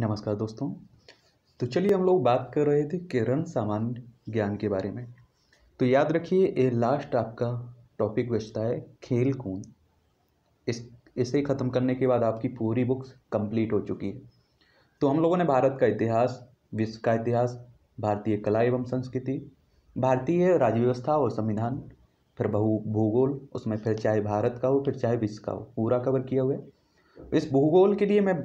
नमस्कार दोस्तों तो चलिए हम लोग बात कर रहे थे किरण सामान्य ज्ञान के बारे में तो याद रखिए ये लास्ट आपका टॉपिक बचता है खेल कूद इस इसे ख़त्म करने के बाद आपकी पूरी बुक्स कंप्लीट हो चुकी है तो हम लोगों ने भारत का इतिहास विश्व का इतिहास भारतीय कला एवं संस्कृति भारतीय व्यवस्था और संविधान फिर बहु भूगोल उसमें फिर चाहे भारत का हो फिर चाहे विश्व का हो पूरा कवर किया हुआ है इस भूगोल के लिए मैं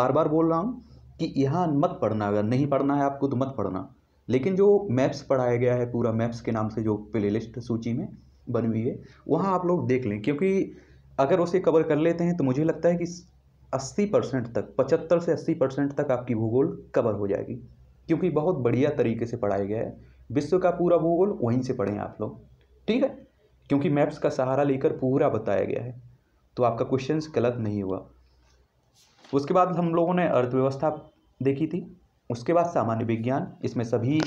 बार बार बोल रहा हूँ कि यहाँ मत पढ़ना अगर नहीं पढ़ना है आपको तो मत पढ़ना लेकिन जो मैप्स पढ़ाया गया है पूरा मैप्स के नाम से जो प्लेलिस्ट सूची में बनी हुई है वहाँ आप लोग देख लें क्योंकि अगर उसे कवर कर लेते हैं तो मुझे लगता है कि 80 परसेंट तक 75 से 80 परसेंट तक आपकी भूगोल कवर हो जाएगी क्योंकि बहुत बढ़िया तरीके से पढ़ाया गया है विश्व का पूरा भूगोल वहीं से पढ़ें आप लोग ठीक है क्योंकि मैप्स का सहारा लेकर पूरा बताया गया है तो आपका क्वेश्चन गलत नहीं हुआ उसके बाद हम लोगों ने अर्थव्यवस्था देखी थी उसके बाद सामान्य विज्ञान इसमें सभी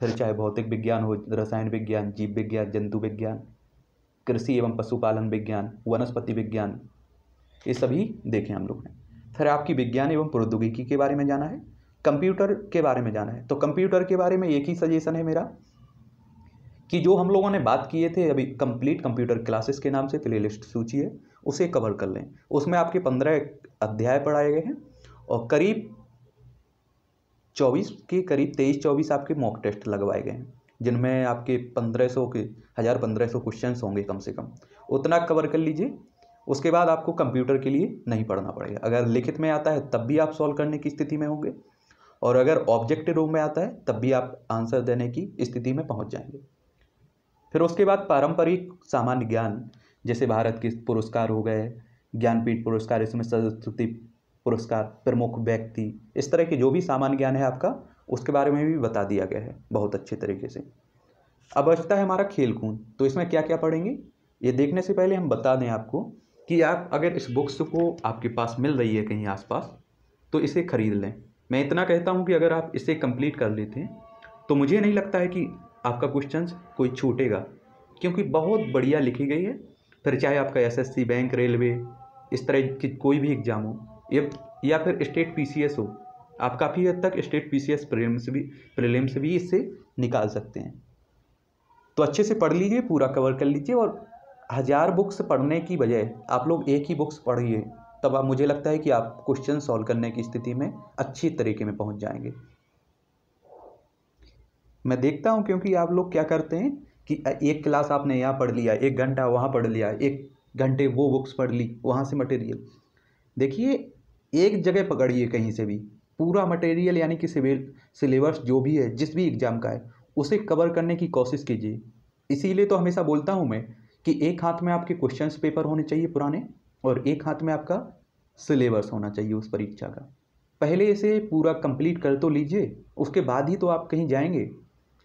फिर चाहे भौतिक विज्ञान हो रसायन विज्ञान जीव विज्ञान जंतु विज्ञान कृषि एवं पशुपालन विज्ञान वनस्पति विज्ञान ये सभी देखे हम लोग ने फिर आपकी विज्ञान एवं प्रौद्योगिकी के बारे में जाना है कंप्यूटर के बारे में जाना है तो कंप्यूटर के बारे में एक ही सजेशन है मेरा कि जो हम लोगों ने बात किए थे अभी कंप्लीट कंप्यूटर क्लासेस के नाम से प्ले लिस्ट सूची है उसे कवर कर लें उसमें आपके पंद्रह अध्याय पढ़ाए गए हैं और करीब चौबीस के करीब तेईस चौबीस आपके मॉक टेस्ट लगवाए गए हैं जिनमें आपके पंद्रह सौ के हज़ार पंद्रह सौ क्वेश्चन होंगे कम से कम उतना कवर कर लीजिए उसके बाद आपको कंप्यूटर के लिए नहीं पढ़ना पड़ेगा अगर लिखित में आता है तब भी आप सॉल्व करने की स्थिति में होंगे और अगर ऑब्जेक्टिव रूम में आता है तब भी आप आंसर देने की स्थिति में पहुंच जाएंगे फिर उसके बाद पारंपरिक सामान्य ज्ञान जैसे भारत के पुरस्कार हो गए ज्ञानपीठ पुरस्कार इसमें सरस्वती पुरस्कार प्रमुख व्यक्ति इस तरह के जो भी सामान्य ज्ञान है आपका उसके बारे में भी बता दिया गया है बहुत अच्छे तरीके से अब बचता है हमारा खेलकूद तो इसमें क्या क्या पढ़ेंगे ये देखने से पहले हम बता दें आपको कि आप अगर इस बुक्स को आपके पास मिल रही है कहीं आसपास तो इसे ख़रीद लें मैं इतना कहता हूँ कि अगर आप इसे कंप्लीट कर लेते हैं तो मुझे नहीं लगता है कि आपका क्वेश्चन कोई छूटेगा क्योंकि बहुत बढ़िया लिखी गई है फिर चाहे आपका एसएससी बैंक रेलवे इस तरह की कोई भी एग्ज़ाम हो या या फिर स्टेट पीसीएस हो आप काफ़ी हद तक स्टेट पीसीएस प्रीलिम्स भी प्रीलिम्स भी इससे निकाल सकते हैं तो अच्छे से पढ़ लीजिए पूरा कवर कर लीजिए और हज़ार बुक्स पढ़ने की बजाय आप लोग एक ही बुक्स पढ़िए तब आप मुझे लगता है कि आप क्वेश्चन सॉल्व करने की स्थिति में अच्छी तरीके में पहुंच जाएंगे मैं देखता हूं क्योंकि आप लोग क्या करते हैं कि एक क्लास आपने यहाँ पढ़ लिया एक घंटा वहाँ पढ़ लिया एक घंटे वो बुक्स पढ़ ली वहाँ से मटेरियल देखिए एक जगह पकड़िए कहीं से भी पूरा मटेरियल यानी कि सिलेबस जो भी है जिस भी एग्ज़ाम का है उसे कवर करने की कोशिश कीजिए इसीलिए तो हमेशा बोलता हूँ मैं कि एक हाथ में आपके क्वेश्चन पेपर होने चाहिए पुराने और एक हाथ में आपका सिलेबस होना चाहिए उस परीक्षा का पहले इसे पूरा कंप्लीट कर तो लीजिए उसके बाद ही तो आप कहीं जाएंगे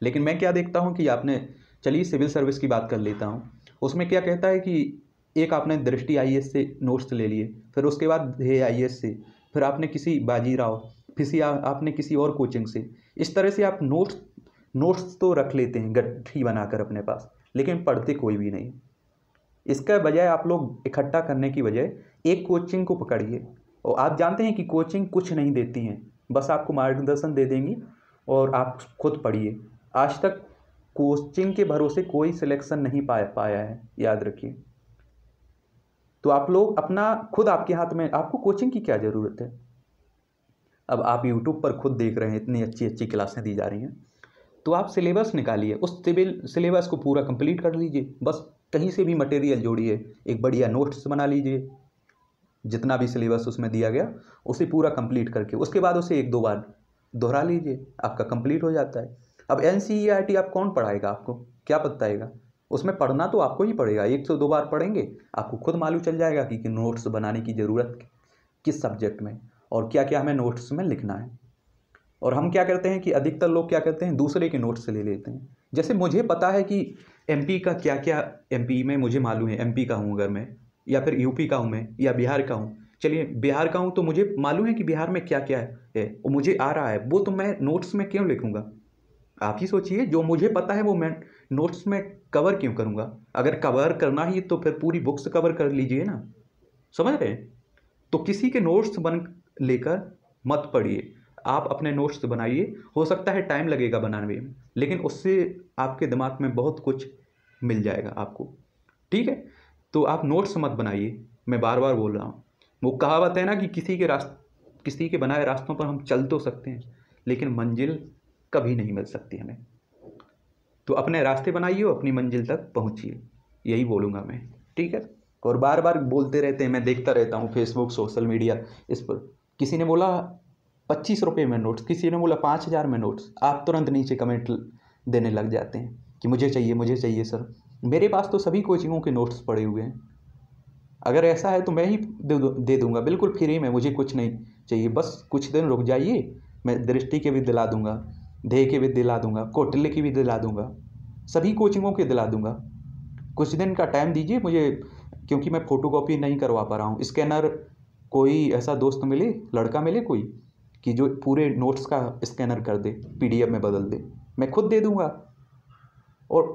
लेकिन मैं क्या देखता हूँ कि आपने चलिए सिविल सर्विस की बात कर लेता हूँ उसमें क्या कहता है कि एक आपने दृष्टि आई से नोट्स ले लिए फिर उसके बाद हे आई से फिर आपने किसी बाजीराव फिर आ, आपने किसी और कोचिंग से इस तरह से आप नोट्स नोट्स तो रख लेते हैं गड्ढी बनाकर अपने पास लेकिन पढ़ते कोई भी नहीं इसका बजाय आप लोग इकट्ठा करने की बजाय एक कोचिंग को पकड़िए और आप जानते हैं कि कोचिंग कुछ नहीं देती हैं बस आपको मार्गदर्शन दे देंगी और आप खुद पढ़िए आज तक कोचिंग के भरोसे कोई सिलेक्शन नहीं पा पाया है याद रखिए तो आप लोग अपना खुद आपके हाथ में आपको कोचिंग की क्या ज़रूरत है अब आप यूट्यूब पर खुद देख रहे हैं इतनी अच्छी अच्छी क्लासें दी जा रही हैं तो आप सिलेबस निकालिए उस सिविल सिलेबस को पूरा कंप्लीट कर लीजिए बस कहीं से भी मटेरियल जोड़िए एक बढ़िया नोट्स बना लीजिए जितना भी सिलेबस उसमें दिया गया उसे पूरा कंप्लीट करके उसके बाद उसे एक दो बार दोहरा लीजिए आपका कंप्लीट हो जाता है अब एन e आप कौन पढ़ाएगा आपको क्या बताएगा उसमें पढ़ना तो आपको ही पड़ेगा एक से दो बार पढ़ेंगे आपको खुद मालूम चल जाएगा कि, कि नोट्स बनाने की ज़रूरत किस सब्जेक्ट में और क्या क्या हमें नोट्स में लिखना है और हम क्या करते हैं कि अधिकतर लोग क्या करते हैं दूसरे के नोट्स ले लेते हैं जैसे मुझे पता है कि एम का क्या क्या एम में मुझे मालूम है एम का हूँ अगर मैं या फिर यूपी का हूँ मैं या बिहार का हूँ चलिए बिहार का हूँ तो मुझे मालूम है कि बिहार में क्या क्या है वो मुझे आ रहा है वो तो मैं नोट्स में क्यों लिखूँगा आप ही सोचिए जो मुझे पता है वो मैं नोट्स में कवर क्यों करूँगा अगर कवर करना ही तो फिर पूरी बुक्स कवर कर लीजिए ना समझ रहे हैं तो किसी के नोट्स बन लेकर मत पढ़िए आप अपने नोट्स बनाइए हो सकता है टाइम लगेगा बनाने में लेकिन उससे आपके दिमाग में बहुत कुछ मिल जाएगा आपको ठीक है तो आप नोट्स मत बनाइए मैं बार बार बोल रहा हूँ वो कहावत है ना कि किसी के रास्त किसी के बनाए रास्तों पर हम चल तो सकते हैं लेकिन मंजिल कभी नहीं मिल सकती हमें तो अपने रास्ते बनाइए अपनी मंजिल तक पहुँचिए यही बोलूँगा मैं ठीक है और बार बार बोलते रहते हैं मैं देखता रहता हूँ फेसबुक सोशल मीडिया इस पर किसी ने बोला पच्चीस रुपये में नोट्स किसी ने बोला पाँच हज़ार में नोट्स आप तुरंत नीचे कमेंट देने लग जाते हैं कि मुझे चाहिए मुझे चाहिए सर मेरे पास तो सभी कोचिंगों के नोट्स पड़े हुए हैं अगर ऐसा है तो मैं ही दे दूंगा बिल्कुल फ्री में मुझे कुछ नहीं चाहिए बस कुछ दिन रुक जाइए मैं दृष्टि के भी दिला दूंगा दे के भी दिला दूंगा कौटिल्य की भी दिला दूंगा सभी कोचिंगों के दिला दूंगा कुछ दिन का टाइम दीजिए मुझे क्योंकि मैं फ़ोटोकॉपी नहीं करवा पा रहा हूँ स्कैनर कोई ऐसा दोस्त मिले लड़का मिले कोई कि जो पूरे नोट्स का स्कैनर कर दे पी में बदल दे मैं खुद दे दूंगा और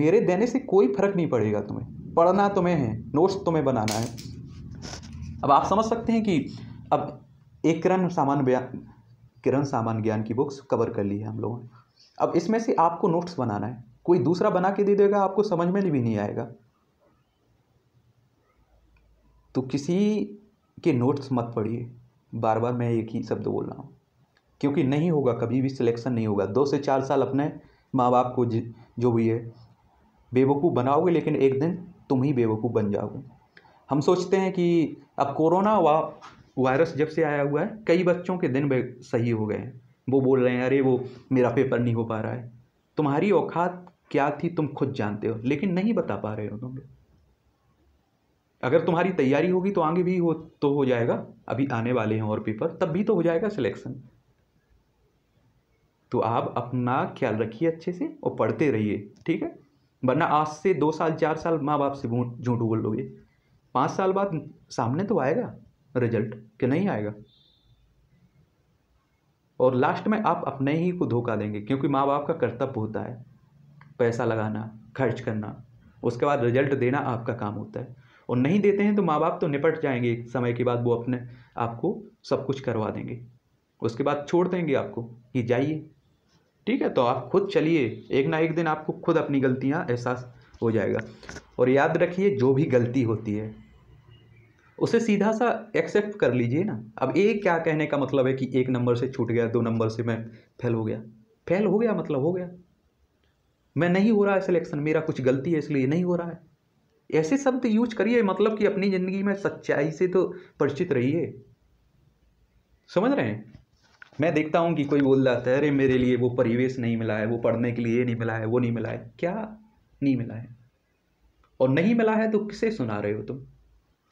मेरे देने से कोई फर्क नहीं पड़ेगा तुम्हें पढ़ना तुम्हें है नोट्स तुम्हें बनाना है अब आप समझ सकते हैं कि अब एक रन सामान्य किरण सामान्य ज्ञान की बुक्स कवर कर ली है हम लोगों ने अब इसमें से आपको नोट्स बनाना है कोई दूसरा बना के दे देगा आपको समझ में भी नहीं आएगा तो किसी के नोट्स मत पढ़िए बार बार मैं एक ही शब्द बोल रहा हूँ क्योंकि नहीं होगा कभी भी सिलेक्शन नहीं होगा दो से चार साल अपने माँ बाप को जो भी है बेवकूफ़ बनाओगे लेकिन एक दिन तुम ही बेवकूफ़ बन जाओगे हम सोचते हैं कि अब कोरोना हुआ वायरस जब से आया हुआ है कई बच्चों के दिन सही हो गए हैं वो बोल रहे हैं अरे वो मेरा पेपर नहीं हो पा रहा है तुम्हारी औकात क्या थी तुम खुद जानते हो लेकिन नहीं बता पा रहे हो तुम अगर तुम्हारी तैयारी होगी तो आगे भी हो तो हो जाएगा अभी आने वाले हैं और पेपर तब भी तो हो जाएगा सिलेक्शन तो आप अपना ख्याल रखिए अच्छे से और पढ़ते रहिए ठीक है वरना आज से दो साल चार साल माँ बाप से झूठ बोल लोगे पाँच साल बाद सामने तो आएगा रिजल्ट कि नहीं आएगा और लास्ट में आप अपने ही को धोखा देंगे क्योंकि माँ बाप का कर्तव्य होता है पैसा लगाना खर्च करना उसके बाद रिजल्ट देना आपका काम होता है और नहीं देते हैं तो माँ बाप तो निपट जाएंगे एक समय के बाद वो अपने आपको सब कुछ करवा देंगे उसके बाद छोड़ देंगे आपको कि जाइए ठीक है तो आप खुद चलिए एक ना एक दिन आपको खुद अपनी गलतियाँ एहसास हो जाएगा और याद रखिए जो भी गलती होती है उसे सीधा सा एक्सेप्ट कर लीजिए ना अब एक क्या कहने का मतलब है कि एक नंबर से छूट गया दो नंबर से मैं फेल हो गया फेल हो गया मतलब हो गया मैं नहीं हो रहा है सिलेक्शन मेरा कुछ गलती है इसलिए नहीं हो रहा है ऐसे शब्द यूज करिए मतलब कि अपनी ज़िंदगी में सच्चाई से तो परिचित रहिए समझ रहे हैं मैं देखता हूँ कि कोई बोल जाता है अरे मेरे लिए वो परिवेश नहीं मिला है वो पढ़ने के लिए नहीं मिला है वो नहीं मिला है क्या नहीं मिला है और नहीं मिला है तो किसे सुना रहे हो तुम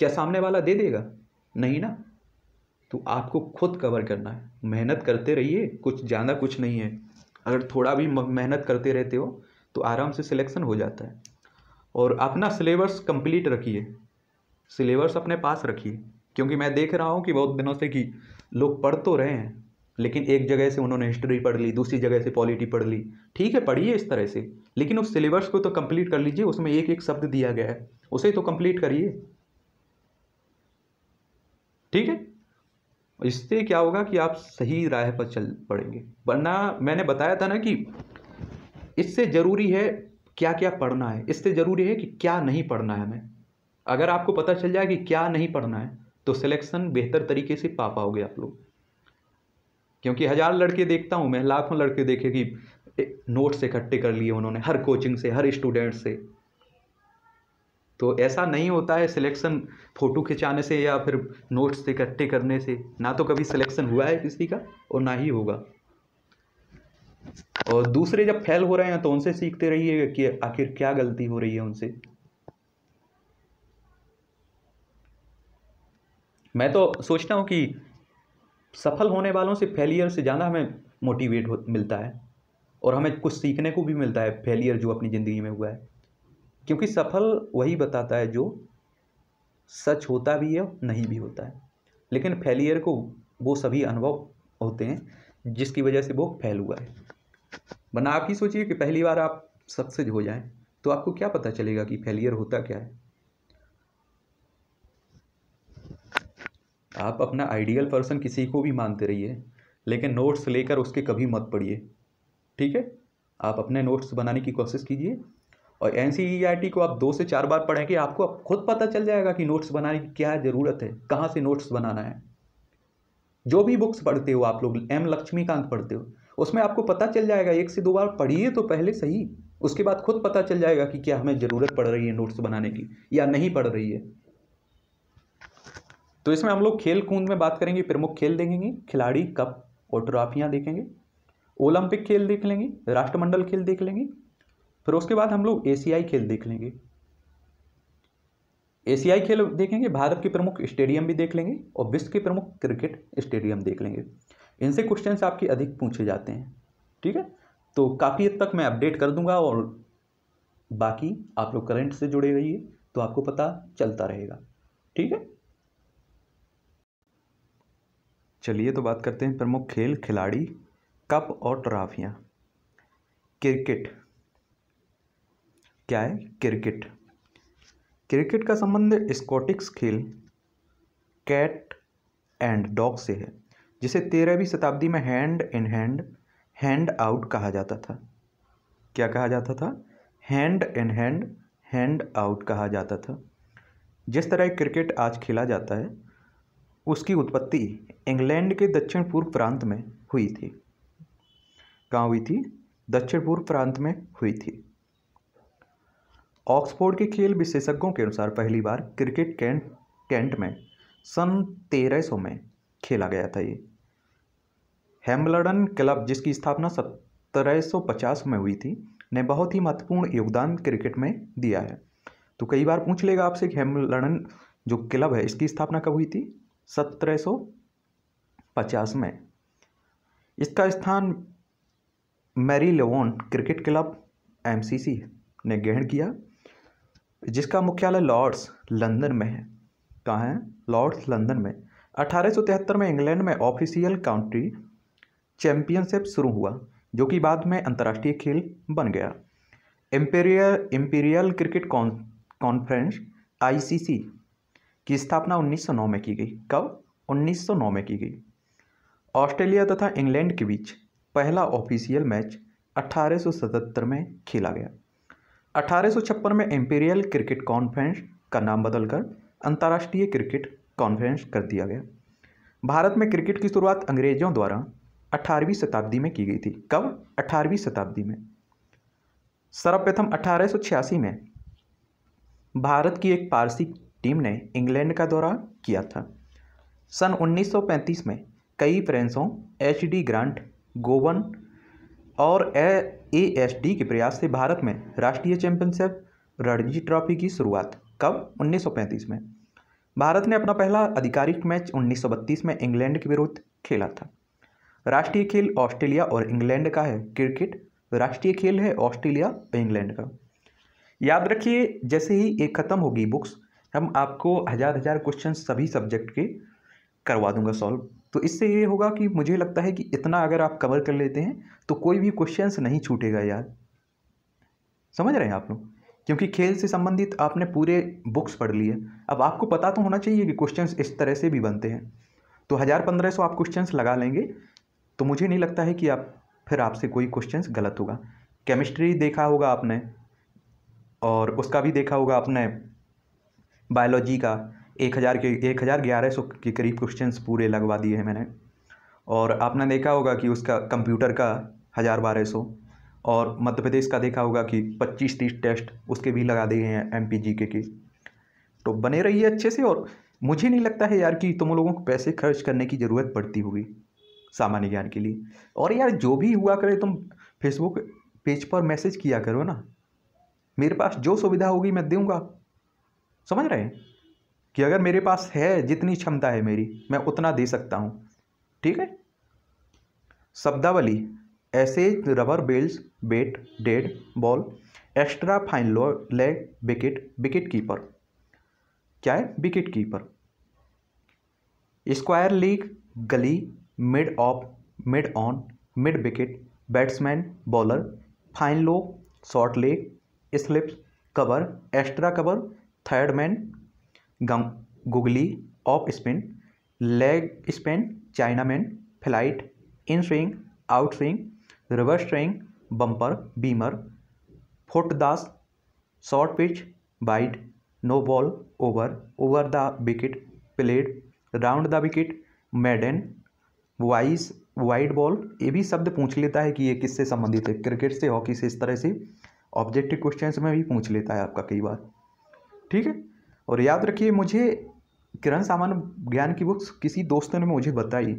क्या सामने वाला दे देगा नहीं ना तो आपको खुद कवर करना है मेहनत करते रहिए कुछ ज़्यादा कुछ नहीं है अगर थोड़ा भी मेहनत करते रहते हो तो आराम से सिलेक्शन हो जाता है और अपना सिलेबस कंप्लीट रखिए सिलेबस अपने पास रखिए क्योंकि मैं देख रहा हूँ कि बहुत दिनों से कि लोग पढ़ तो रहे हैं लेकिन एक जगह से उन्होंने हिस्ट्री पढ़ ली दूसरी जगह से पॉलिटी पढ़ ली ठीक है पढ़िए इस तरह से लेकिन उस सिलेबस को तो कंप्लीट कर लीजिए उसमें एक एक शब्द दिया गया है उसे तो कंप्लीट करिए ठीक है इससे क्या होगा कि आप सही राह पर चल पड़ेंगे वरना मैंने बताया था ना कि इससे ज़रूरी है क्या क्या पढ़ना है इससे ज़रूरी है कि क्या नहीं पढ़ना है हमें अगर आपको पता चल जाए कि क्या नहीं पढ़ना है तो सिलेक्शन बेहतर तरीके से पा पाओगे आप लोग क्योंकि हज़ार लड़के देखता हूँ मैं लाखों लड़के देखे कि नोट्स इकट्ठे कर लिए उन्होंने हर कोचिंग से हर स्टूडेंट से तो ऐसा नहीं होता है सिलेक्शन फ़ोटो खिंचाने से या फिर नोट्स इकट्ठे करने से ना तो कभी सिलेक्शन हुआ है किसी का और ना ही होगा और दूसरे जब फेल हो रहे हैं तो उनसे सीखते रहिए कि आखिर क्या गलती हो रही है उनसे मैं तो सोचता हूँ कि सफल होने वालों से फेलियर से ज़्यादा हमें मोटिवेट मिलता है और हमें कुछ सीखने को भी मिलता है फेलियर जो अपनी ज़िंदगी में हुआ है क्योंकि सफल वही बताता है जो सच होता भी है नहीं भी होता है लेकिन फेलियर को वो सभी अनुभव होते हैं जिसकी वजह से वो फेल हुआ है वरना आप ही सोचिए कि पहली बार आप सक्सेस हो जाएं तो आपको क्या पता चलेगा कि फेलियर होता क्या है आप अपना आइडियल पर्सन किसी को भी मानते रहिए लेकिन नोट्स लेकर उसके कभी मत पढ़िए ठीक है आप अपने नोट्स बनाने की कोशिश कीजिए और एन e e को आप दो से चार बार पढ़ेंगे आपको आप खुद पता चल जाएगा कि नोट्स बनाने की क्या ज़रूरत है कहाँ से नोट्स बनाना है जो भी बुक्स पढ़ते हो आप लोग एम लक्ष्मीकांत पढ़ते हो उसमें आपको पता चल जाएगा एक से दो बार पढ़िए तो पहले सही उसके बाद खुद पता चल जाएगा कि क्या हमें ज़रूरत पड़ रही है नोट्स बनाने की या नहीं पड़ रही है तो इसमें हम लोग खेल कूद में बात करेंगे प्रमुख खेल देखेंगे खिलाड़ी कप और ट्रॉफियाँ देखेंगे ओलंपिक खेल देख लेंगे राष्ट्रमंडल खेल देख लेंगे फिर उसके बाद हम लोग एशियाई खेल देख लेंगे एशियाई खेल देखेंगे भारत के प्रमुख स्टेडियम भी देख लेंगे और विश्व के प्रमुख क्रिकेट स्टेडियम देख लेंगे इनसे क्वेश्चन आपके अधिक पूछे जाते हैं ठीक है तो काफ़ी हद तक मैं अपडेट कर दूंगा और बाकी आप लोग करंट से जुड़े रहिए तो आपको पता चलता रहेगा ठीक है चलिए तो बात करते हैं प्रमुख खेल खिलाड़ी कप और ट्रॉफियाँ क्रिकेट क्या है क्रिकेट क्रिकेट का संबंध स्कॉटिक्स खेल कैट एंड डॉग से है जिसे तेरहवीं शताब्दी में hand in hand hand out कहा जाता था क्या कहा जाता था hand in hand hand out कहा जाता था जिस तरह क्रिकेट आज खेला जाता है उसकी उत्पत्ति इंग्लैंड के दक्षिण पूर्व प्रांत में हुई थी कहाँ हुई थी दक्षिण पूर्व प्रांत में हुई थी ऑक्सफोर्ड के खेल विशेषज्ञों के अनुसार पहली बार क्रिकेट कैंट कैंट में सन 1300 में खेला गया था ये हेम्बलडन क्लब जिसकी स्थापना 1750 में हुई थी ने बहुत ही महत्वपूर्ण योगदान क्रिकेट में दिया है तो कई बार पूछ लेगा आपसे कि हेम्बलडन जो क्लब है इसकी स्थापना कब हुई थी 1750 में इसका स्थान Marylebone cricket club MCC ने ग्रहण किया जिसका मुख्यालय लॉर्ड्स लंदन में है कहाँ है लॉर्ड्स लंदन में 1873 में इंग्लैंड में ऑफिशियल काउंट्री चैम्पियनशिप शुरू हुआ जो कि बाद में अंतर्राष्ट्रीय खेल बन गया imperial imperial cricket conference ICC की स्थापना 1909 में की गई कब 1909 में की गई ऑस्ट्रेलिया तथा इंग्लैंड के बीच पहला ऑफिशियल मैच 1877 में खेला गया अठारह में एम्पीरियल क्रिकेट कॉन्फ्रेंस का नाम बदलकर अंतर्राष्ट्रीय क्रिकेट कॉन्फ्रेंस कर दिया गया भारत में क्रिकेट की शुरुआत अंग्रेजों द्वारा 18वीं शताब्दी में की गई थी कब 18वीं शताब्दी में सर्वप्रथम 1886 में भारत की एक पारसी टीम ने इंग्लैंड का दौरा किया था सन 1935 में कई फ्रेंसों एच डी ग्रांट गोवन और ए ए के प्रयास से भारत में राष्ट्रीय चैंपियनशिप रणजी ट्रॉफी की शुरुआत कब 1935 में भारत ने अपना पहला आधिकारिक मैच 1932 में इंग्लैंड के विरुद्ध खेला था राष्ट्रीय खेल ऑस्ट्रेलिया और इंग्लैंड का है क्रिकेट राष्ट्रीय खेल है ऑस्ट्रेलिया और इंग्लैंड का याद रखिए जैसे ही एक ख़त्म होगी बुक्स हम आपको हज़ार हज़ार क्वेश्चन सभी सब्जेक्ट के करवा दूंगा सॉल्व तो इससे ये होगा कि मुझे लगता है कि इतना अगर आप कवर कर लेते हैं तो कोई भी क्वेश्चंस नहीं छूटेगा यार समझ रहे हैं आप लोग क्योंकि खेल से संबंधित आपने पूरे बुक्स पढ़ लिए अब आपको पता तो होना चाहिए कि क्वेश्चन इस तरह से भी बनते हैं तो हज़ार पंद्रह सौ आप क्वेश्चन लगा लेंगे तो मुझे नहीं लगता है कि आप फिर आपसे कोई क्वेश्चन गलत होगा केमिस्ट्री देखा होगा आपने और उसका भी देखा होगा आपने बायोलॉजी का एक हज़ार के एक हज़ार ग्यारह सौ के करीब क्वेश्चंस पूरे लगवा दिए हैं मैंने और आपने देखा होगा कि उसका कंप्यूटर का हज़ार बारह सौ और मध्य प्रदेश का देखा होगा कि पच्चीस तीस टेस्ट उसके भी लगा दिए हैं एम पी जी के तो बने रहिए अच्छे से और मुझे नहीं लगता है यार कि तुम लोगों को पैसे खर्च करने की ज़रूरत पड़ती होगी सामान्य ज्ञान के लिए और यार जो भी हुआ करे तुम फेसबुक पेज पर मैसेज किया करो ना मेरे पास जो सुविधा होगी मैं दूंगा समझ रहे हैं कि अगर मेरे पास है जितनी क्षमता है मेरी मैं उतना दे सकता हूँ ठीक है शब्दावली ऐसे rubber bails bat dead ball extra fine लो लेग विकेट विकेट कीपर क्या है wicket keeper square leg gully mid off mid on mid wicket batsman bowler fine लो short leg slips cover extra cover third man गम googly off spin leg spin chinaman flight in swing out swing reverse swing bumper beamer full toss short pitch bite no ball over over the wicket played round the wicket maiden wide wide ball ये भी शब्द पूछ लेता है कि ये किससे संबंधित है क्रिकेट से हॉकी से इस तरह से ऑब्जेक्टिव क्वेश्चन में भी पूछ लेता है आपका कई बार ठीक है और याद रखिए मुझे किरण सामान्य ज्ञान की बुक्स किसी दोस्त ने मुझे बताई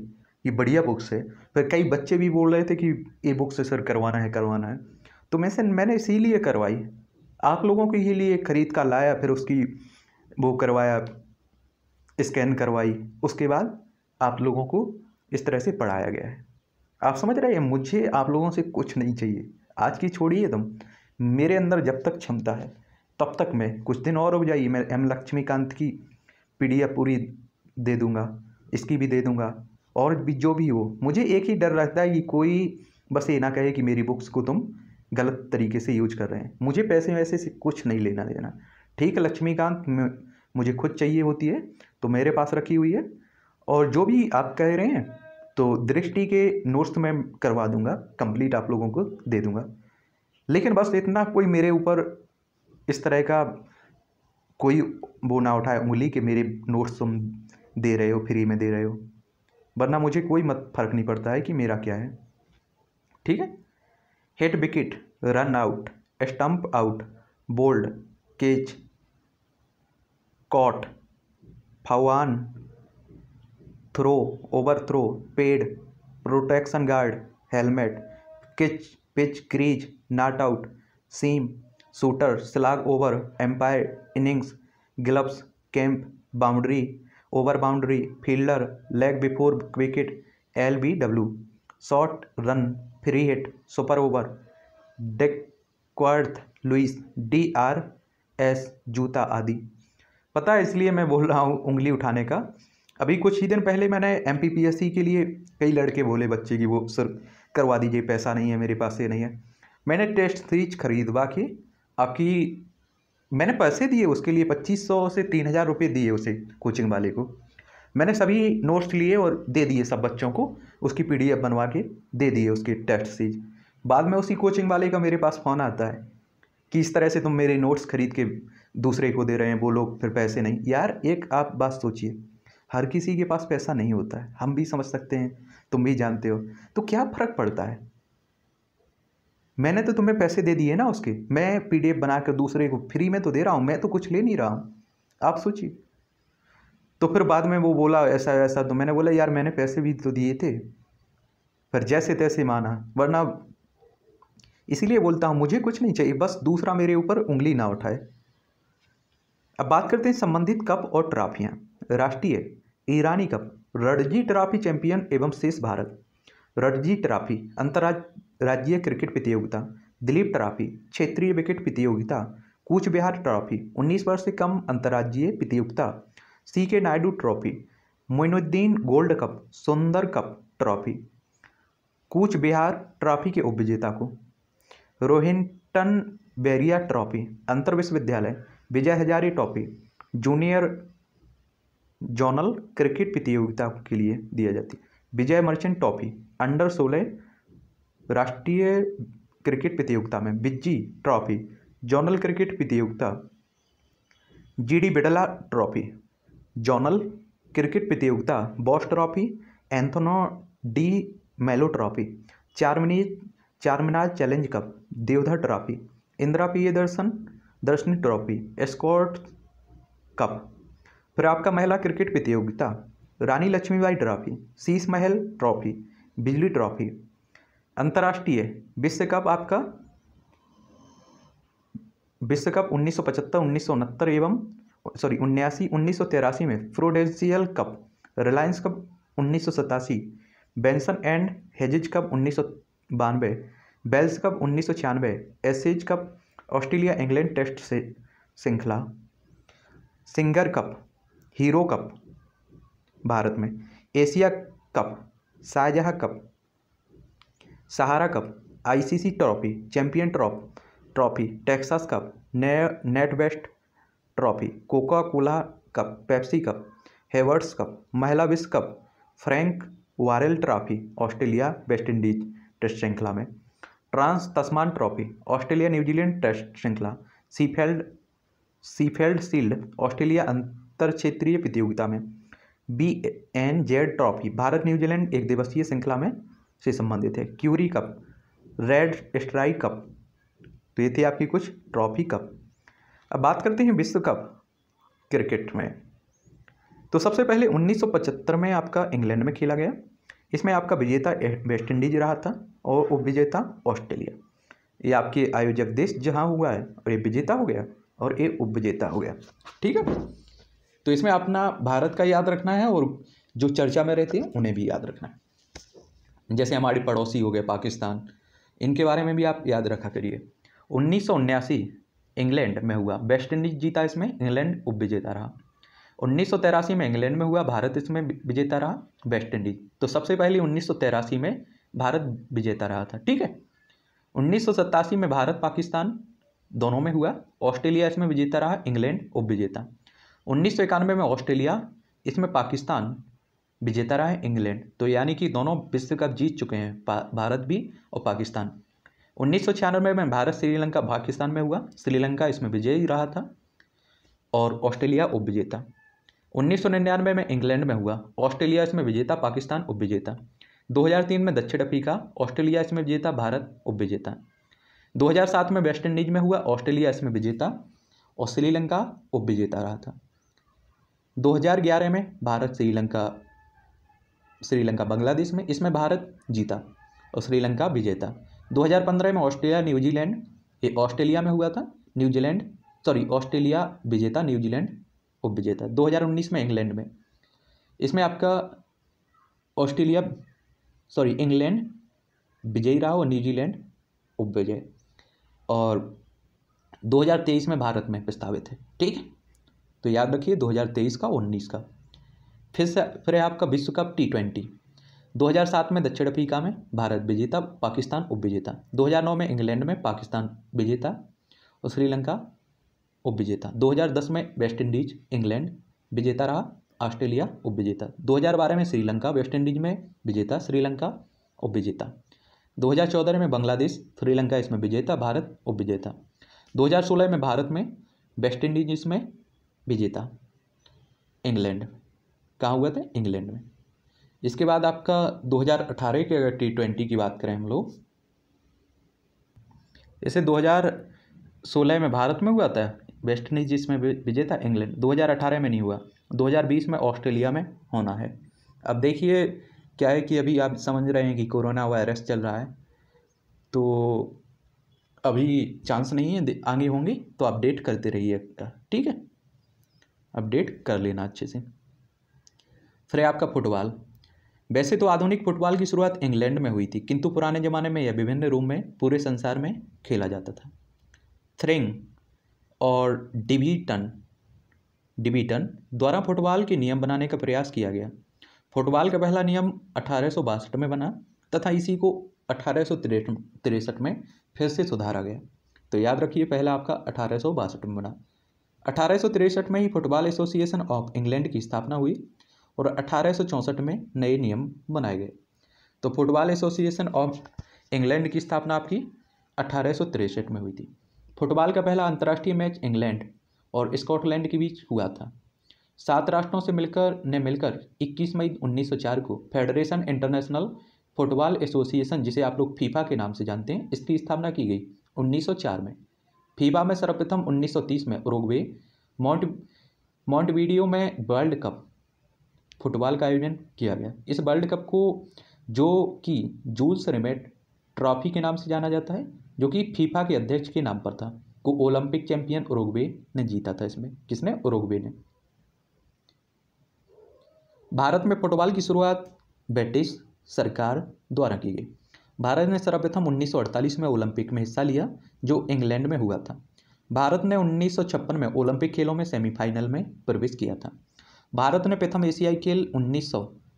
ये बढ़िया बुक्स है फिर कई बच्चे भी बोल रहे थे कि ये बुक से सर करवाना है करवाना है तो मैं से मैंने इसीलिए करवाई आप लोगों के ही लिए ख़रीद का लाया फिर उसकी वो करवाया स्कैन करवाई उसके बाद आप लोगों को इस तरह से पढ़ाया गया है आप समझ रहे हैं मुझे आप लोगों से कुछ नहीं चाहिए आज की छोड़िए तुम मेरे अंदर जब तक क्षमता है तब तक मैं कुछ दिन और रुक जाइए मैं एम लक्ष्मीकांत की पी पूरी दे दूँगा इसकी भी दे दूँगा और भी जो भी हो मुझे एक ही डर रहता है कि कोई बस ये ना कहे कि मेरी बुक्स को तुम गलत तरीके से यूज कर रहे हैं मुझे पैसे वैसे से कुछ नहीं लेना देना ठीक है लक्ष्मीकांत मुझे खुद चाहिए होती है तो मेरे पास रखी हुई है और जो भी आप कह रहे हैं तो दृष्टि के नोट्स मैं करवा दूंगा कंप्लीट आप लोगों को दे दूंगा लेकिन बस इतना कोई मेरे ऊपर इस तरह का कोई वो ना उठाए उंगली कि मेरे नोट्स तुम दे रहे हो फ्री में दे रहे हो वरना मुझे कोई मत फर्क नहीं पड़ता है कि मेरा क्या है ठीक है hit wicket run out stump out bowled catch caught फवान throw over throw pad protection guard helmet किच pitch crease not out seam shooter slog over umpire innings gloves camp boundary over boundary fielder leg before wicket L B W short run free hit super over Duckworth Lewis D R S जूता आदि पता है इसलिए मैं बोल रहा हूँ उंगली उठाने का अभी कुछ ही दिन पहले मैंने M P P S C के लिए कई लड़के बोले बच्चे की वो सर करवा दीजिए पैसा नहीं है मेरे पास ये नहीं है मैंने टेस्ट सीरीज खरीदवा के आपकी मैंने पैसे दिए उसके लिए पच्चीस सौ से तीन हज़ार रुपये दिए उसे कोचिंग वाले को मैंने सभी नोट्स लिए और दे दिए सब बच्चों को उसकी पी बनवा के दे दिए उसके टेस्ट सीज बाद में उसी कोचिंग वाले का मेरे पास फ़ोन आता है कि इस तरह से तुम मेरे नोट्स खरीद के दूसरे को दे रहे हैं वो लोग फिर पैसे नहीं यार एक आप बात सोचिए हर किसी के पास पैसा नहीं होता है हम भी समझ सकते हैं तुम भी जानते हो तो क्या फ़र्क पड़ता है मैंने तो तुम्हें पैसे दे दिए ना उसके मैं पीडीएफ बनाकर दूसरे को फ्री में तो दे रहा हूँ मैं तो कुछ ले नहीं रहा हूँ आप सोचिए तो फिर बाद में वो बोला ऐसा ऐसा तो मैंने बोला यार मैंने पैसे भी तो दिए थे पर जैसे तैसे माना वरना इसीलिए बोलता हूँ मुझे कुछ नहीं चाहिए बस दूसरा मेरे ऊपर उंगली ना उठाए अब बात करते हैं संबंधित कप और ट्रॉफियाँ राष्ट्रीय Irani cup Ranji trophy champion एवं शेष भारत रणजी ट्रॉफी अंतर्राज राज्य क्रिकेट प्रतियोगिता दिलीप ट्रॉफी क्षेत्रीय विकेट प्रतियोगिता कूच बिहार ट्रॉफी उन्नीस वर्ष से कम अंतर्राज्यीय प्रतियोगिता C K Naidu trophy Moinuddin gold cup Sundar cup trophy Cooch Behar trophy के उपविजेता को रोहिंटन बेरिया ट्रॉफी अंतर विश्वविद्यालय Vijay Hazare trophy junior zonal cricket प्रतियोगिता के लिए दिया जाती विजय मर्चेंट ट्रॉफी अंडर सोलह राष्ट्रीय क्रिकेट प्रतियोगिता में बिज्जी ट्रॉफी जोनल क्रिकेट प्रतियोगिता G D Birla trophy zonal cricket प्रतियोगिता बॉस ट्रॉफी एंथोनो डी मेलो ट्रॉफी चारमिनी Charminar challenge cup Deodhar trophy Indira Priya Darshan दर्शनी ट्रॉफी एस्कॉट कप फिर आपका महिला क्रिकेट प्रतियोगिता रानी लक्ष्मीबाई ट्रॉफी शीश महल ट्रॉफी बिजली ट्रॉफी अंतर्राष्ट्रीय विश्व कप आपका विश्व कप उन्नीस उन्नीस सौ पचहत्तर सौ उनहत्तर एवं सॉरी उन्यासी उन्नीस सौ में प्रोडेंशियल कप रिलायंस कप उन्नीस सौ सतासी बेंसन एंड हेजिज कप उन्नीस सौ बानवे बेल्स कप उन्नीस सौ छियानवे Ashes cup Australia England test से श्रृंखला Singer cup Hero cup Bharat में एशिया कप शाहजहाँ cup Sahara cup ICC trophy champion trophy trophy Texaco cup net NatWest trophy Coca Cola cup Pepsi cup Haywards cup महिला विश्व cup Frank Worrell trophy Australia West Indies test श्रृंखला में Trans Tasman trophy Australia New Zealand test श्रृंखला Sheffield Sheffield Shield Australia अंतर क्षेत्रीय प्रतियोगिता में B N Z trophy Bharat New Zealand एक दिवसीय श्रृंखला में से संबंधित है Currie cup Red Stripe cup तो ये थे आपकी कुछ ट्रॉफी कप अब बात करते हैं विश्व कप क्रिकेट में तो सबसे पहले 1975 में आपका इंग्लैंड में खेला गया इसमें आपका विजेता वेस्ट इंडीज रहा था और उपविजेता ऑस्ट्रेलिया ये आपके आयोजक देश जहाँ हुआ है और ये विजेता हो गया और ये उपविजेता हो गया ठीक है तो इसमें अपना भारत का याद रखना है और जो चर्चा में रहती है उन्हें भी याद रखना है जैसे हमारी पड़ोसी हो गए पाकिस्तान इनके बारे में भी आप याद रखा करिए उन्नीस इंग्लैंड में हुआ वेस्ट इंडीज जीता इसमें इंग्लैंड उप विजेता रहा उन्नीस में इंग्लैंड में हुआ भारत इसमें विजेता रहा वेस्ट इंडीज तो सबसे पहले उन्नीस में भारत विजेता रहा था ठीक है उन्नीस में भारत पाकिस्तान दोनों में हुआ ऑस्ट्रेलिया इसमें विजेता रहा इंग्लैंड उप विजेता उन्नीस में ऑस्ट्रेलिया इसमें पाकिस्तान विजेता रहा है इंग्लैंड तो यानी कि दोनों विश्व कप जीत चुके हैं भारत भी और पाकिस्तान उन्नीस सौ में भारत श्रीलंका पाकिस्तान में हुआ श्रीलंका इसमें विजयी रहा था और ऑस्ट्रेलिया उप विजेता उन्नीस में इंग्लैंड में हुआ ऑस्ट्रेलिया इसमें विजेता पाकिस्तान उप विजेता 2003 में दक्षिण अफ्रीका ऑस्ट्रेलिया इसमें विजेता भारत उप विजेता 2007 में वेस्ट इंडीज में हुआ ऑस्ट्रेलिया इसमें विजेता और श्रीलंका उप विजेता रहा था ग्यारह में भारत श्रीलंका श्रीलंका बांग्लादेश में इसमें भारत जीता और श्रीलंका विजेता 2015 में ऑस्ट्रेलिया न्यूजीलैंड ये ऑस्ट्रेलिया में हुआ था न्यूजीलैंड सॉरी ऑस्ट्रेलिया विजेता न्यूजीलैंड उप विजेता दो में इंग्लैंड में इसमें आपका ऑस्ट्रेलिया सॉरी इंग्लैंड विजयी रहा और न्यूजीलैंड उप विजय और 2023 में भारत में प्रस्तावित है ठीक है तो याद रखिए 2023 का 19 का फिर से फिर है आपका विश्व कप टी ट्वेंटी दो हज़ार सात में दक्षिण अफ्रीका में भारत विजेता पाकिस्तान उप विजेता नौ में इंग्लैंड में पाकिस्तान विजेता और श्रीलंका उप विजेता दस में वेस्ट इंडीज इंग्लैंड विजेता रहा ऑस्ट्रेलिया उप विजेता बारह में श्रीलंका वेस्ट इंडीज में विजेता श्रीलंका उप विजेता चौदह में बांग्लादेश श्रीलंका इसमें विजेता भारत उप विजेता सोलह में भारत में वेस्ट इंडीज इसमें विजेता इंग्लैंड कहाँ हुआ था इंग्लैंड में इसके बाद आपका 2018 के अगर टी ट्वेंटी की बात करें हम लोग इसे 2016 में भारत में हुआ था वेस्ट इंडीज इसमें विजेता इंग्लैंड 2018 में नहीं हुआ 2020 में ऑस्ट्रेलिया में होना है अब देखिए क्या है कि अभी आप समझ रहे हैं कि कोरोना वायरस चल रहा है तो अभी चांस नहीं है आगे होंगी तो अपडेट करते रहिए ठीक है अपडेट कर लेना अच्छे से फिर आपका फुटबॉल वैसे तो आधुनिक फुटबॉल की शुरुआत इंग्लैंड में हुई थी किंतु पुराने ज़माने में यह विभिन्न रूप में पूरे संसार में खेला जाता था थ्रिंग और डिबीटन डिबीटन द्वारा फुटबॉल के नियम बनाने का प्रयास किया गया फुटबॉल का पहला नियम अठारह में बना तथा इसी को अठारह में फिर से सुधारा गया तो याद रखिए पहला आपका अठारह में बना अठारह में ही फुटबॉल एसोसिएशन ऑफ इंग्लैंड की स्थापना हुई और अठारह में नए नियम बनाए गए तो फुटबॉल एसोसिएशन ऑफ इंग्लैंड की स्थापना आपकी अठारह में हुई थी फुटबॉल का पहला अंतर्राष्ट्रीय मैच इंग्लैंड और स्कॉटलैंड के बीच हुआ था सात राष्ट्रों से मिलकर ने मिलकर 21 मई 1904 को फेडरेशन इंटरनेशनल फुटबॉल एसोसिएशन जिसे आप लोग फीफा के नाम से जानते हैं इसकी स्थापना की गई 1904 में फीफा में सर्वप्रथम 1930 में उरोगवे माउंट माउंटवीडियो में वर्ल्ड कप फुटबॉल का आयोजन किया गया इस वर्ल्ड कप को जो कि जूल्स रिमेट ट्रॉफी के नाम से जाना जाता है जो कि फीफा के अध्यक्ष के नाम पर था को ओलंपिक चैंपियन उरोगवे ने जीता था इसमें किसने उरोगवे ने भारत में फुटबॉल की शुरुआत ब्रिटिश सरकार द्वारा की गई भारत ने सर्वप्रथम 1948 में ओलंपिक में हिस्सा लिया जो इंग्लैंड में हुआ था भारत ने 1956 में ओलंपिक खेलों में सेमीफाइनल में प्रवेश किया था भारत ने प्रथम एशियाई खेल उन्नीस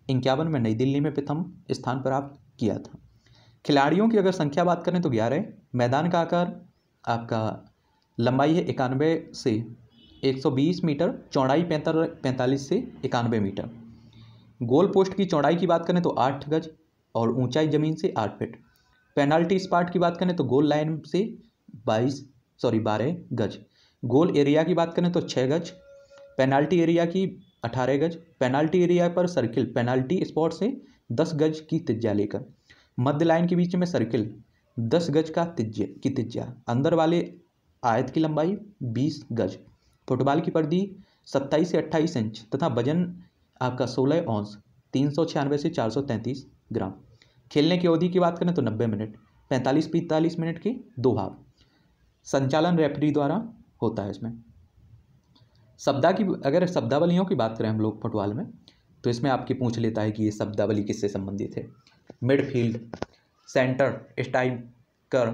इक्यावन में नई दिल्ली में प्रथम स्थान प्राप्त किया था खिलाड़ियों की अगर संख्या बात करें तो ग्यारह मैदान का आकार आपका लंबाई है इक्यानवे से 120 मीटर चौड़ाई पैंतालीस से इक्यानवे मीटर गोल पोस्ट की चौड़ाई की बात करें तो आठ गज और ऊंचाई ज़मीन से आठ फिट पेनाल्टी स्पार्ट की बात करें तो गोल लाइन से बाईस सॉरी बारह गज गोल एरिया की बात करें तो छः गज पेनल्टी एरिया की अठारह गज पेनाल्टी एरिया पर सर्किल पेनाल्टी स्पॉट से दस गज की तिज्जा लेकर मध्य लाइन के बीच में सर्किल दस गज का त्रिज्या की तिज्जा अंदर वाले आयत की लंबाई बीस गज फुटबॉल की पर्दी सत्ताईस से अट्ठाईस इंच तथा वजन आपका सोलह औंस तीन सौ छियानवे से चार सौ तैंतीस ग्राम खेलने की अवधि की बात करें तो नब्बे मिनट पैंतालीस पैंतालीस मिनट के दो भाग संचालन रेफरी द्वारा होता है इसमें शब्दा की अगर शब्दावलियों की बात करें हम लोग फुटबॉल में तो इसमें आपकी पूछ लेता है कि ये शब्दावली किससे संबंधित है मिडफील्ड सेंटर कर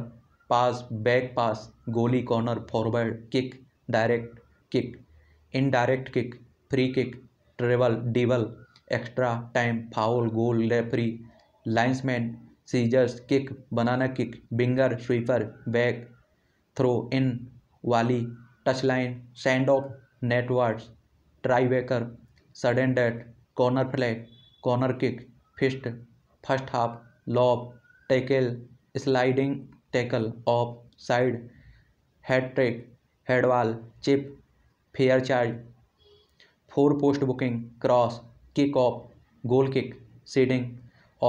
पास back pass goalie corner forward kick direct kick indirect kick free kick travel dribble extra time foul goal referee linesman scissors kick banana kick winger sweeper back throw in volley touch line send off नेटवर्ड्स tiebreaker sudden death corner flag corner kick fist first half lob tackle sliding tackle off side hat trick हेडवाल chip fair charge far post booking cross kick off goal kick sending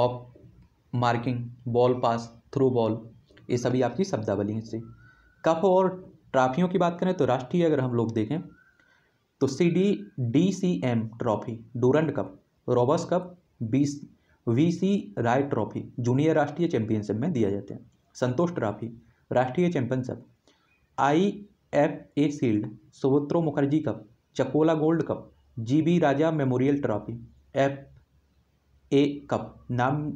off marking ball pass through ball ये सभी आपकी शब्दावली हैं इससे cup और ट्राफियों की बात करें तो राष्ट्रीय अगर हम लोग देखें तो C D D C M trophy Durand cup Rovers cup B V C Roy trophy junior राष्ट्रीय चैंपियनशिप में दिया जाते हैं संतोष ट्रॉफी राष्ट्रीय championship I F A shield Subroto Mukherjee cup Chakola gold cup G B Raja memorial trophy F A cup नाम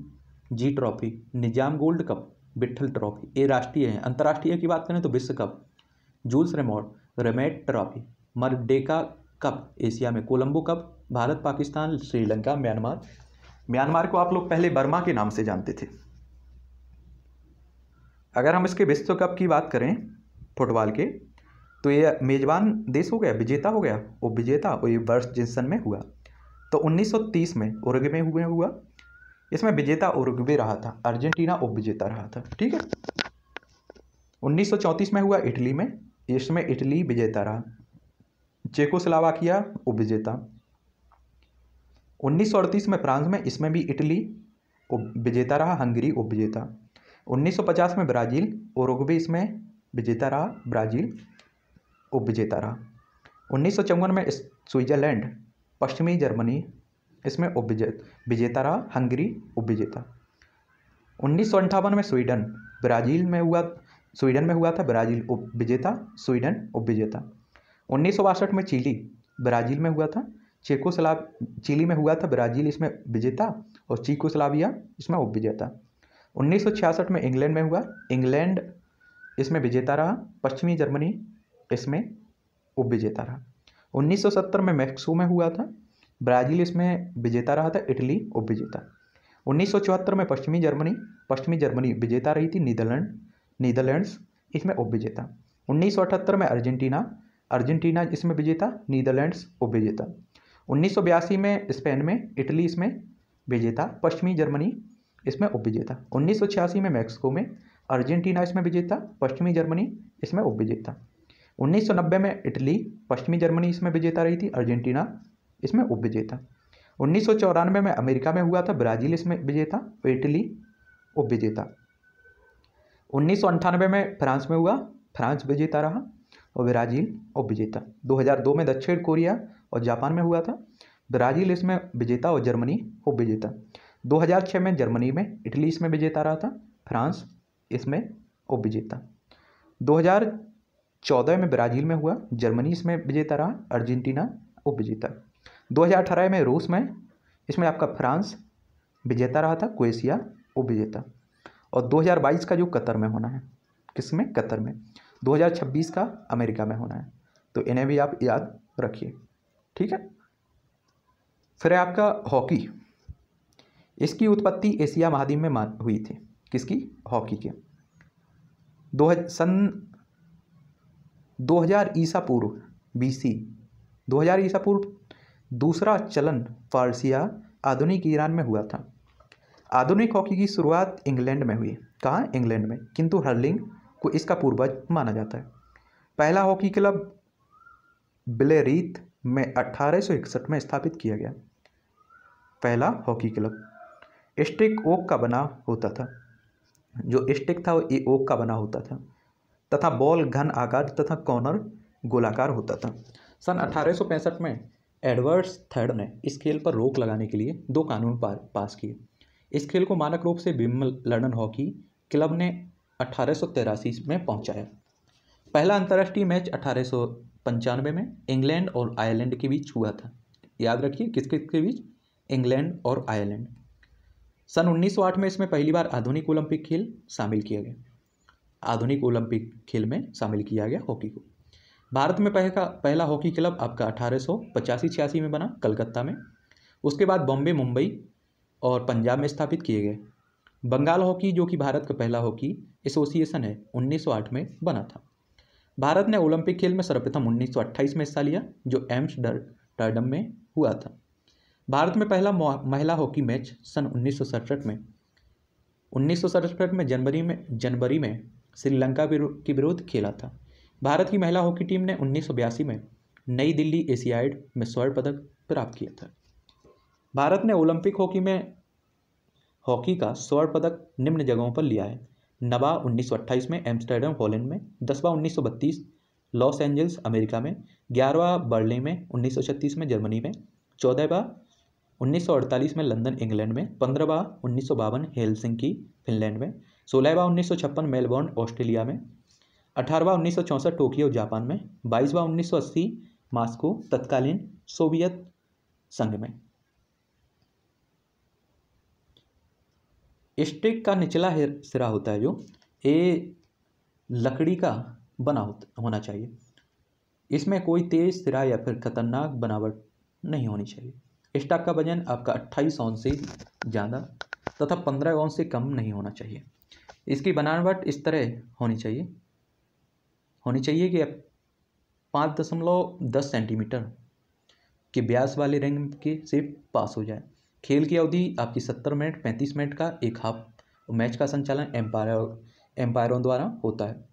जी trophy Nizam gold cup Bitthal trophy ये राष्ट्रीय है अंतर्राष्ट्रीय की बात करें तो विश्व cup Jules Rimet Rimet trophy मरडेका cup Asia में Colombo cup Bharat Pakistan Sri Lanka Myanmar Myanmar को आप लोग पहले बर्मा के नाम से जानते थे अगर हम इसके विश्व कप की बात करें फुटबॉल के तो ये मेज़बान देश हो गया विजेता हो गया वो विजेता वो ये वर्ष जिनसन में हुआ तो 1930 में उर्ग में हुए हुआ इसमें विजेता उर्गवे रहा था अर्जेंटीना उप विजेता रहा था ठीक है 1934 में हुआ इटली में इसमें इटली विजेता रहा सलावाकिया उपविजेता उन्नीस में फ्रांस में इसमें भी इटली विजेता रहा हंगरी उपविजेता 1950 में ब्राज़ील और भी इसमें विजेता रहा ब्राज़ील उपविजेता रहा उन्नीस में स्विट्जरलैंड पश्चिमी जर्मनी इसमें उपविजे विजेता रहा हंगरी उपविजेता उन्नीस में स्वीडन ब्राज़ील में हुआ स्वीडन में हुआ था ब्राज़ील उपविजेता स्वीडन उपविजेता उन्नीस में चिली ब्राज़ील में हुआ था चेकोस्लाव चिली में हुआ था ब्राज़ील इसमें विजेता और चीकोस्लाविया इसमें उप विजेता उन्नीस में इंग्लैंड में हुआ इंग्लैंड इसमें विजेता रहा पश्चिमी जर्मनी इसमें उप विजेता रहा 1970 में मैक्सो में हुआ था ब्राज़ील इसमें विजेता रहा था इटली उप विजेता उन्नीस में पश्चिमी जर्मनी पश्चिमी जर्मनी विजेता रही थी नीदरलैंड नीदरलैंड्स इसमें उप विजेता उन्नीस में अर्जेंटीना अर्जेंटीना इसमें विजेता नीदरलैंड्स विजेता उन्नीस में स्पेन में इटली इसमें विजेता पश्चिमी जर्मनी इसमें उपविजेता उन्नीस में मैक्सिको में अर्जेंटीना इसमें विजेता पश्चिमी जर्मनी इसमें उपविजेता 1990 में इटली पश्चिमी जर्मनी इसमें विजेता रही थी अर्जेंटीना इसमें उपविजेता उन्नीस में अमेरिका में हुआ था ब्राज़ील इसमें विजेता और इटली उपविजेता उन्नीस में फ्रांस में हुआ फ्रांस विजेता रहा और ब्राज़ील और विजेता 2002 में दक्षिण कोरिया और जापान में हुआ था ब्राज़ील इसमें विजेता और जर्मनी वो विजेता 2006 में जर्मनी में इटली इसमें विजेता रहा था फ्रांस इसमें ओ विजेता 2014 में ब्राज़ील में हुआ जर्मनी इसमें विजेता रहा अर्जेंटीना वो विजेता 2018 में रूस में इसमें आपका फ्रांस विजेता रहा था क्वेशिया वो विजेता और 2022 का जो कतर में होना है किस में कतर में 2026 का अमेरिका में होना है तो इन्हें भी आप याद रखिए ठीक है फिर है आपका हॉकी इसकी उत्पत्ति एशिया महाद्वीप में मान हुई थी किसकी हॉकी के दो सन 2000 ईसा पूर्व बीसी 2000 ईसा पूर्व दूसरा चलन फारसिया आधुनिक ईरान में हुआ था आधुनिक हॉकी की शुरुआत इंग्लैंड में हुई कहाँ इंग्लैंड में किंतु हर्लिंग को इसका पूर्वज माना जाता है पहला हॉकी क्लब बिलेरीत में 1861 में स्थापित किया गया पहला हॉकी क्लब स्टिक ओक का बना होता था जो स्टिक था ई ओक का बना होता था तथा बॉल घन आकार तथा कॉर्नर गोलाकार होता था सन 1865 में एडवर्ड्स थर्ड ने इस खेल पर रोक लगाने के लिए दो कानून पास किए इस खेल को मानक रूप से विमल लंडन हॉकी क्लब ने अठारह में पहुंचाया पहला अंतर्राष्ट्रीय मैच अठारह में इंग्लैंड और आयरलैंड के बीच हुआ था याद रखिए किस किस के बीच इंग्लैंड और आयरलैंड सन 1908 में इसमें पहली बार आधुनिक ओलंपिक खेल शामिल किया गया आधुनिक ओलंपिक खेल में शामिल किया गया हॉकी को भारत में पहला पहला हॉकी क्लब आपका अठारह सौ में बना कलकत्ता में उसके बाद बॉम्बे मुंबई और पंजाब में स्थापित किए गए बंगाल हॉकी जो कि भारत का पहला हॉकी एसोसिएशन है 1908 में बना था भारत ने ओलंपिक खेल में सर्वप्रथम 1928 में हिस्सा लिया जो एम्स डरडम में हुआ था भारत में पहला महिला हॉकी मैच सन उन्नीस में उन्नीस में जनवरी में जनवरी में श्रीलंका के विरुद्ध खेला था भारत की महिला हॉकी टीम ने उन्नीस में नई दिल्ली एशियाड में स्वर्ण पदक प्राप्त किया था भारत ने ओलंपिक हॉकी में हॉकी का स्वर्ण पदक निम्न जगहों पर लिया है नवा 1928 में एम्स्टर्डम हॉलैंड में दसवा 1932 लॉस एंजल्स अमेरिका में ग्यारहवा बर्लिन में 1936 में जर्मनी में चौदहवा 1948 में लंदन इंग्लैंड में पंद्रहवा उन्नीस सौ बावन हेलसिंकी फिनलैंड में सोलहवा उन्नीस सौ छप्पन मेलबॉर्न ऑस्ट्रेलिया में अठारहवा उन्नीस सौ चौंसठ टोक्यो जापान में बाईसवा उन्नीस सौ अस्सी मास्को तत्कालीन सोवियत संघ में स्टिक का निचला सिरा होता है जो ये लकड़ी का बना होना चाहिए इसमें कोई तेज सिरा या फिर खतरनाक बनावट नहीं होनी चाहिए स्टाक का वजन आपका अट्ठाईस ऑन से ज़्यादा तथा पंद्रह ऑन से कम नहीं होना चाहिए इसकी बनावट इस तरह होनी चाहिए होनी चाहिए कि पाँच दशमलव दस सेंटीमीटर के ब्यास वाले रिंग के से पास हो जाए खेल की अवधि आपकी सत्तर मिनट पैंतीस मिनट का एक हाफ मैच का संचालन एम्पायर एम्पायरों द्वारा होता है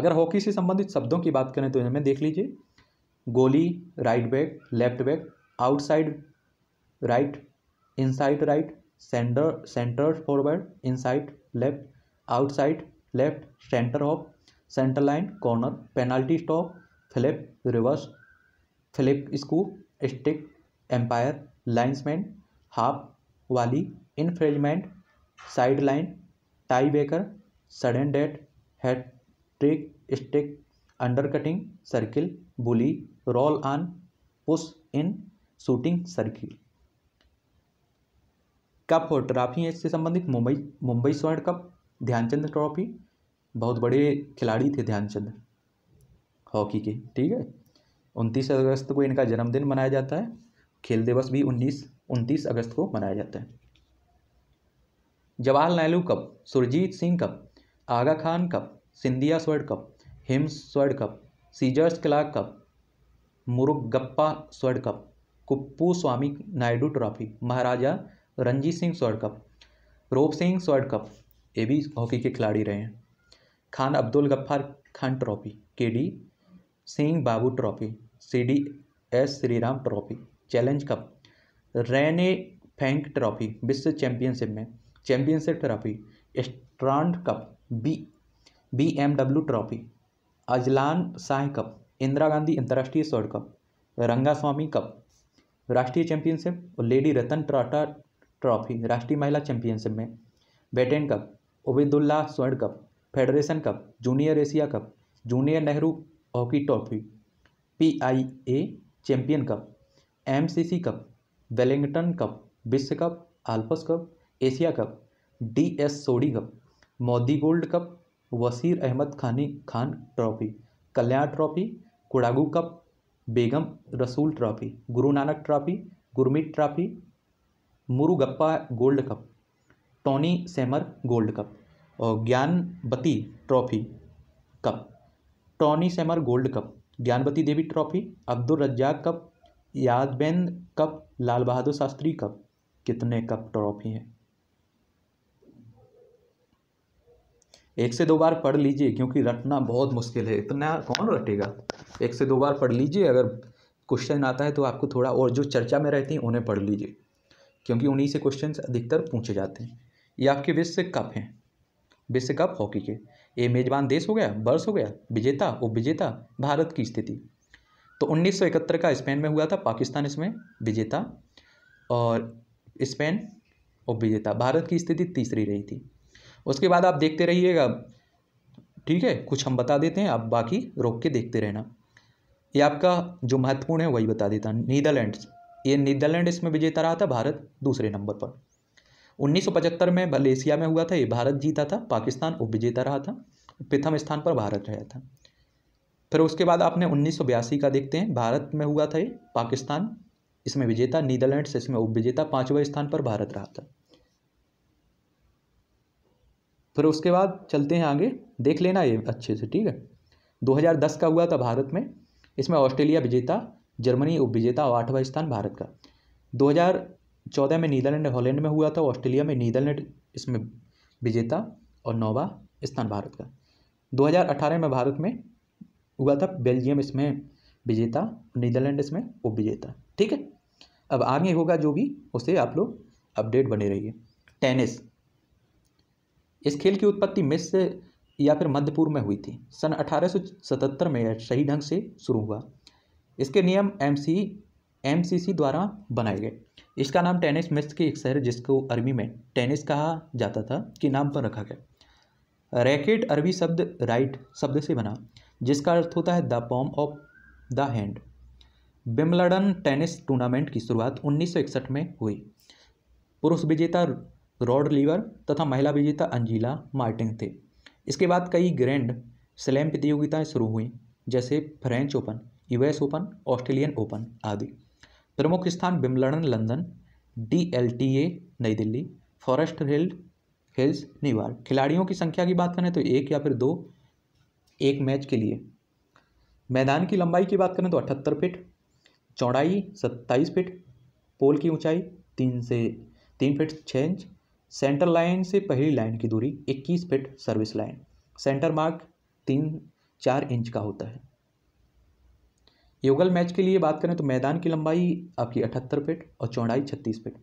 अगर हॉकी से संबंधित शब्दों की बात करें तो इनमें देख लीजिए goalie right back left back outside right inside right centre centre forward inside left outside left centre off centre line corner penalty stop flip reverse flip scoop stick umpire linesman half volley infringement sideline बेकर sudden death hat trick stick undercutting circle bully roll on push in shooting circle cup और trophy इससे संबंधित मुंबई मुंबई स्वर्ण cup Dhyanchand trophy बहुत बड़े खिलाड़ी थे Dhyanchand hockey के ठीक है उनतीस अगस्त को इनका जन्मदिन मनाया जाता है खेल दिवस भी उन्नीस उनतीस अगस्त को मनाया जाता है Jawaharlal Nehru cup Surjit Singh cup Aga Khan cup Scindia स्वर्ण कप हिम्स स्वर्ण कप सीजर्स क्लाक कप मुरुगप्पा स्वर्ण cup Kuppuswamy Naidu trophy Maharaja Ranjit Singh स्वर्ण कप रोप सिंह स्वर्ण कप ये भी हॉकी के खिलाड़ी रहे हैं Khan Abdul Ghaffar Khan trophy K D Singh Babu trophy C D S Shriram trophy challenge cup Rene Frank trophy विश्व चैंपियनशिप में championship trophy Strand cup B B M W trophy Azlan Shah cup Indira Gandhi अंतर्राष्ट्रीय स्वर्ण कप रंगा स्वामी कप राष्ट्रीय चैंपियनशिप और लेडी रतन ट्राटा trophy राष्ट्रीय महिला championship में बैटेन कप उबैदुल्ला स्वर्ण cup federation cup junior Asia cup junior Nehru hockey trophy P I A champion cup M C C cup Wellington cup विश्व cup Alps cup Asia cup D S Sodhi cup Modi gold cup Wazir Ahmed खानी Khan trophy Kalyan trophy Kodagu cup Begum Rasool trophy Guru Nanak trophy Gurmeet trophy Murugappa gold cup Tony Seymour gold cup और Gyanbati trophy cup Tony Seymour gold cup Gyanbati Devi trophy Abdul Razzaq cup Yadavendra cup Lal Bahadur Shastri cup कितने cup trophy हैं एक से दो बार पढ़ लीजिए क्योंकि रटना बहुत मुश्किल है इतना कौन रटेगा एक से दो बार पढ़ लीजिए अगर क्वेश्चन आता है तो आपको थोड़ा और जो चर्चा में रहती हैं उन्हें पढ़ लीजिए क्योंकि उन्हीं से क्वेश्चन अधिकतर पूछे जाते हैं ये आपके विश्व कप हैं विश्व कप हॉकी के ये मेजबान देश हो गया वर्ष हो गया विजेता विजेता भारत की स्थिति तो 1971 का स्पेन में हुआ था पाकिस्तान इसमें विजेता और स्पेन और विजेता भारत की स्थिति तीसरी रही थी उसके बाद आप देखते रहिएगा ठीक है कुछ हम बता देते हैं आप बाकी रोक के देखते रहना ये आपका जो महत्वपूर्ण है वही बता देता नीदरलैंड्स ये नीदरलैंड इसमें विजेता रहा था भारत दूसरे नंबर पर 1975 में मलेशिया में हुआ था ये भारत जीता था पाकिस्तान उपविजेता रहा था प्रथम स्थान पर भारत रहा था फिर उसके बाद आपने उन्नीस का देखते हैं भारत में हुआ था ये पाकिस्तान इसमें विजेता नीदरलैंड्स इसमें उप विजेता पाँचवें स्थान पर भारत रहा था फिर उसके बाद चलते हैं आगे देख लेना ये अच्छे से ठीक है 2010 का हुआ था भारत में इसमें ऑस्ट्रेलिया विजेता जर्मनी उप विजेता और आठवां स्थान भारत का 2014 में नीदरलैंड हॉलैंड में हुआ था ऑस्ट्रेलिया में नीदरलैंड इसमें विजेता और नौवा स्थान भारत का 2018 में भारत में हुआ था बेल्जियम इसमें विजेता नीदरलैंड इसमें वो विजेता ठीक है अब आगे होगा जो भी उसे आप लोग अपडेट बने रहिए टेनिस इस खेल की उत्पत्ति मिस या फिर मध्य पूर्व में हुई थी सन 1877 में सही ढंग से शुरू हुआ इसके नियम एम सी एम सी सी द्वारा बनाए गए इसका नाम टेनिस मिस के एक शहर जिसको अरबी में टेनिस कहा जाता था के नाम पर रखा गया रैकेट अरबी शब्द राइट शब्द से बना जिसका अर्थ होता है the palm of the hand Wimbledon tennis tournament की शुरुआत 1961 में हुई पुरुष विजेता रॉड लीवर तथा महिला विजेता अंजीला मार्टिन थे इसके बाद कई ग्रैंड स्लैम प्रतियोगिताएं शुरू हुई जैसे French open US open Australian open आदि प्रमुख स्थान Wimbledon London D L T A नई Delhi Forest Hill Hills New York खिलाड़ियों की संख्या की बात करें तो एक या फिर दो एक मैच के लिए मैदान की लंबाई की बात करें तो अठहत्तर फिट चौड़ाई सत्ताईस फिट पोल की ऊंचाई तीन से तीन फिट छः इंच सेंटर लाइन से पहली लाइन की दूरी इक्कीस feet service line centre mark तीन चार इंच का होता है युगल मैच के लिए बात करें तो मैदान की लंबाई आपकी अठहत्तर फिट और चौड़ाई छत्तीस फिट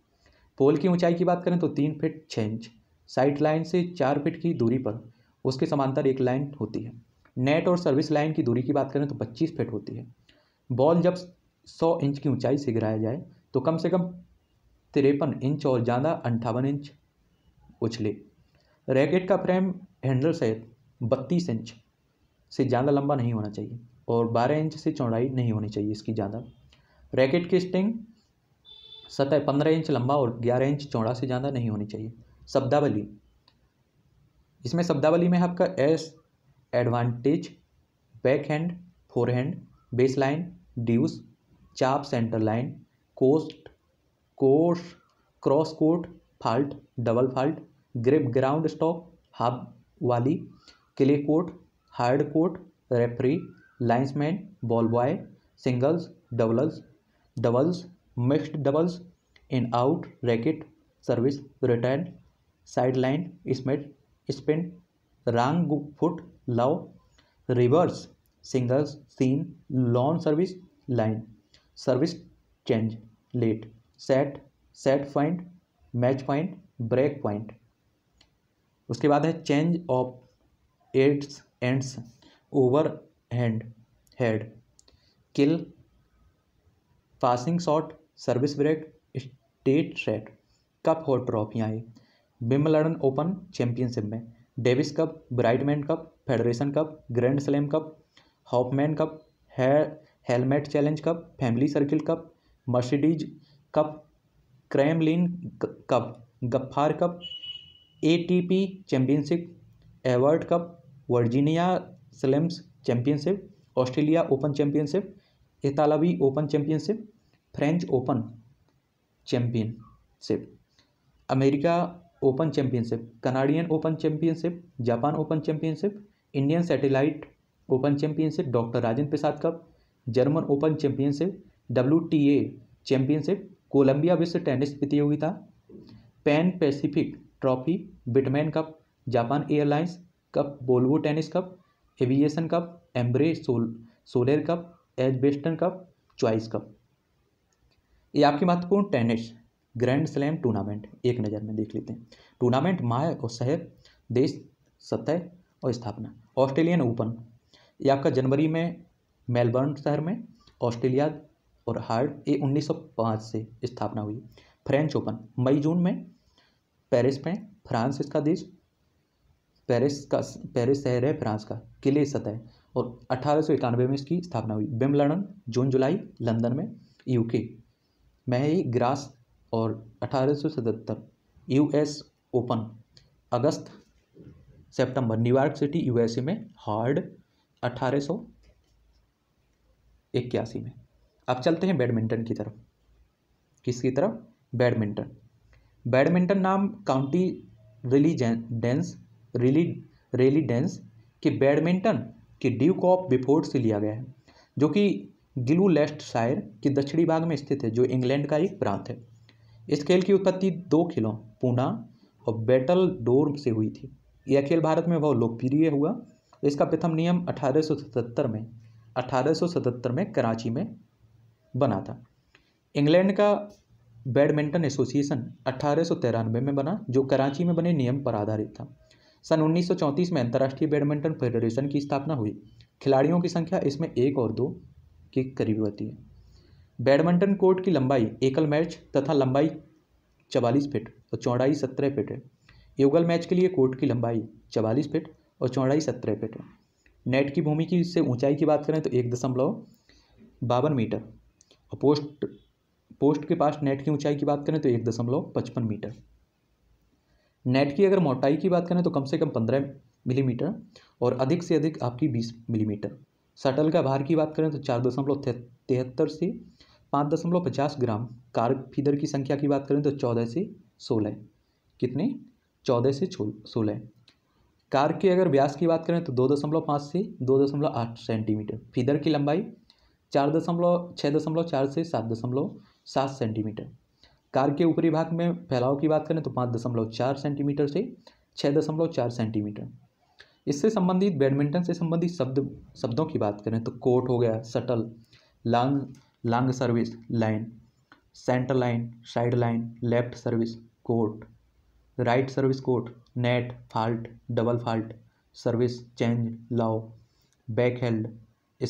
पोल की ऊंचाई की बात करें तो तीन फिट छः इंच साइड लाइन से चार फिट की दूरी पर उसके समांतर एक लाइन होती है नेट और सर्विस लाइन की दूरी की बात करें तो 25 फीट होती है बॉल जब 100 इंच की ऊंचाई से गिराया जाए तो कम से कम तिरपन इंच और ज़्यादा अंठावन इंच उछले रैकेट का फ्रेम हैंडल सहित बत्तीस इंच से ज़्यादा लंबा नहीं होना चाहिए और बारह इंच से चौड़ाई नहीं होनी चाहिए इसकी ज़्यादा रैकेट की स्टिंग सतह पंद्रह इंच लंबा और ग्यारह इंच चौड़ा से ज़्यादा नहीं होनी चाहिए शब्दावली इसमें शब्दावली में आपका ace advantage back hand fore hand base line deuce chop centre line coast course cross court fault double fault grip ground stroke half volley clay court hard court referee linesman ball boy singles doubles doubles mixed doubles in out racket service return side line smash spin रंग foot love reverse singles seed lawn service line service change let set set point match point break point उसके बाद है change of ends ends over hand head kill passing shot service break straight set cup और ट्रॉफियाँ आई Wimbledon open championship में Davis cup Wightman cup federation cup grand slam cup Hopman cup है helmet challenge cup family circle cup Mercedes cup Kremlin cup Gaffar cup ATP championship award cup Virginia slams championship Australia open championship इतालवी open championship French open championship America open championship Canadian open championship Japan open championship Indian satellite open championship doctor Rajendra Prasad cup German open championship W T A championship Colombia विश्व tennis प्रतियोगिता pan Pacific trophy Wightman cup Japan airlines cup Volvo tennis cup aviation cup एम्ब्रे सोल solar cup एज western cup choice cup ये आपकी महत्वपूर्ण tennis grand slam tournament एक नज़र में देख लेते हैं टूर्नामेंट माह और शहर देश सतह और स्थापना ऑस्ट्रेलियन ओपन ये आपका जनवरी में मेलबर्न शहर में ऑस्ट्रेलिया और हार्ड ये 1905 से स्थापना हुई फ्रेंच ओपन मई जून में पेरिस में फ्रांस इसका देश पेरिस का पेरिस शहर है फ्रांस का किले सतह और अठारह में इसकी स्थापना हुई बिमलन जून जुलाई लंदन में यूके में ही ग्रास और अठारह यूएस ओपन अगस्त सितंबर न्यूयॉर्क सिटी यूएसए में हार्ड अठारह सौ इक्यासी में अब चलते हैं बैडमिंटन की तरफ किसकी तरफ बैडमिंटन बैडमिंटन नाम काउंटी रिली डेंस रिली रेली डेंस के बैडमिंटन के ड्यूक ऑफ बिफोर्ड से लिया गया है जो कि गिलू लेस्ट शायर के दक्षिणी भाग में स्थित है जो इंग्लैंड का एक प्रांत है इस खेल की उत्पत्ति दो खिलों पूना और बैटल डोर से हुई थी यह खेल भारत में बहुत लोकप्रिय हुआ इसका प्रथम नियम 1877 में 1877 में कराची में बना था इंग्लैंड का बैडमिंटन एसोसिएशन अट्ठारह में बना जो कराची में बने नियम पर आधारित था सन उन्नीस में अंतर्राष्ट्रीय बैडमिंटन फेडरेशन की स्थापना हुई खिलाड़ियों की संख्या इसमें एक और दो के करीब होती है बैडमिंटन कोर्ट की लंबाई एकल मैच तथा लंबाई चवालीस फीट और चौड़ाई सत्रह फीट है युगल मैच के लिए कोर्ट की लंबाई चवालीस फिट और चौड़ाई सत्रह फिट है नेट की भूमि की इससे ऊंचाई की बात करें तो एक दशमलव बावन मीटर और पोस्ट पोस्ट के पास नेट की ऊंचाई की बात करें तो एक दशमलव पचपन मीटर नेट की अगर मोटाई की बात करें तो कम से कम पंद्रह मिलीमीटर और अधिक से अधिक आपकी बीस मिलीमीटर शटल का भार की बात करें तो चार दशमलव तिहत्तर से पाँच दशमलव पचास ग्राम कार फीदर की संख्या की बात करें तो चौदह से सोलह कितने चौदह से सोलह कार के अगर व्यास की बात करें तो दो दशमलव पाँच से दो दशमलव आठ सेंटीमीटर फीदर की लंबाई चार दशमलव छः दशमलव चार से सात दशमलव सात सेंटीमीटर कार के ऊपरी भाग में फैलाव की बात करें तो पाँच दशमलव चार सेंटीमीटर से छः दशमलव चार सेंटीमीटर इससे संबंधित बैडमिंटन से संबंधित शब्द शब्दों की बात करें तो कोर्ट हो गया shuttle long long service line centre line side line left service court right service court net fault double fault service change लाओ back held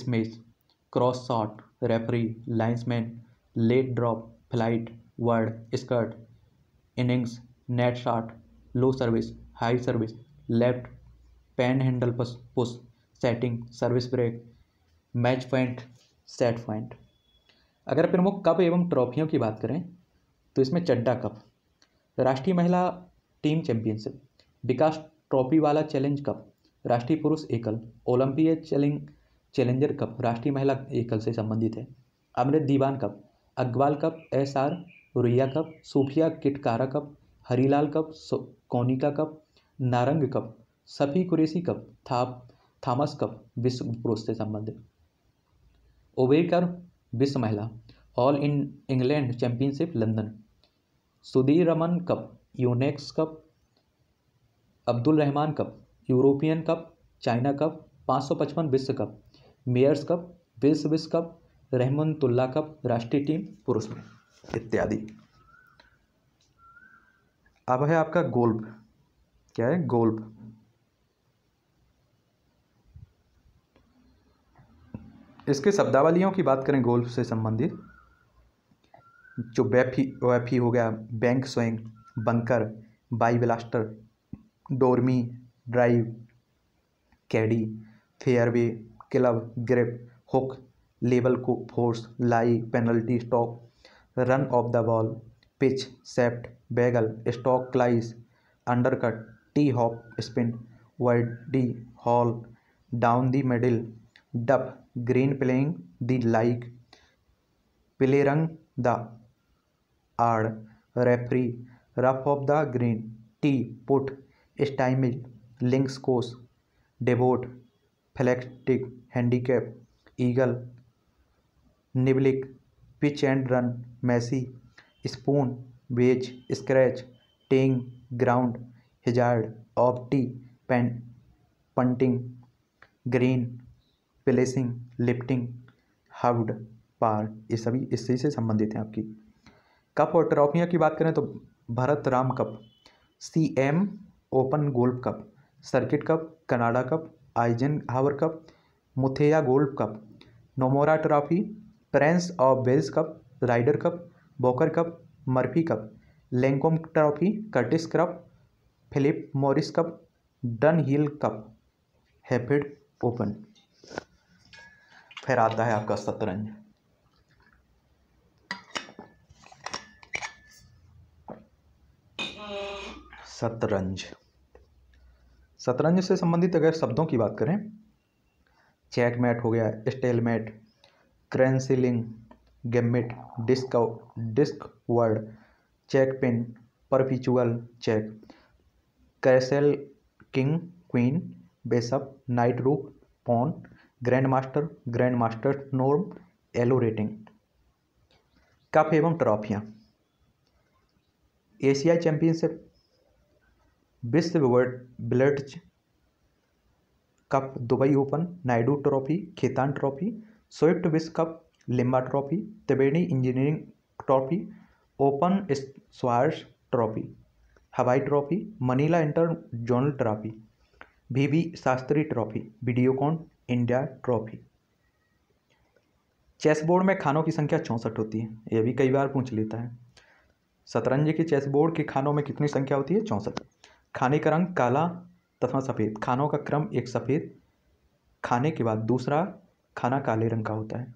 smash cross shot referee linesman let drop flight bird skirt innings net shot low service high service left pan handle पस push setting service break match point set point अगर प्रमुख cup एवं ट्रॉफियों की बात करें तो इसमें चड्डा कप राष्ट्रीय महिला टीम चैंपियनशिप विकास ट्रॉफी वाला चैलेंज कप राष्ट्रीय पुरुष एकल ओलंपिया चैलेंज चैलेंजर कप राष्ट्रीय महिला एकल से संबंधित है Amrit Diwan cup Agarwal cup S R Ruia cup Sufia किटकारा कप हरीलाल कप कौनिका cup Narang cup Safi Qureshi cup था थॉमस कप विश्व पुरुष से संबंधित ओबेकर विश्व महिला all in England championship London Sudhir Raman cup Yonex cup Abdul Rahman cup European cup China cup पाँच सौ पचपन विश्व कप मेयर्स कप विश्व विश्व कप रहमतुल्ला कप राष्ट्रीय टीम पुरुष में इत्यादि अब है आपका गोल्फ क्या है गोल्फ इसके शब्दावलियों की बात करें गोल्फ से संबंधित जो बैफी वैफी हो गया बैंक स्वयं bunker bye blaster dormie drive caddie fairway club grip hook label को force lie penalty stroke run off the ball pitch सेप्ट बैगल स्टॉक क्लाइस undercut tee hop spin birdie hole down the middle डप green playing the like play रंग the आड़ referee rough off the green tee putt stymie links course डेबोट फ्लैक्टिक handicap eagle niblick pitch and run mashie spoon wedge scratch tang ground hazard off tee pen putting green placing lifting हर्ड par ये सभी इसी से संबंधित हैं आपकी कप और ट्रॉफियाँ की बात करें तो Bharat Ram cup C M open golf cup circuit cup Canada cup Eisenhower cup Muthiah gold cup Nomura trophy prince of Wales cup Ryder cup Walker cup Murphy cup Lancome trophy Curtis cup Philip Morris cup Dunhill cup हैपिड open फिर आता है आपका शतरंज शतरंज शतरंज से संबंधित अगर शब्दों की बात करें चेकमेट हो गया स्टेलमेट क्रेंसिलिंग गेमिट डिस्क डिस्क वर्ड check pin perpetual check castle king queen bishop knight rook pawn grand master grand master norm Elo rating cup एवं ट्रॉफियाँ एशियाई चैंपियनशिप विश्व blitz cup Dubai open Naidu trophy Khaitan trophy Swift विश्व कप लिम्बा trophy Triveni engineering trophy open स्वार्स trophy हवाई trophy Manila inter zonal trophy B B V Shastri trophy Videocon India trophy chess board में खानों की संख्या चौंसठ होती है यह भी कई बार पूछ लेता है शतरंज के चेस बोर्ड के खानों में कितनी संख्या होती है चौंसठ खाने का रंग काला तथा सफ़ेद खानों का क्रम एक सफ़ेद खाने के बाद दूसरा खाना काले रंग का होता है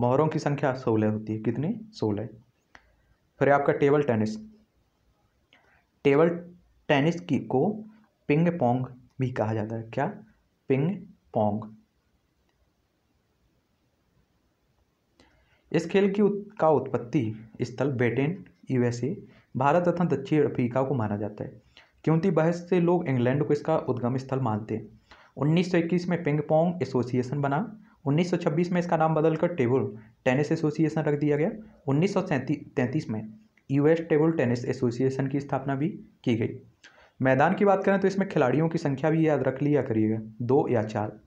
मोहरों की संख्या सोलह होती है कितने सोलह फिर आपका टेबल टेनिस टेबल टेनिस की को पिंग पोंग भी कहा जाता है क्या पिंग पोंग इस खेल की उत, का उत्पत्ति स्थल ब्रिटेन यूएसए भारत तथा दक्षिण अफ्रीका को माना जाता है क्योंकि बहस से लोग इंग्लैंड को इसका उद्गम स्थल मानते हैं 1921 में पिंग पोंग एसोसिएशन बना 1926 में इसका नाम बदलकर टेबल टेनिस एसोसिएशन रख दिया गया उन्नीस में यूएस टेबल टेनिस एसोसिएशन की स्थापना भी की गई मैदान की बात करें तो इसमें खिलाड़ियों की संख्या भी याद रख लिया करिएगा दो या चार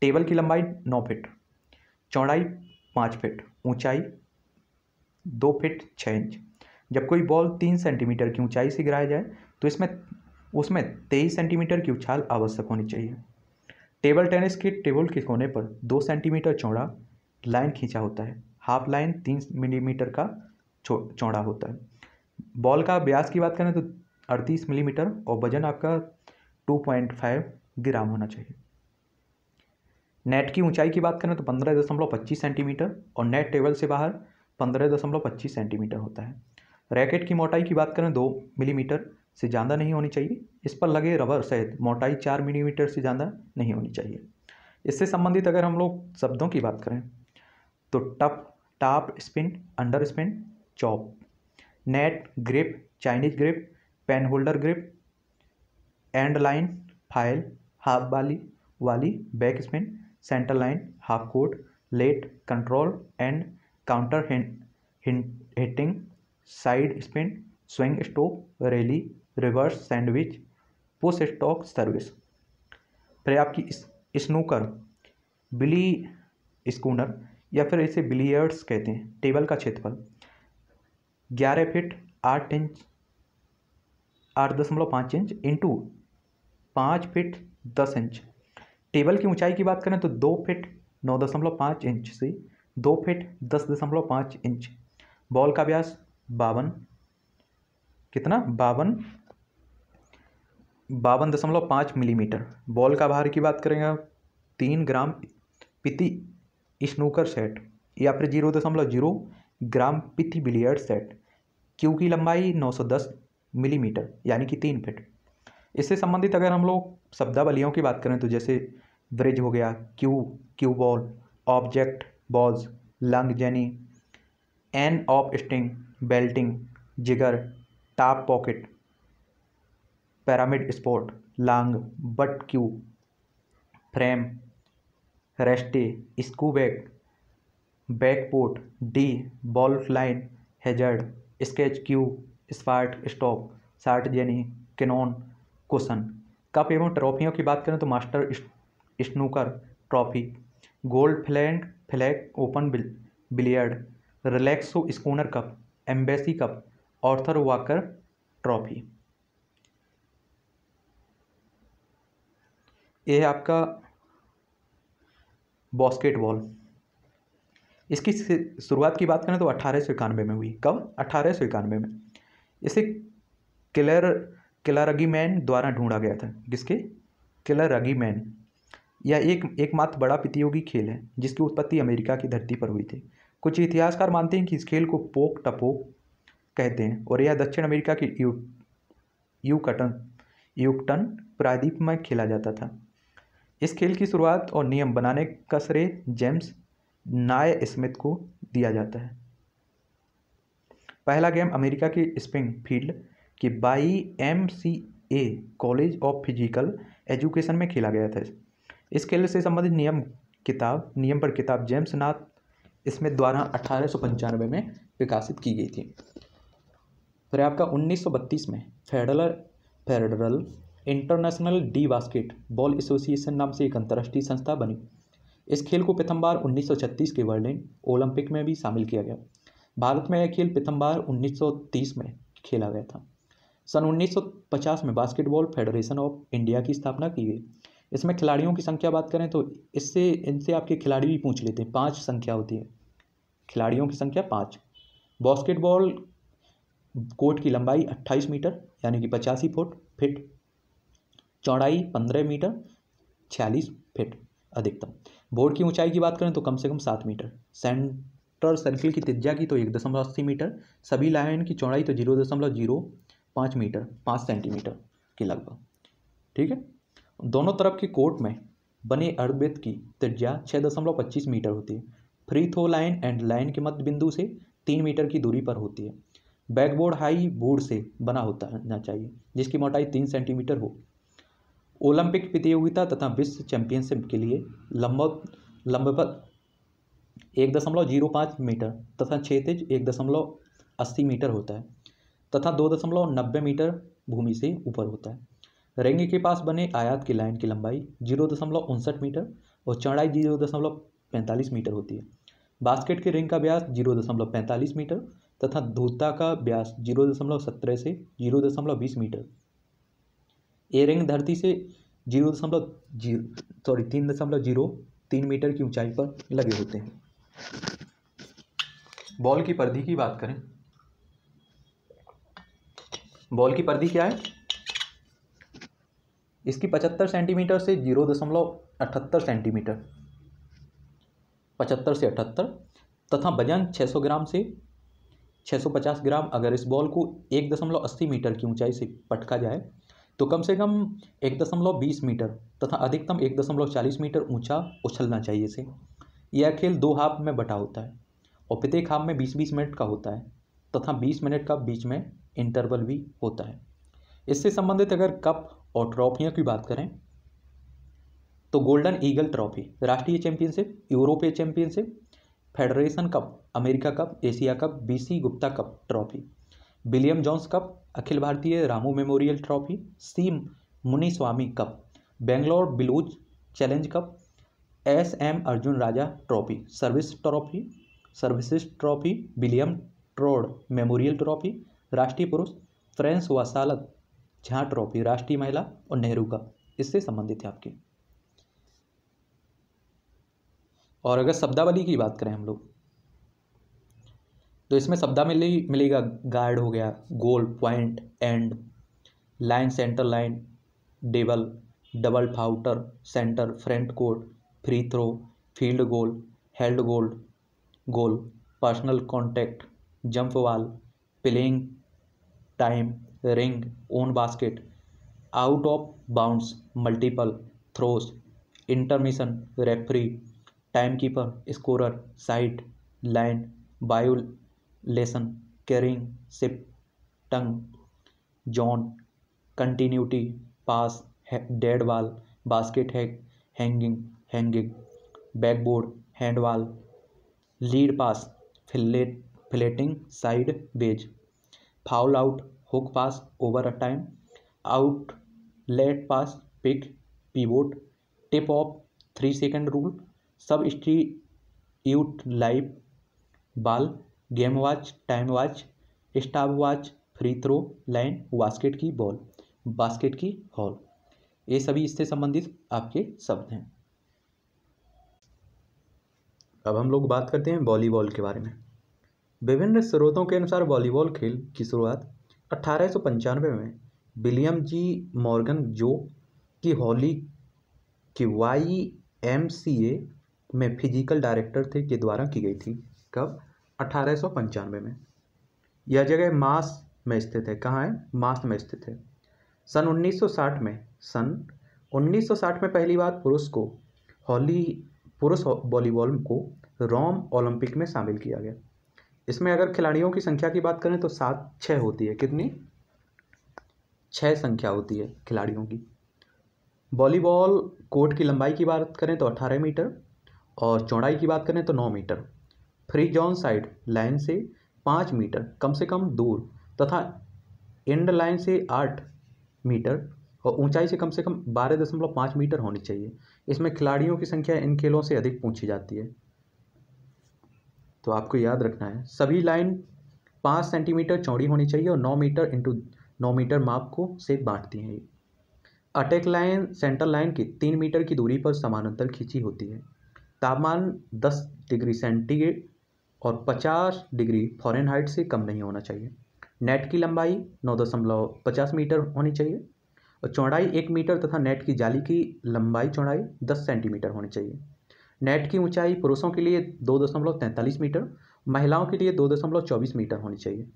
टेबल की लंबाई नौ फिट चौड़ाई पाँच फिट ऊंचाई दो फिट छः इंच जब कोई बॉल तीन सेंटीमीटर की ऊंचाई से गिराया जाए तो इसमें उसमें तेईस सेंटीमीटर की उछाल आवश्यक होनी चाहिए टेबल टेनिस के टेबल के कोने पर दो सेंटीमीटर चौड़ा लाइन खींचा होता है हाफ लाइन तीन मिलीमीटर का चौड़ा होता है बॉल का ब्यास की बात करें तो अड़तीस मिलीमीटर और वजन आपका टू पॉइंट फाइव ग्राम होना चाहिए नेट की ऊंचाई की बात करें तो पंद्रह दशमलव पच्चीस सेंटीमीटर और नेट टेबल से बाहर पंद्रह दशमलव पच्चीस सेंटीमीटर होता है रैकेट की मोटाई की बात करें दो मिलीमीटर से ज़्यादा नहीं होनी चाहिए इस पर लगे रबर सहित मोटाई चार मिलीमीटर से ज़्यादा नहीं होनी चाहिए इससे संबंधित अगर हम लोग शब्दों की बात करें तो टप top spin under spin chop net grip Chinese grip pen holder grip end line फाइल half volley volley back spin centre line half court let control end counter hitting side spin swing stroke rally reverse sandwich push stroke service फिर आपकी snooker बिली schooner या फिर इसे billiards कहते हैं table का क्षेत्रफल ग्यारह फिट आठ इंच आठ दशमलव पाँच इंच इंटू पाँच फिट दस इंच टेबल की ऊंचाई की बात करें तो दो फिट नौ दशमलव पाँच इंच से दो फिट दस दशमलव पाँच इंच बॉल का व्यास बावन कितना बावन बावन दशमलव पाँच मिलीमीटर बॉल का भार की बात करेंगे तीन ग्राम पिति स्नूकर सेट या फिर जीरो दशमलव जीरो ग्राम पिति बिलियर्ड सेट क्यू की लंबाई नौ सौ दस मिलीमीटर यानी कि तीन फिट इससे संबंधित अगर हम लोग शब्दावलियों की बात करें तो जैसे ब्रिज हो गया cue cue ball object balls लंग जेनी एन ऑफ स्टिंग बेल्टिंग jigger top pocket pyramid spot long butt cue frame rest स्कूबैक बैकपोर्ट डी बॉल लाइन हेजर्ड स्केच क्यू स्पार्ट stroke short jenny cannon cushion cup एवं ट्रॉफियों की बात करें तो मास्टर स्नूकर ट्रॉफी गोल्ड फ्लैंड फ्लैग ओपन बिल billiard Relaxo snooker cup embassy cup Arthur Walker trophy ये है आपका बॉस्केटबॉल इसकी शुरुआत की बात करें तो अट्ठारह सौ इक्यानवे में हुई कब अट्ठारह सौ इक्यानवे में इसे किलर किलारगी मैन द्वारा ढूंढा गया था किसके किलारगी मैन यह एक एकमात्र बड़ा प्रतियोगी खेल है जिसकी उत्पत्ति अमेरिका की धरती पर हुई थी कुछ इतिहासकार मानते हैं कि इस खेल को पोक टपोक कहते हैं और यह दक्षिण अमेरिका की यू यूकटन यूकटन प्रायद्वीप में खेला जाता था इस खेल की शुरुआत और नियम बनाने का श्रेय जेम्स नाय स्मिथ को दिया जाता है पहला गेम अमेरिका की स्प्रिंग फील्ड के Y M C A college of physical education में खेला गया था इस खेल से संबंधित नियम किताब नियम पर किताब जेम्स नाथ इसमें द्वारा अठारह में विकासित की गई थी फिर आपका 1932 में federal federal international de basket ball association नाम से एक अंतर्राष्ट्रीय संस्था बनी इस खेल को प्रथम बार उन्नीस के बर्लिन ओलंपिक में भी शामिल किया गया भारत में यह खेल प्रथम बार उन्नीस में खेला गया था सन 1950 में बास्केटबॉल फेडरेशन ऑफ इंडिया की स्थापना की गई इसमें खिलाड़ियों की संख्या बात करें तो इससे इनसे आपके खिलाड़ी भी पूछ लेते हैं पाँच संख्या होती है खिलाड़ियों की संख्या पाँच बास्केटबॉल कोर्ट की लंबाई 28 मीटर यानी कि पचासी फुट फिट चौड़ाई पंद्रह मीटर छियालीस फिट अधिकतम बोर्ड की ऊंचाई की बात करें तो कम से कम सात मीटर सेंटर सर्किल की त्रिज्या की तो एक दशमलव अस्सी मीटर सभी लाइन की चौड़ाई तो जीरो दशमलव जीरो पाँच मीटर पाँच सेंटीमीटर के लगभग ठीक है दोनों तरफ के कोर्ट में बने अर्धवृत्त की त्रिज्या छः दशमलव पच्चीस मीटर होती है free throw line end line के मध्य बिंदु से तीन मीटर की दूरी पर होती है बैकबोर्ड हाई बोर्ड से बना होता चाहिए जिसकी मोटाई तीन सेंटीमीटर हो ओलंपिक प्रतियोगिता तथा विश्व चैंपियनशिप के लिए लंबा लंबवत एक दशमलव जीरो पाँच मीटर तथा क्षेत्रज एक दशमलव अस्सी मीटर होता है तथा दो दशमलव नब्बे मीटर भूमि से ऊपर होता है रेंगे के पास बने आयात की लाइन की लंबाई जीरो दशमलव उनसठ मीटर और चौड़ाई जीरो दशमलव पैंतालीस मीटर होती है बास्केट के रिंग का ब्यास जीरो दशमलव पैंतालीस मीटर तथा धोता का ब्यास जीरो दशमलव सत्रह से जीरो दशमलव बीस मीटर ए रिंग धरती से जीरो दशमलव जीरो सॉरी तीन दशमलव जीरो तीन मीटर की ऊंचाई पर लगे होते हैं बॉल की परधि की बात करें बॉल की परधि क्या है इसकी पचहत्तर सेंटीमीटर से जीरो दशमलव अठहत्तर सेंटीमीटर पचहत्तर से अठहत्तर तथा वजन सौ ग्राम से सौ पचास ग्राम अगर इस बॉल को एक दशमलव अस्सी मीटर की ऊंचाई से पटका जाए तो कम से कम एक दशमलव बीस मीटर तथा अधिकतम एक दशमलव चालीस मीटर ऊंचा उछलना चाहिए इसे यह खेल दो हाफ में बटा होता है और प्रत्येक हाफ में बीस बीस मिनट का होता है तथा बीस मिनट का बीच में इंटरवल भी होता है इससे संबंधित अगर कप और ट्रॉफियों की बात करें तो गोल्डन ईगल ट्रॉफी राष्ट्रीय चैंपियनशिप यूरोपीय championship federation cup America cup Asia cup B C Gupta cup trophy William Jones cup अखिल भारतीय रामू मेमोरियल ट्रॉफी सीम Muniswamy cup Bangalore blues challenge cup S M Arjun Raja trophy service trophy services trophy William ट्रोड memorial trophy राष्ट्रीय पुरुष फ्रेंस वसालत Jha trophy राष्ट्रीय महिला और नेहरू का इससे संबंधित है आपके और अगर शब्दावली की बात करें हम लोग तो इसमें शब्दावली मिलेगा गार्ड हो गया goal point end line centre line डेबल डबल फाउटर centre front court free throw field goal held goal goal personal contact jump ball playing time ring on basket out of bounds multiple throws intermission referee time keeper scorer side line बायो लेसन carrying सिप टंग जॉन continuity pass dead ball basket hack hanging hanging backboard hand ball lead pass फिलेट फिलेटिंग side बेज foul out hook pass over a time out let pass pick pivot tip off three second rule substitute live ball game watch time watch stop watch free throw line basket की ball basket की hole ये सभी इससे संबंधित आपके शब्द हैं अब हम लोग बात करते हैं वॉलीबॉल के बारे में विभिन्न स्रोतों के अनुसार वॉलीबॉल खेल की शुरुआत अट्ठारह में विलियम जी मॉर्गन जो की हॉली की वाई एम सी ए में फिजिकल डायरेक्टर थे के द्वारा की गई थी कब अठारह में यह जगह मास में स्थित है कहाँ है मास में स्थित है सन 1960 में सन 1960 में पहली बार पुरुष को हॉली पुरुष वॉलीबॉल को रोम ओलंपिक में शामिल किया गया इसमें अगर खिलाड़ियों की संख्या की बात करें तो सात छः होती है कितनी छः संख्या होती है खिलाड़ियों की वॉलीबॉल कोर्ट की लंबाई की बात करें तो अट्ठारह मीटर और चौड़ाई की बात करें तो नौ metre free zone side line से पाँच मीटर कम से कम दूर तथा एंड लाइन से आठ मीटर और ऊंचाई से कम से कम बारह दशमलव पाँच मीटर होनी चाहिए इसमें खिलाड़ियों की संख्या इन खेलों से अधिक पूछी जाती है तो आपको याद रखना है सभी लाइन पाँच सेंटीमीटर चौड़ी होनी चाहिए और नौ मीटर इंटू नौ मीटर माप को से बांटती हैं अटैक लाइन सेंटर लाइन की तीन मीटर की दूरी पर समानांतर खींची होती है तापमान दस डिग्री सेंटीग्रेड और 50 डिग्री फॉरन हाइट से कम नहीं होना चाहिए नेट की लंबाई नौ दशमलव पचास मीटर होनी चाहिए और चौड़ाई एक मीटर तथा नेट की जाली की लंबाई चौड़ाई दस सेंटीमीटर होनी चाहिए नेट की ऊंचाई पुरुषों के लिए दो दशमलव तैंतालीस मीटर महिलाओं के लिए दो दशमलव चौबीस मीटर होनी चाहिए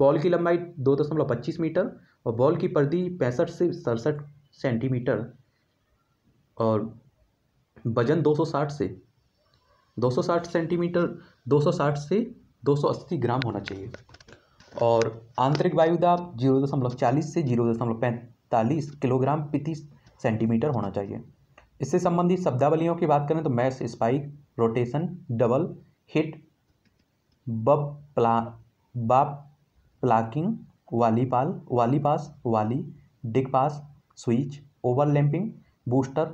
बॉल की लंबाई दो दशमलव पच्चीस मीटर और बॉल की पर्दी पैंसठ से सड़सठ सेंटीमीटर और वजन साठ से 260 सेंटीमीटर 260 से 280 ग्राम होना चाहिए और आंतरिक वायुदाब जीरो दशमलव चालीस से जीरो दशमलव पैंतालीस किलोग्राम प्रति सेंटीमीटर होना चाहिए इससे संबंधित शब्दावलियों की बात करें तो मैस स्पाइक रोटेशन डबल हिट बब प्ला बाप प्लाकिंग वाली पाल वाली पास वाली डिग पास स्विच ओवरलैम्पिंग बूस्टर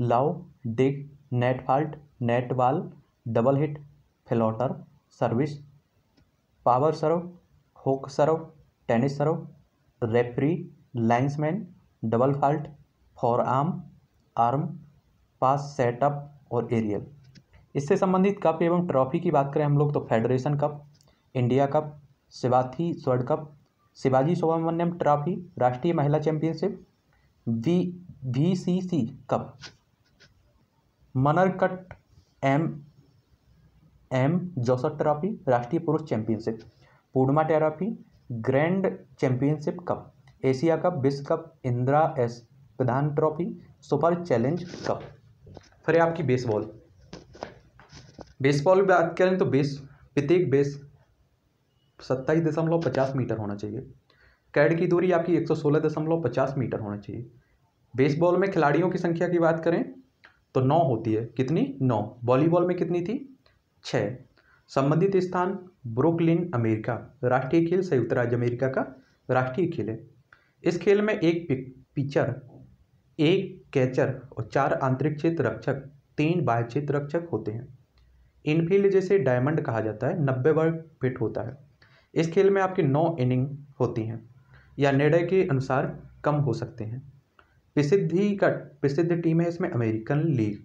लाओ dig net fault net ball double hit floater service power serve hook serve tennis serve referee linesman double fault fore arm arm pass setup और aerial इससे संबंधित कप एवं ट्रॉफी की बात करें हम लोग तो फेडरेशन कप इंडिया कप शिवाथी स्वर्ण कप शिवाजी सुब्रमण्यम ट्रॉफी राष्ट्रीय महिला championship V V C C cup मनरकट एम एम जोसफ ट्रॉफी राष्ट्रीय पुरुष championship Purnima trophy grand championship cup Asia cup विश्व cup Indira S Pradhan trophy super challenge cup फिर आपकी बेसबॉल बेसबॉल बात करें तो बेस प्रत्येक बेस सत्ताईस दशमलव पचास मीटर होना चाहिए कैड की दूरी आपकी एक सौ सोलह दशमलव पचास मीटर होना चाहिए बेसबॉल में खिलाड़ियों की संख्या की बात करें तो नौ होती है कितनी नौ वॉलीबॉल में कितनी थी छः संबंधित स्थान ब्रुकलिन अमेरिका राष्ट्रीय खेल संयुक्त राज्य अमेरिका का राष्ट्रीय खेल है इस खेल में एक पिचर एक कैचर और चार आंतरिक क्षेत्र रक्षक तीन बाह्य क्षेत्र रक्षक होते हैं इनफील्ड जैसे डायमंड कहा जाता है नब्बे वर्ग फिट होता है इस खेल में आपकी नौ इनिंग होती हैं या निर्णय के अनुसार कम हो सकते हैं प्रसिद्धि का प्रसिद्ध टीम है इसमें American league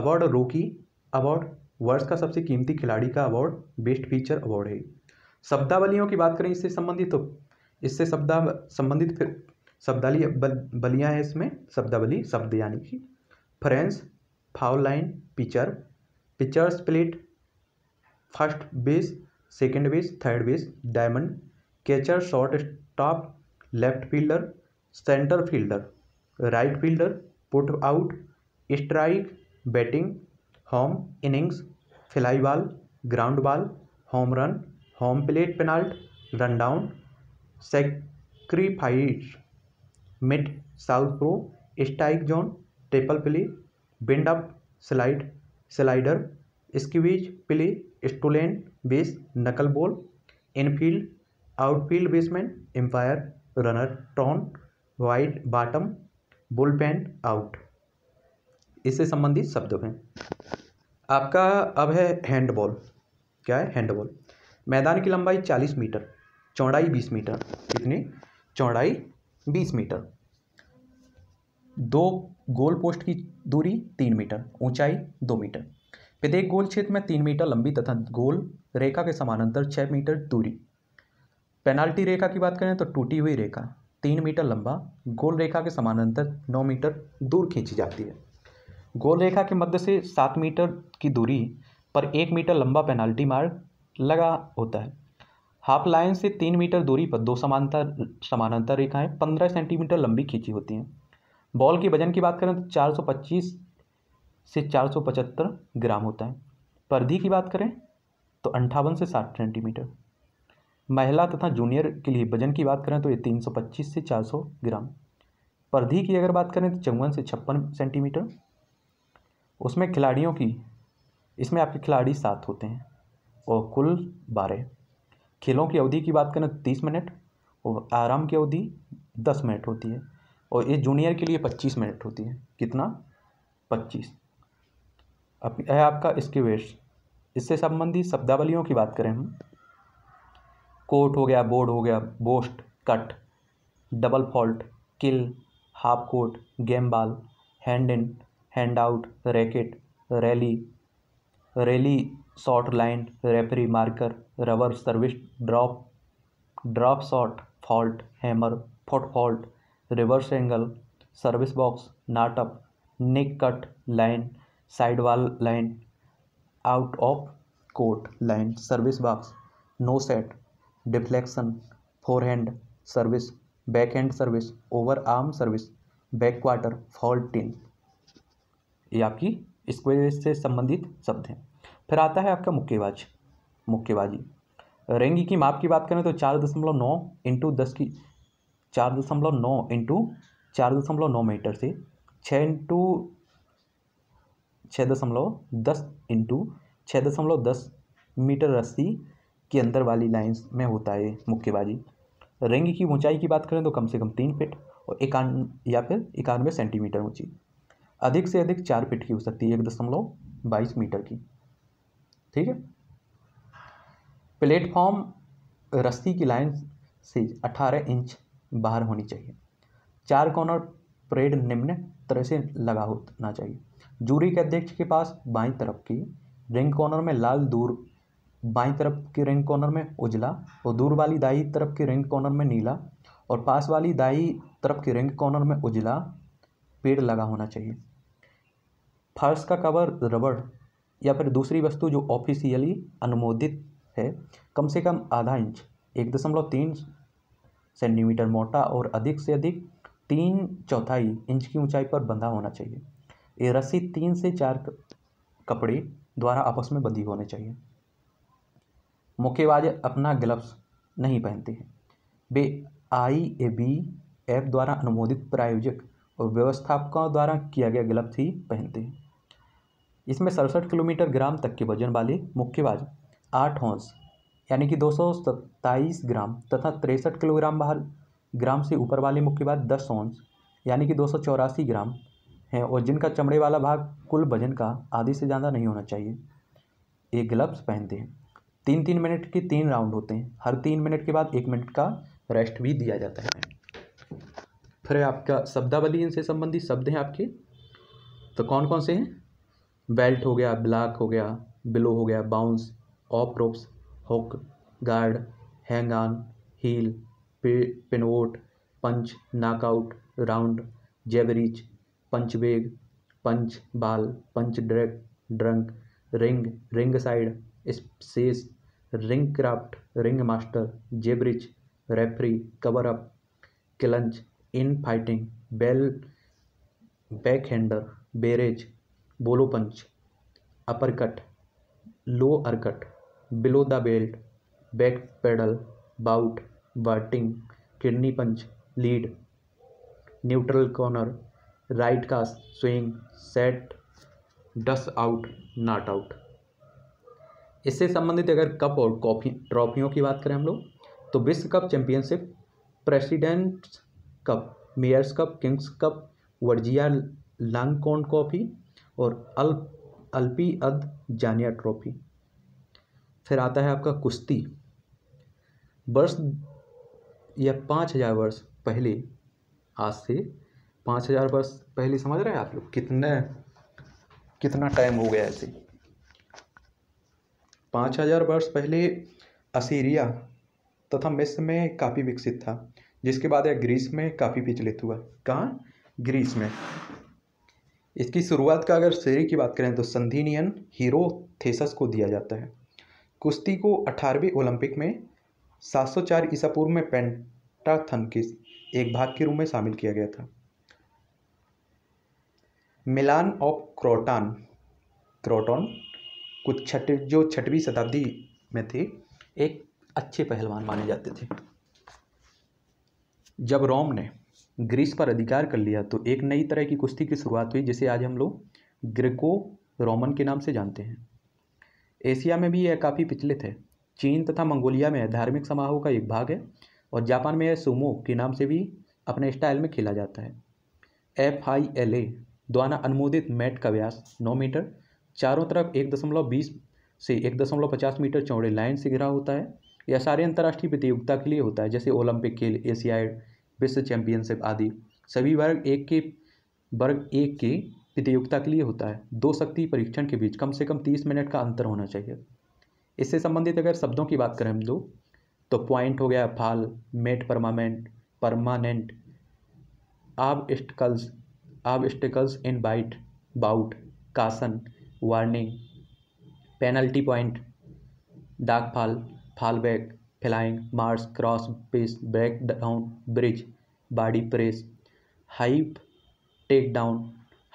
award rookie award वर्ष का सबसे कीमती खिलाड़ी का अवार्ड बेस्ट फीचर अवार्ड है शब्दावलियों की बात करें इससे संबंधित तो इससे शब्दा संबंधित फिर शब्दाली बलियाँ हैं इसमें शब्दावली शब्द यानी कि fence foul line pitcher pitcher split first base second base third base diamond catcher short stop left fielder centre fielder right fielder put out strike batting home innings fly ball ground ball home run home plate पेनाल्ट run down sacrifice मिड southpaw strike zone triple play wind up slide slider squeeze play stolen base knuckle ball infield outfield baseman umpire runner टॉन wide bottom bull out इससे संबंधित शब्द हैं आपका अब है हैंडबॉल क्या है हैंडबॉल मैदान की लंबाई चालीस मीटर चौड़ाई बीस मीटर कितनी चौड़ाई बीस मीटर दो गोल पोस्ट की दूरी तीन मीटर ऊंचाई दो मीटर प्रत्येक गोल क्षेत्र में तीन मीटर लंबी तथा गोल रेखा के समानांतर छः मीटर दूरी पेनाल्टी रेखा की बात करें तो टूटी हुई रेखा तीन मीटर लंबा गोल रेखा के समानांतर नौ मीटर दूर खींची जाती है गोल रेखा के मध्य से सात मीटर की दूरी पर एक मीटर लंबा पेनाल्टी मार्ग लगा होता है हाफ लाइन से तीन मीटर दूरी पर दो समांतर समानांतर रेखाएं पंद्रह सेंटीमीटर लंबी खींची होती हैं बॉल के वजन की बात करें तो चार सौ पच्चीस से चार सौ पचहत्तर ग्राम होता है परधि की बात करें तो अंठावन से साठ सेंटीमीटर महिला तथा जूनियर के लिए वजन की बात करें तो ये तीन सौ पच्चीस से चार सौ ग्राम परधि की अगर बात करें तो चौवन से छप्पन सेंटीमीटर उसमें खिलाड़ियों की इसमें आपके खिलाड़ी सात होते हैं और कुल बारह खेलों की अवधि की बात करें तो तीस मिनट और आराम की अवधि दस मिनट होती है और ये जूनियर के लिए पच्चीस मिनट होती है कितना पच्चीस अब यह आपका स्किवेश इससे संबंधित शब्दावलियों की बात करें हम कोर्ट हो गया बोर्ड हो गया boast cut double fault kill half court game ball hand in hand out racket rally rally shot line referee marker rubber service drop drop shot fault hammer foot fault reverse angle service box नाटअप nick cut line side wall line out of court line service box no set deflection fore hand service back hand service over arm service back quarter fault team ये आपकी square से संबंधित शब्द हैं फिर आता है आपका मुक्केबाज मुक्केबाजी रेंगी की माप की बात करें तो चार दशमलव नौ इंटू दस की चार दशमलव नौ इंटू चार दशमलव नौ मीटर से छः इंटू छः दशमलव दस इंटू छः दशमलव दस मीटर रस्सी के अंदर वाली लाइंस में होता है मुक्केबाजी रेंगी की ऊंचाई की बात करें तो कम से कम तीन फिट और इकान या फिर इक्यानवे सेंटीमीटर ऊंची अधिक से अधिक चार फीट की हो सकती है एक दशमलव बाईस मीटर की ठीक है प्लेटफॉर्म रस्सी की लाइन से अठारह इंच बाहर होनी चाहिए चार कॉर्नर परेड निम्न तरह से लगा होना चाहिए जूरी के अध्यक्ष के पास बाईं तरफ की रिंग कॉर्नर में लाल दूर बाईं तरफ की रिंग कॉर्नर में उजला और दूर वाली दाई तरफ की रिंग कॉर्नर में नीला और पास वाली दाई तरफ के रिंग कॉर्नर में उजला पेड़ लगा होना चाहिए फर्श का कवर रबड़ या फिर दूसरी वस्तु जो ऑफिशियली अनुमोदित है कम से कम आधा इंच एक दशमलव तीन सेंटीमीटर मोटा और अधिक से अधिक तीन चौथाई इंच की ऊंचाई पर बंधा होना चाहिए ये रस्सी तीन से चार कपड़े द्वारा आपस में बंधी होने चाहिए मुक्केबाज अपना ग्लव्स नहीं पहनते हैं वे आई ए बी एफ द्वारा अनुमोदित प्रायोजक और व्यवस्थापकों द्वारा किया गया ग्लब्स ही पहनते हैं इसमें सड़सठ किलोमीटर ग्राम तक के वजन वाले मुक्केबाज आठ हौस यानी कि दो ग्राम तथा तिरसठ किलोग्राम बाहर ग्राम से ऊपर वाले मुक्केबाज दस औंस यानी कि दो ग्राम हैं और जिनका चमड़े वाला भाग कुल वजन का आधे से ज़्यादा नहीं होना चाहिए ये ग्लब्स पहनते हैं तीन तीन मिनट के तीन राउंड होते हैं हर तीन मिनट के बाद एक मिनट का रेस्ट भी दिया जाता है फिर है आपका शब्दावली इनसे संबंधित शब्द हैं आपके तो कौन कौन से हैं बेल्ट हो गया ब्लॉक हो गया बिलो हो गया bounce off ropes hook guard hang on heel pivot punch knockout round जेवरीच punch bag punch ball punch ड्रैक ड्रंक ring ring side space ring craft ring master जेबरिच referee cover up clinch in fighting bell back hander barrage bolo punch uppercut low अरकट below the belt back pedal bout वर्टिंग kidney punch lead neutral corner right कास्ट swing set डस out not out इससे संबंधित अगर cup और coffee ट्रॉफियों की बात करें हम लोग तो विश्व cup championship presidents cup Myers cup kings cup वर्जिया लांगकोन कॉफ़ी और अल अल्पी अद जानिया ट्रॉफी फिर आता है आपका कुश्ती वर्ष या पाँच हज़ार वर्ष पहले आज से पाँच हज़ार वर्ष पहले समझ रहे हैं आप लोग कितने कितना टाइम हो गया ऐसे पाँच हज़ार वर्ष पहले असीरिया तथा मिस्र में काफ़ी विकसित था जिसके बाद यह ग्रीस में काफ़ी विचलित हुआ कहाँ ग्रीस में इसकी शुरुआत का अगर श्रेय की बात करें तो संधिनियन हीरो थेसस को दिया जाता है कुश्ती को अठारहवीं ओलंपिक में 704 ईसा पूर्व में पेंटाथन के एक भाग के रूप में शामिल किया गया था मिलान ऑफ क्रोटान क्रोटॉन कुछ छठ जो छठवीं शताब्दी में थे एक अच्छे पहलवान माने जाते थे जब रोम ने ग्रीस पर अधिकार कर लिया तो एक नई तरह की कुश्ती की शुरुआत हुई जिसे आज हम लोग ग्रेको रोमन के नाम से जानते हैं एशिया में भी यह काफ़ी पिछले थे चीन तथा मंगोलिया में धार्मिक समारोह का एक भाग है और जापान में यह सुमो के नाम से भी अपने स्टाइल में खेला जाता है एफ आई एल ए द्वारा अनुमोदित मैट का व्यास नौ मीटर चारों तरफ एक दशमलव बीस से एक दशमलव पचास मीटर चौड़े लाइन से घिरा होता है यह सारे अंतर्राष्ट्रीय प्रतियोगिता के लिए होता है जैसे ओलंपिक खेल एशियाड विश्व चैंपियनशिप आदि सभी वर्ग एक के वर्ग एक के प्रतियोगिता के लिए होता है दो शक्ति परीक्षण के बीच कम से कम तीस मिनट का अंतर होना चाहिए इससे संबंधित अगर शब्दों की बात करें हम लोग तो पॉइंट हो गया फाल met permanent permanent obstacles obstacles इन bite bout caution warning penalty point duck fall fall back flying mares cross face break down bridge body press hype take down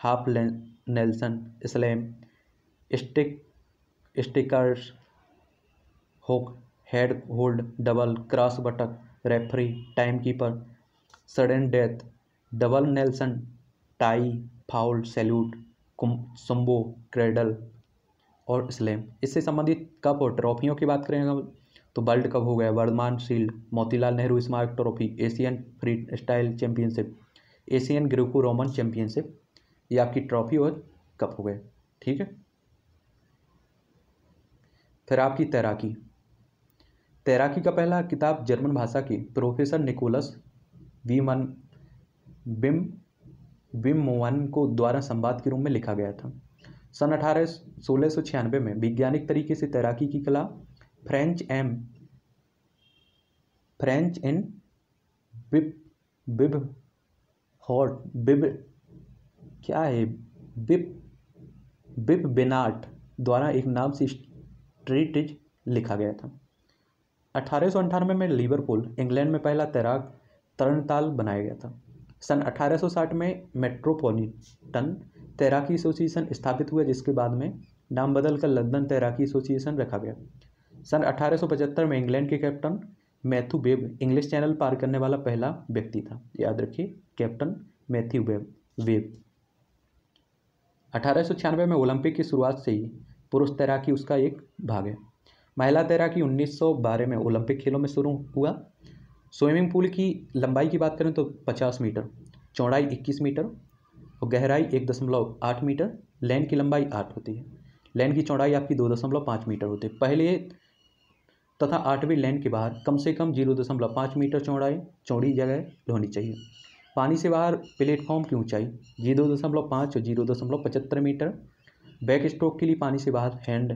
half nelson slam stick stickers hook head hold double cross buttock referee time keeper sudden death double nelson tie foul salute सुम्बो cradle और slam इससे संबंधित cup और ट्रॉफियों की बात करें तो world cup हो गया वर्धमान शील्ड मोतीलाल नेहरू स्मारक trophy Asian free style championship Asian Greco Roman championship ये आपकी ट्रॉफी और कप हो गए ठीक है फिर आपकी तैराकी तैराकी का पहला किताब जर्मन भाषा की प्रोफेसर निकोलस वीमन बिम विम मोवन को द्वारा संवाद के रूप में लिखा गया था सन अठारह सोलह सौ छियानवे में वैज्ञानिक तरीके से तैराकी की कला फ्रेंच एम फ्रेंच इन बिब बिब हॉट बिब क्या है बिब बिब बिनाट द्वारा एक नाम से स्ट्रीटिज लिखा गया था अठारह में लिवरपूल इंग्लैंड में पहला तैराक तरणताल बनाया गया था सन 1860 में मेट्रोपॉलिटन तैराकी एसोसिएशन स्थापित हुआ जिसके बाद में नाम बदलकर लंदन तैराकी एसोसिएशन रखा गया सन 1875 में इंग्लैंड के captain Matthew Webb English Channel पार करने वाला पहला व्यक्ति था याद रखिए कैप्टन मैथ्यू वेब वेब अठारह में ओलंपिक की शुरुआत से ही पुरुष तैराकी उसका एक भाग है महिला तैराकी 1912 में ओलंपिक खेलों में शुरू हुआ स्विमिंग पूल की लंबाई की बात करें तो 50 मीटर चौड़ाई 21 मीटर और गहराई एक दशमलव आठ मीटर लैंड की लंबाई आठ होती है लैंड की चौड़ाई आपकी दो दशमलव पाँच मीटर होती है पहले तथा आठवीं लेन के बाहर कम से कम जीरो दशमलव पाँच मीटर चौड़ाई चौड़ी जगह होनी चाहिए पानी से बाहर प्लेटफॉर्म की ऊंचाई जीरो दशमलव पाँच और जीरो दशमलव पचहत्तर मीटर बैक स्ट्रोक के लिए पानी से बाहर हैंड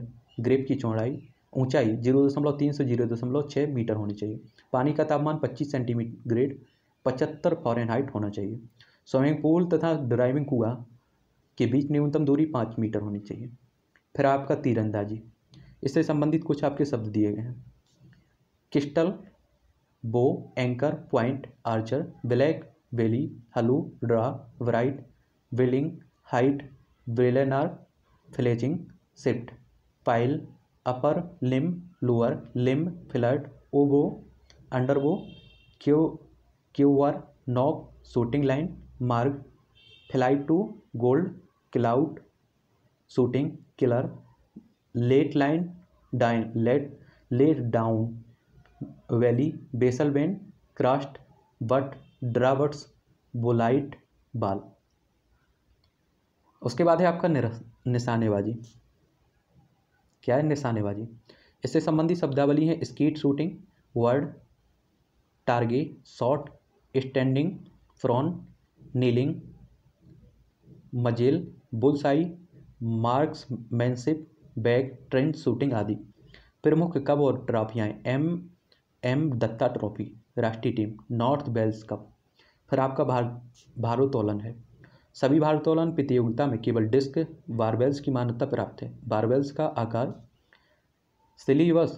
ग्रेप की चौड़ाई ऊंचाई जीरो दशमलव तीन से जीरो दशमलव छः मीटर होनी चाहिए पानी का तापमान पच्चीस सेंटीमीटर ग्रेड पचहत्तर फॉरनहाइट होना चाहिए स्विमिंग पूल तथा ड्राइविंग कुआ के बीच न्यूनतम दूरी पाँच मीटर होनी चाहिए फिर आपका तीरंदाजी इससे संबंधित कुछ आपके शब्द दिए गए हैं किस्टल bow anchor point archer black वेली हलू ड्रा वराइट विलिंग हाइट वेलेनार fletching shift pile upper limb lower limb फ्लर्ट ओबो अंडरबो क्यू क्यूआर नॉक शूटिंग लाइन मार्ग फ्लाइट टू गोल्ड क्लाउड शूटिंग किलर लेट लाइन डाइन लेट लेट डाउन वैली बेसल बैंड क्रास्ट बट ड्रावट्स बोलाइट बाल उसके बाद है आपका निशानेबाजी क्या है निशानेबाजी इससे संबंधित शब्दावली है स्कीट शूटिंग वर्ड टारगे शॉट स्टैंडिंग फ्रॉन kneeling muzzle bullseye marksmanship बैग ट्रेंड शूटिंग आदि प्रमुख कप और ट्रॉफियाँ एम एम दत्ता ट्रॉफी राष्ट्रीय टीम नॉर्थ बेल्स कप फिर आपका भार भारोत्तोलन है सभी भारोत्तोलन प्रतियोगिता में केवल डिस्क बारबेल्स की मान्यता प्राप्त है बारबेल्स का आकार सिलीवस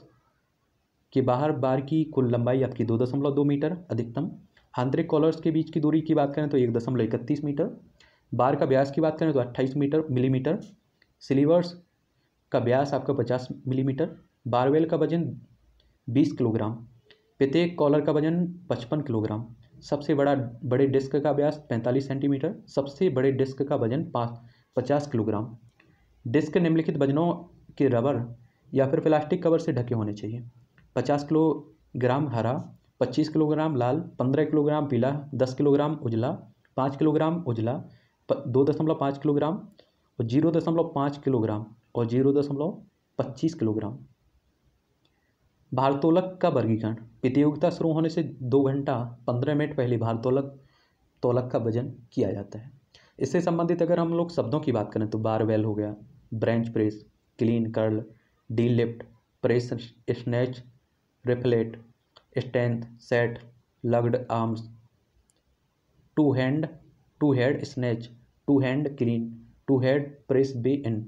के बाहर बार की कुल लंबाई आपकी दो दशमलव दो मीटर अधिकतम आंतरिक कॉलर्स के बीच की दूरी की बात करें तो एक दशमलव इकतीस मीटर बार का व्यास की बात करें तो अट्ठाईस मीटर मिलीमीटर सिलीवर्स का ब्यास आपका पचास मिलीमीटर बारवेल का वजन बीस किलोग्राम प्रत्येक कॉलर का वजन पचपन किलोग्राम सबसे बड़ा बड़े डिस्क का ब्यास पैंतालीस सेंटीमीटर सबसे बड़े डिस्क का वजन पाँच पचास किलोग्राम डिस्क निम्नलिखित वजनों के रबर या फिर प्लास्टिक कवर से ढके होने चाहिए पचास किलोग्राम हरा पच्चीस किलोग्राम लाल पंद्रह किलोग्राम पीला दस किलोग्राम उजला पाँच किलोग्राम उजला दो दशमलव पाँच किलोग्राम और जीरो दशमलव पाँच किलोग्राम और जीरो दशमलव पच्चीस किलोग्राम भारतोलक का वर्गीकरण प्रतियोगिता शुरू होने से दो घंटा पंद्रह मिनट पहले भारतोलक तोलक का वजन किया जाता है इससे संबंधित अगर हम लोग शब्दों की बात करें तो बार वेल हो गया ब्रेंच प्रेस क्लीन कर्ल डी लिफ्ट प्रेस स्नैच रिफ्लेट स्टेंथ सेट लग्ड arms two hand to head snatch two hand clean to head press बी एंड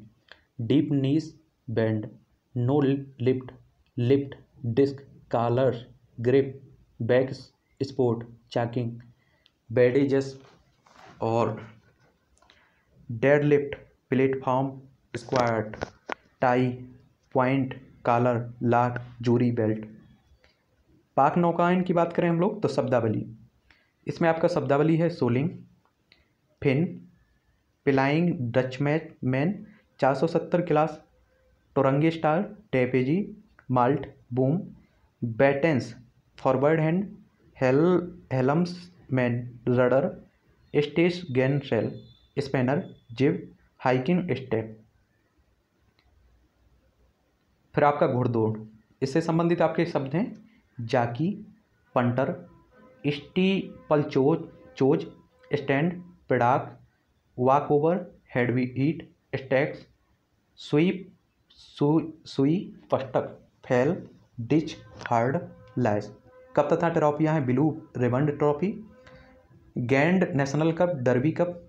deep knees bend no lift lift disc collar grip back sport checking bandages और dead lift platform squat tie point collar लाख jury belt पाक नौकायन की बात करें हम लोग तो शब्दावली इसमें आपका शब्दावली है सोलिंग फिन पिलाइंग डच मैच मैन चार सौ सत्तर टोरंगी स्टार टेपेजी माल्ट बूम बैटेंस फॉरवर्ड हैंड हेल हेलम्स मैन रडर स्टेस गैन सेल स्पेनर जिव हाइकिंग स्टेप फिर आपका घुड़दौड़ इससे संबंधित आपके शब्द हैं जाकी पंटर स्टी चोज चोज स्टैंड पिडाक वॉक ओवर हेडवी ईट स्टैक्स स्वीप सुई पष्टक फैल डिच हार्ड लैस कप तथा ट्रॉफियाँ हैं blue riband trophy Grand National cup Derby cup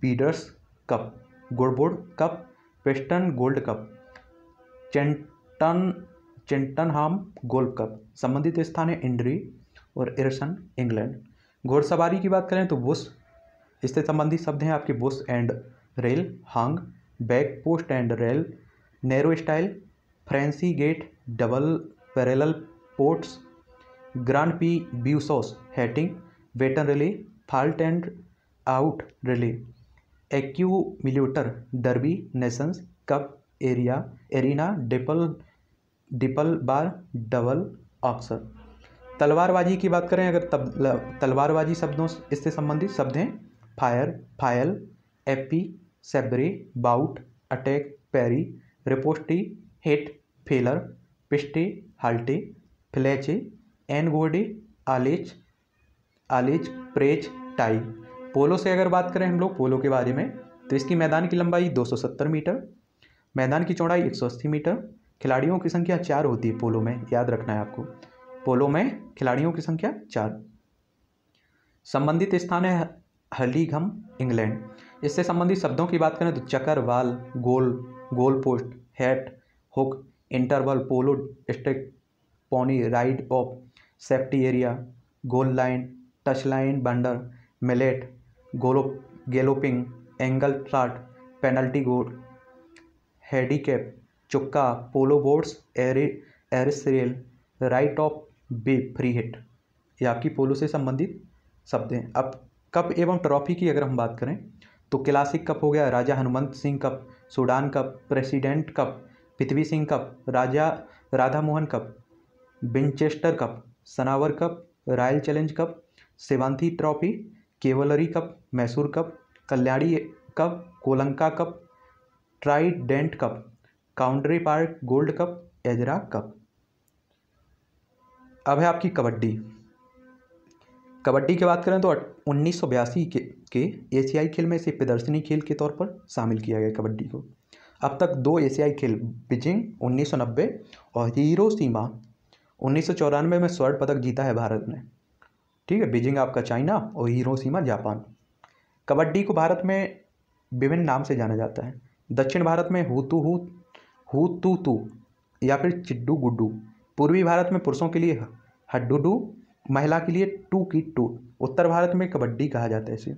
breeders cup Goodwood cup western gold cup Cheltenham gold cup संबंधित स्थान है इंड्री और इरसन इंग्लैंड घोड़सवारी की बात करें तो बुश इससे संबंधित शब्द हैं आपके बुश एंड रेल हांग back post and rail narrow stile फ्रेंसी गेट डबल पैरेलल पोर्ट्स ग्रांड पी ब्यूसोस हैटिंग वेटन relay fault and out relay accumulator derby nations cup area arena डिपल डिपल बार डबल ऑक्सर तलवारबाजी की बात करें अगर तलवारबाजी शब्दों इससे संबंधित शब्द हैं फायर foil epee sabre bout attack parry riposte hit फेलर पिस्टे हाल्टे फ्लैचे एनगोडे आलेच आलेच प्रेच टाई पोलो से अगर बात करें हम लोग पोलो के बारे में तो इसकी मैदान की लंबाई 270 मीटर मैदान की चौड़ाई 180 मीटर खिलाड़ियों की संख्या चार होती है पोलो में याद रखना है आपको पोलो में खिलाड़ियों की संख्या चार संबंधित स्थान है हलीघम इंग्लैंड इससे संबंधित शब्दों की बात करें तो चकर वाल goal goal post hat hook interval polo stick pony ride off safety area goal line touch line बंडर मिलेट गोलो galloping angle trot penalty goal cap chukka polo boards एरी एरिस right of way free hit ये आपकी पोलो से संबंधित शब्द हैं अब कप एवं ट्रॉफी की अगर हम बात करें तो क्लासिक कप हो गया Raja Hanumant Singh cup Sudan cup president cup Prithvi Singh cup Raja Radha Mohan cup Winchester cup Sanawar cup royal challenge cup Sevanthi trophy cavalry cup Mysore cup Kalyani cup कोलंका cup trident cup country park gold cup Ezra cup अब है आपकी कबड्डी कबड्डी की बात करें तो उन्नीस सौ बयासी के, के एशियाई खेल में इसे प्रदर्शनी खेल के तौर पर शामिल किया गया कबड्डी को अब तक दो एशियाई खेल बीजिंग 1990 और हीरो सीमा उन्नीस में स्वर्ण पदक जीता है भारत ने ठीक है बीजिंग आपका चाइना और हीरो सीमा जापान कबड्डी को भारत में विभिन्न नाम से जाना जाता है दक्षिण भारत में हुतू हु हुतू तू या फिर चिड्डू गुड्डू पूर्वी भारत में पुरुषों के लिए हड्डुडू महिला के लिए टू की टू उत्तर भारत में कबड्डी कहा जाता है इसे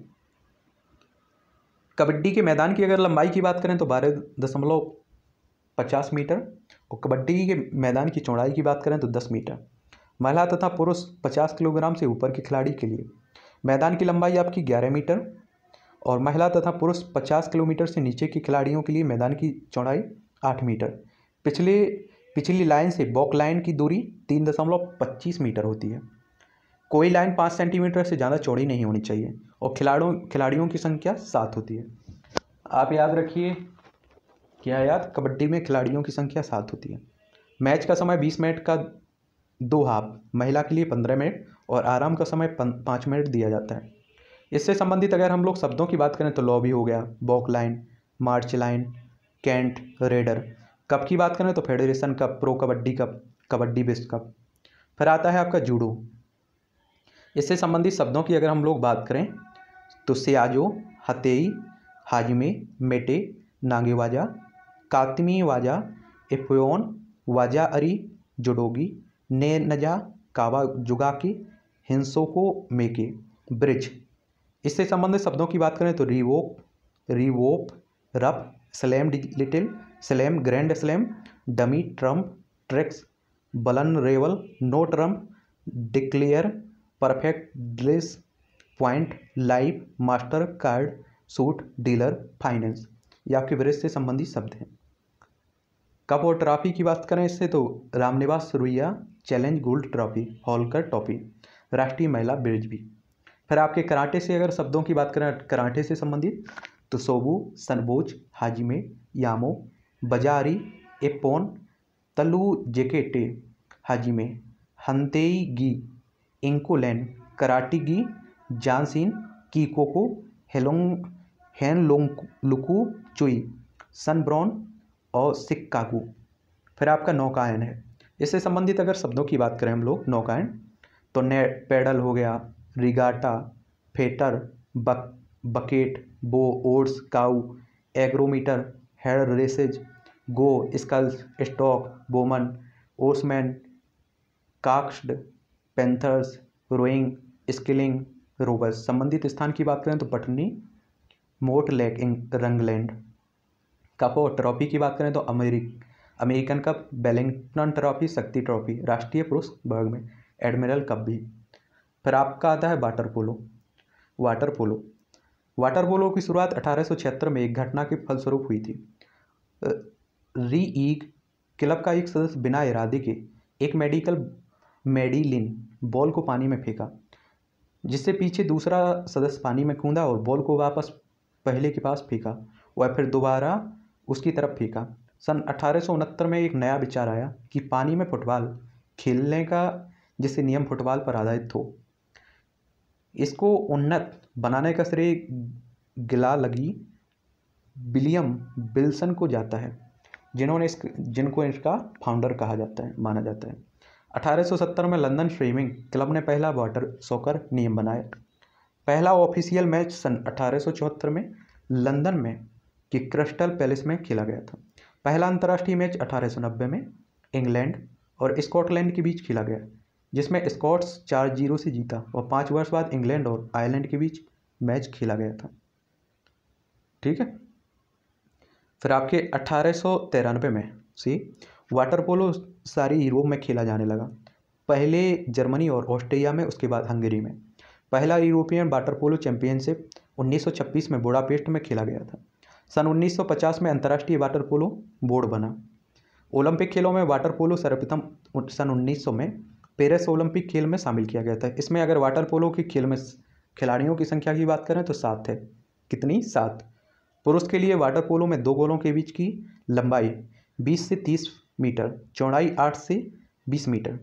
कबड्डी के मैदान की अगर लंबाई की बात करें तो बारह दशमलव पचास मीटर और कबड्डी के मैदान की चौड़ाई की बात करें तो दस मीटर महिला तथा पुरुष पचास किलोग्राम से ऊपर के खिलाड़ी के लिए मैदान की लंबाई आपकी ग्यारह मीटर और महिला तथा पुरुष पचास किलोमीटर से नीचे के खिलाड़ियों के लिए मैदान की चौड़ाई आठ मीटर पिछले पिछली लाइन से बॉक लाइन की दूरी तीन दशमलव पच्चीस मीटर होती है कोई लाइन पाँच सेंटीमीटर से ज़्यादा चौड़ी नहीं होनी चाहिए और खिलाड़ों खिलाड़ियों की संख्या सात होती है आप याद रखिए क्या याद कबड्डी में खिलाड़ियों की संख्या सात होती है मैच का समय बीस मिनट का दो हाफ महिला के लिए पंद्रह मिनट और आराम का समय पाँच मिनट दिया जाता है इससे संबंधित अगर हम लोग शब्दों की बात करें तो लॉबी हो गया baulk line march line cant raider cup की बात करें तो federation cup pro kabaddi cup kabaddi विश्व कप फिर आता है आपका जूडो इससे संबंधित शब्दों की अगर हम लोग बात करें तो सियाजो हतेई हाजमे मेटे नांगे वाजा कातमी वाजा एफोन वाजा अरी जुडोगी ने नजा कावा जुगा हिंसो को मेके ब्रिज इससे संबंधित शब्दों की बात करें तो रिवोप रिवोप ruff slam little slam grand slam dummy trump tricks बलन रेवल नो ट्रम्प डिक्लेयर परफेक्ट ड्रेस point live master card suit dealer finance ये आपके ब्रेस से संबंधित शब्द हैं कप और ट्रॉफी की बात करें इससे तो Ramniwas Ruia challenge gold trophy Holkar trophy राष्ट्रीय महिला ब्रिज भी फिर आपके कराटे से अगर शब्दों की बात करें कराटे से संबंधित तो सोबू सनबोज हाजिमे यामो बजारी एपोन तलु जेकेटे हाजिमे हंतेई गी इंकोलैन कराटेगी जानसिन कीकोको हेलोंग लुकू चुई सनब्रॉन और सिक्काकू फिर आपका नौकायन है इससे संबंधित अगर शब्दों की बात करें हम लोग नौकायन तो ने पैडल हो गया रिगाटा फेटर बक बकेट बो ओट्स काउ एग्रोमीटर हेड रेसेज गो स्कल्स स्टॉक बोमन ओसमैन काक्स्ड पेंथर्स रोइंग स्किलिंग रोबर्स संबंधित स्थान की बात करें तो बटनी मोट लेक रंगलैंड कप और ट्रॉफी की बात करें तो अमेरिक अमेरिकन कप बेलिंगटन ट्रॉफी शक्ति ट्रॉफी राष्ट्रीय पुरुष वर्ग में एडमिरल कप भी फिर आपका आता है water polo water polo water polo की शुरुआत अठारह में एक घटना के फलस्वरूप हुई थी री ईग क्लब का एक सदस्य बिना इरादे के एक मेडिकल मेडीलिन बॉल को पानी में फेंका जिससे पीछे दूसरा सदस्य पानी में कूदा और बॉल को वापस पहले के पास फेंका वह फिर दोबारा उसकी तरफ फेंका सन अठारह में एक नया विचार आया कि पानी में फुटबॉल खेलने का जिससे नियम फुटबॉल पर आधारित हो इसको उन्नत बनाने का श्रेय गिला लगी विलियम बिल्सन को जाता है जिन्होंने इस जिनको इसका फाउंडर कहा जाता है माना जाता है 1870 में लंदन स्विमिंग क्लब ने पहला वाटर सॉकर नियम बनाया पहला ऑफिशियल मैच सन 1874 में लंदन में कि क्रिस्टल पैलेस में खेला गया था पहला अंतर्राष्ट्रीय मैच 1890 में इंग्लैंड और स्कॉटलैंड के बीच खेला गया जिसमें स्कॉट्स चार जीरो से जीता और पाँच वर्ष बाद इंग्लैंड और आयरलैंड के बीच मैच खेला गया था ठीक है फिर आपके अट्ठारह में सी वाटर पोलो सारी यूरोप में खेला जाने लगा पहले जर्मनी और ऑस्ट्रिया में उसके बाद हंगरी में पहला यूरोपियन वाटर पोलो चैंपियनशिप 1926 में बोड़ापेस्ट में खेला गया था सन 1950 में अंतर्राष्ट्रीय वाटर पोलो बोर्ड बना ओलंपिक खेलों में वाटर पोलो सर्वप्रथम सन 1900 में पेरिस ओलंपिक खेल में शामिल किया गया था इसमें अगर वाटर पोलो के खेल में खिलाड़ियों की संख्या की बात करें तो सात है कितनी सात पुरुष के लिए वाटर पोलो में दो गोलों के बीच की लंबाई बीस से तीस मीटर चौड़ाई आठ से बीस मीटर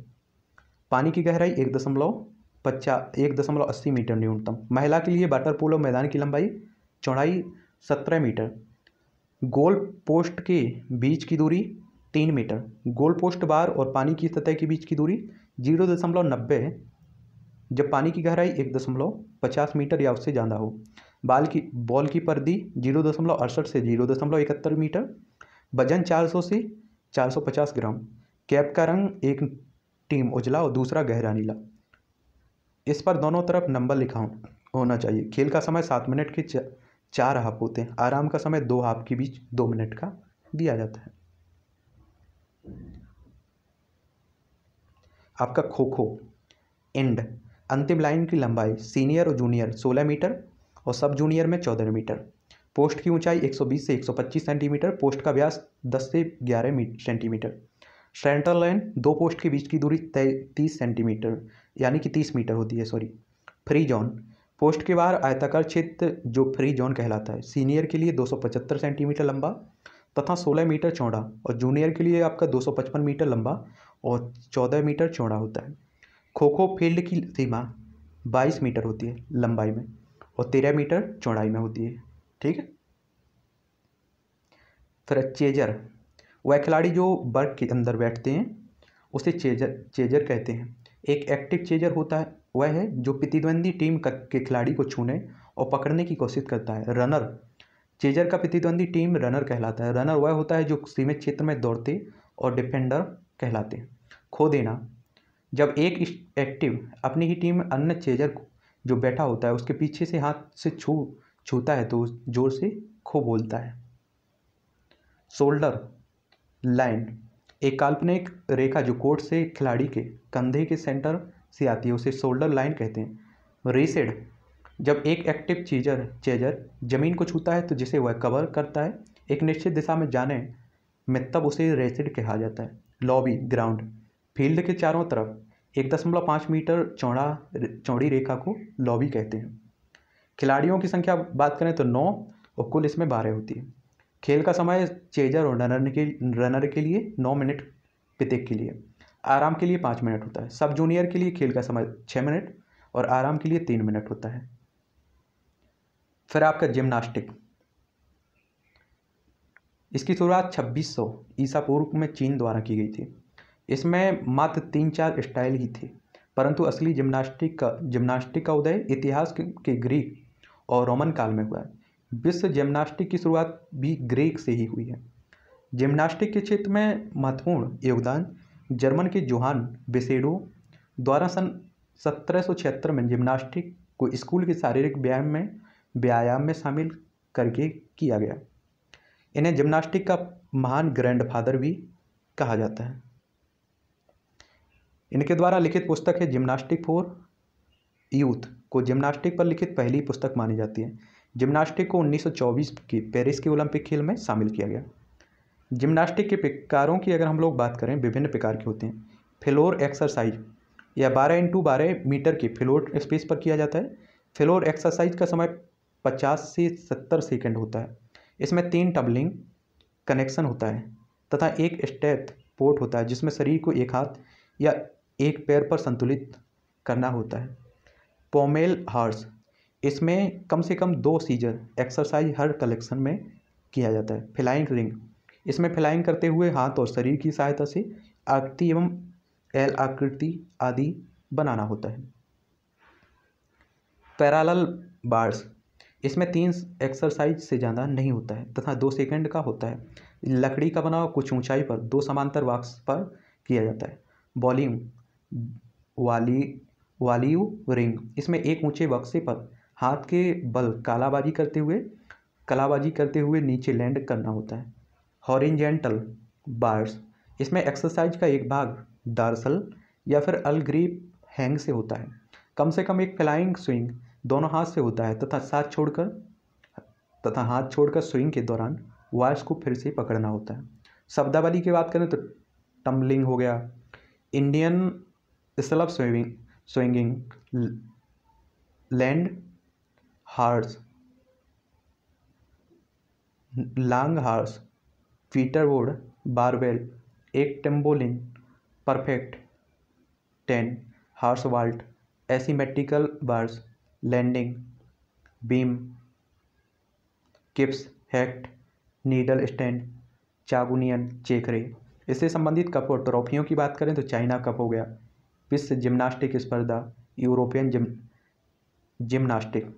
पानी की गहराई एक दशमलव पचास एक दशमलव अस्सी मीटर न्यूनतम महिला के लिए वाटर पोलो मैदान की लंबाई चौड़ाई सत्रह मीटर गोल पोस्ट के बीच की दूरी तीन मीटर गोल पोस्ट बार और पानी की सतह के बीच की दूरी जीरो दशमलव नब्बे है जब पानी की गहराई एक दशमलव पचास मीटर या उससे ज़्यादा हो बाल की बॉल की पर्दी जीरो दशमलव अड़सठ से जीरो दशमलव इकहत्तर मीटर वजन चार सौ से 450 ग्राम कैप का रंग एक टीम उजला और दूसरा गहरा नीला इस पर दोनों तरफ नंबर लिखा होना चाहिए खेल का समय सात मिनट के चार हाफ होते हैं आराम का समय दो हाफ के बीच दो मिनट का दिया जाता है आपका खो खो एंड अंतिम लाइन की लंबाई सीनियर और जूनियर सोलह मीटर और सब जूनियर में चौदह मीटर पोस्ट की ऊंचाई 120 से 125 सेंटीमीटर पोस्ट का व्यास 10 से 11 सेंटीमीटर सेंटर लाइन दो पोस्ट के बीच की दूरी तीस सेंटीमीटर यानी कि तीस मीटर होती है सॉरी फ्री जोन पोस्ट के बाहर आयताकार क्षेत्र जो फ्री जोन कहलाता है सीनियर के लिए 275 सेंटीमीटर लंबा तथा 16 मीटर चौड़ा और जूनियर के लिए आपका 255 मीटर लंबा और 14 मीटर चौड़ा होता है खो खो फील्ड की सीमा 22 मीटर होती है लंबाई में और 13 मीटर चौड़ाई में होती है ठीक है फिर चेजर वह खिलाड़ी जो बर्ग के अंदर बैठते हैं उसे चेजर चेजर कहते हैं एक एक्टिव चेजर होता है वह है जो प्रतिद्वंदी टीम के खिलाड़ी को छूने और पकड़ने की कोशिश करता है रनर चेजर का प्रतिद्वंदी टीम रनर कहलाता है रनर वह होता है जो सीमित क्षेत्र में दौड़ते और डिफेंडर कहलाते हैं खो देना जब एक एक्टिव अपनी ही टीम अन्य चेजर जो बैठा होता है उसके पीछे से हाथ से छू छूता है तो ज़ोर से खो बोलता है शोल्डर लाइन एक काल्पनिक रेखा जो कोर्ट से खिलाड़ी के कंधे के सेंटर से आती है उसे शोल्डर लाइन कहते हैं रेसेड जब एक एक्टिव चीजर चेजर जमीन को छूता है तो जिसे वह कवर करता है एक निश्चित दिशा में जाने में तब उसे रेसेड कहा जाता है लॉबी ग्राउंड फील्ड के चारों तरफ एक दशमलव पाँच मीटर चौड़ा चौड़ी रेखा को लॉबी कहते हैं खिलाड़ियों की संख्या बात करें तो नौ और कुल इसमें बारह होती है खेल का समय चेजर और रनर के रनर के लिए नौ मिनट पितिक के लिए आराम के लिए पाँच मिनट होता है सब जूनियर के लिए खेल का समय छः मिनट और आराम के लिए तीन मिनट होता है फिर आपका जिम्नास्टिक इसकी शुरुआत 2600 ईसा पूर्व में चीन द्वारा की गई थी इसमें मात्र तीन चार स्टाइल ही थी परंतु असली जिम्नास्टिक का जिम्नास्टिक का उदय इतिहास के ग्रीक और रोमन काल में हुआ है विश्व जिम्नास्टिक की शुरुआत भी ग्रीक से ही हुई है जिम्नास्टिक के क्षेत्र में महत्वपूर्ण योगदान जर्मन के जोहान बेसेडो द्वारा सन सत्रह में जिम्नास्टिक को स्कूल के शारीरिक व्यायाम में व्यायाम में शामिल करके किया गया इन्हें जिम्नास्टिक का महान ग्रैंडफादर भी कहा जाता है इनके द्वारा लिखित पुस्तक है जिम्नास्टिक फॉर यूथ को जिम्नास्टिक पर लिखित पहली पुस्तक मानी जाती है जिम्नास्टिक को 1924 की पेरिस के ओलंपिक खेल में शामिल किया गया जिम्नास्टिक के प्रकारों की अगर हम लोग बात करें विभिन्न प्रकार के होते हैं फ्लोर एक्सरसाइज या बारह इंटू बारह मीटर के फ्लोर स्पेस पर किया जाता है फ्लोर एक्सरसाइज का समय पचास से सत्तर सेकेंड होता है इसमें तीन टबलिंग कनेक्शन होता है तथा एक स्टेप पोर्ट होता है जिसमें शरीर को एक हाथ या एक पैर पर संतुलित करना होता है पोमेल हॉर्स इसमें कम से कम दो सीजर एक्सरसाइज हर कलेक्शन में किया जाता है फ्लाइंग रिंग इसमें फ्लाइंग करते हुए हाथ और शरीर की सहायता से आकृति एवं एल आकृति आदि बनाना होता है पैराल बार्स इसमें तीन एक्सरसाइज से ज़्यादा नहीं होता है तथा दो सेकंड का होता है लकड़ी का बनाव कुछ ऊंचाई पर दो समांतर वाक्स पर किया जाता है बॉलिंग वाली वाली रिंग इसमें एक ऊंचे बक्से पर हाथ के बल कालाबाजी करते हुए कलाबाजी करते हुए नीचे लैंड करना होता है हॉरिजेंटल बार्स इसमें एक्सरसाइज का एक भाग दार्सल या फिर अलग्रीप हैंग से होता है कम से कम एक फ्लाइंग स्विंग दोनों हाथ से होता है तथा साथ छोड़कर तथा हाथ छोड़कर स्विंग के दौरान वायर्स को फिर से पकड़ना होता है शब्दावली की बात करें तो टम्बलिंग हो गया इंडियन स्लब swing swinging land horse long horse पीटरवुड बारवेल एक trampoline perfect ten horse vault asymmetrical bars landing beam kips हैक्ट नीडल स्टैंड चागुनियन चेकरे इससे संबंधित कप और ट्रॉफियों की बात करें तो चाइना कप हो गया विश्व जिम्नास्टिक स्पर्धा यूरोपियन जिम जिम्नास्टिक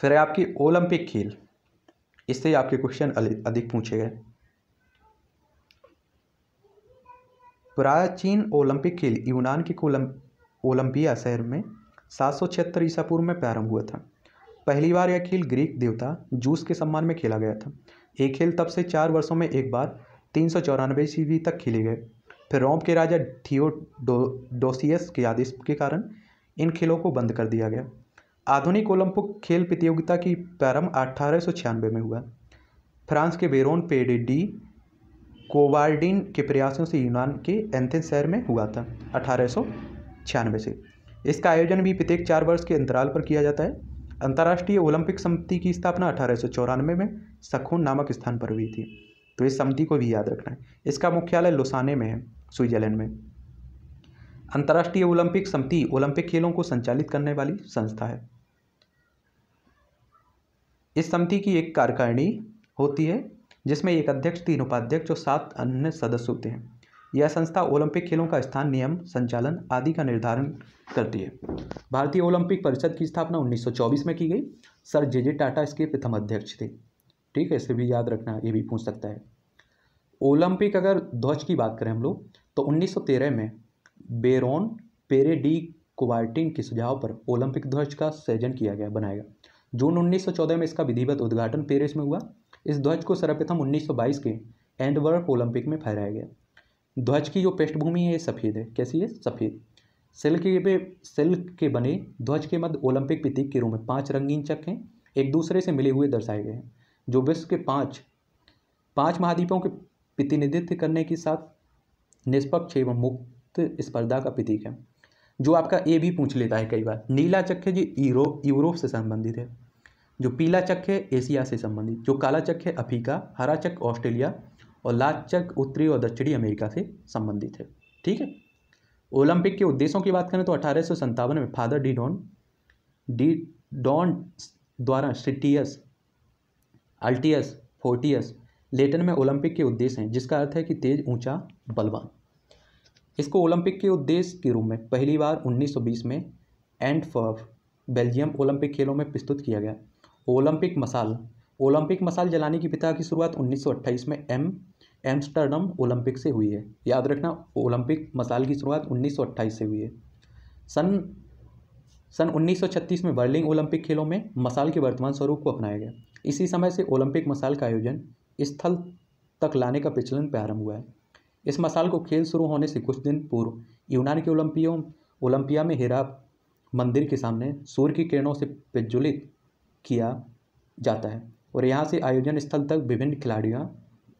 फिर है आपकी ओलंपिक खेल इससे आपके क्वेश्चन अधिक पूछे गए प्राचीन ओलंपिक खेल यूनान के ओलंपिया शहर में सात सौ छिहत्तर ईसा पूर्व में प्रारंभ हुआ था पहली बार यह खेल ग्रीक देवता जूस के सम्मान में खेला गया था यह खेल तब से चार वर्षों में एक बार तीन सौ चौरानवे ईस्वी तक खेले गए फिर रोम के राजा थियोडोसियस के आदेश के कारण इन खेलों को बंद कर दिया गया आधुनिक ओलंपिक खेल प्रतियोगिता की प्रारंभ अठारह में हुआ फ्रांस के बेरोन पेडेडी कोवार्डिन के प्रयासों से यूनान के एंथे शहर में हुआ था अठारह से इसका आयोजन भी प्रत्येक चार वर्ष के अंतराल पर किया जाता है अंतर्राष्ट्रीय ओलंपिक समिति की स्थापना अठारह में सखून नामक स्थान पर हुई थी तो इस समिति को भी याद रखना है इसका मुख्यालय लुसाने में है स्विट्जरलैंड में अंतर्राष्ट्रीय ओलंपिक समिति ओलंपिक खेलों को संचालित करने वाली संस्था है इस समिति की एक कार्यकारिणी होती है जिसमें एक अध्यक्ष तीन उपाध्यक्ष और सात अन्य सदस्य होते हैं यह संस्था ओलंपिक खेलों का स्थान नियम संचालन आदि का निर्धारण करती है भारतीय ओलंपिक परिषद की स्थापना 1924 में की गई सर जे जे टाटा इसके प्रथम अध्यक्ष थे ठीक है इसे भी याद रखना ये भी पूछ सकता है ओलंपिक अगर ध्वज की बात करें हम लोग तो 1913 में बेरोन पेरे डी के सुझाव पर ओलंपिक ध्वज का सृजन किया गया बनाया गया जून 1914 में इसका विधिवत उद्घाटन पेरिस में हुआ इस ध्वज को सर्वप्रथम 1922 के एंडवर्प ओलंपिक में फहराया गया ध्वज की जो पृष्ठभूमि है ये सफ़ेद है कैसी है सफ़ेद सिल्क के सिल्क के बने ध्वज के मध्य ओलंपिक प्रतीक के रूप में पांच रंगीन चक हैं एक दूसरे से मिले हुए दर्शाए गए हैं जो विश्व के पाँच पाँच महाद्वीपों के प्रतिनिधित्व करने के साथ निष्पक्ष एवं मुक्त स्पर्धा का प्रतीक है जो आपका ए भी पूछ लेता है कई बार नीला चक है यूरोप यूरोप से संबंधित है जो पीला चक है एशिया से संबंधित जो काला चक है अफ्रीका हरा चक ऑस्ट्रेलिया और लाल चक उत्तरी और दक्षिणी अमेरिका से संबंधित है ठीक है ओलंपिक के उद्देश्यों की बात करें तो अठारह में father Didon Didon द्वारा सिटियस अल्टियस फोर्टियस लेटन में ओलंपिक के उद्देश्य हैं जिसका अर्थ है कि तेज ऊंचा बलवान इसको ओलंपिक के उद्देश्य के रूप में पहली बार 1920 में एंड फॉर बेल्जियम ओलंपिक खेलों में प्रस्तुत किया गया ओलंपिक मसाल ओलंपिक मसाल जलाने की पिता की शुरुआत 1928 में एम एम्स्टर्डम ओलंपिक से हुई है याद रखना ओलंपिक मसाल की शुरुआत 1928 से हुई है सन सन 1936 में बर्लिंग ओलंपिक खेलों में मसाल के वर्तमान स्वरूप को अपनाया गया इसी समय से ओलंपिक मसाल का आयोजन स्थल तक लाने का प्रचलन प्रारंभ हुआ है इस मसाल को खेल शुरू होने से कुछ दिन पूर्व यूनान के ओलंपियों ओलंपिया में हेरा मंदिर के सामने सूर्य की किरणों से प्रज्वलित किया जाता है और यहाँ से आयोजन स्थल तक विभिन्न खिलाड़ियाँ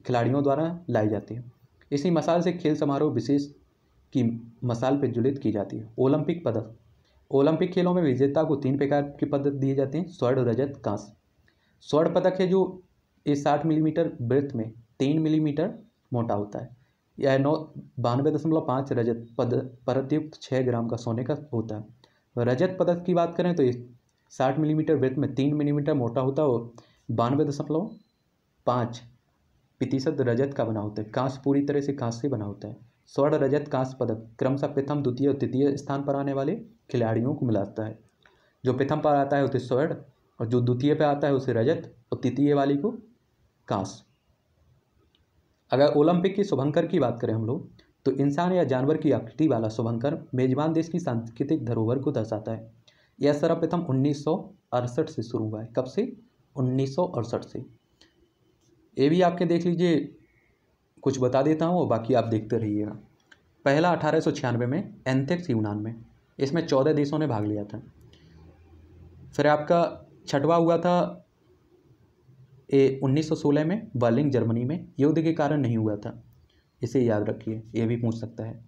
खिलाड़ियों द्वारा लाई जाती है इसी मसाल से खेल समारोह विशेष की मसाल प्रज्वलित की जाती है ओलंपिक पदक ओलंपिक खेलों में विजेता को तीन प्रकार के पदक दिए जाते हैं स्वर्ण रजत कांस स्वर्ण पदक है जो ये साठ मिलीमीटर ब्रेथ में तीन मिलीमीटर मोटा होता है यह नौ बानवे दशमलव पाँच रजत पद परतयुक्त छः ग्राम का सोने का होता है रजत पदक की बात करें तो ये साठ मिलीमीटर वृत्त में तीन मिलीमीटर मोटा होता है और बानवे दशमलव पाँच प्रतिशत रजत का बना होता है कांस पूरी तरह से कांस से बना होता है स्वर्ण रजत कांस पदक क्रमशः प्रथम द्वितीय और तृतीय स्थान पर आने वाले खिलाड़ियों को मिलाता है जो प्रथम पर आता है उसे स्वर्ण और जो द्वितीय पर आता है उसे रजत और तृतीय वाली को कांस अगर ओलंपिक की शुभंकर की बात करें हम लोग तो इंसान या जानवर की आकृति वाला शुभंकर मेजबान देश की सांस्कृतिक धरोहर को दर्शाता है यह सर्वप्रथम उन्नीस से शुरू हुआ है कब से उन्नीस से ये भी आपके देख लीजिए कुछ बता देता हूँ और बाकी आप देखते रहिएगा पहला अठारह में एंथेक्स यूनान में इसमें चौदह देशों ने भाग लिया था फिर आपका छठवा हुआ था 1916 में बर्लिन जर्मनी में युद्ध के कारण नहीं हुआ था इसे याद रखिए ये भी पूछ सकता है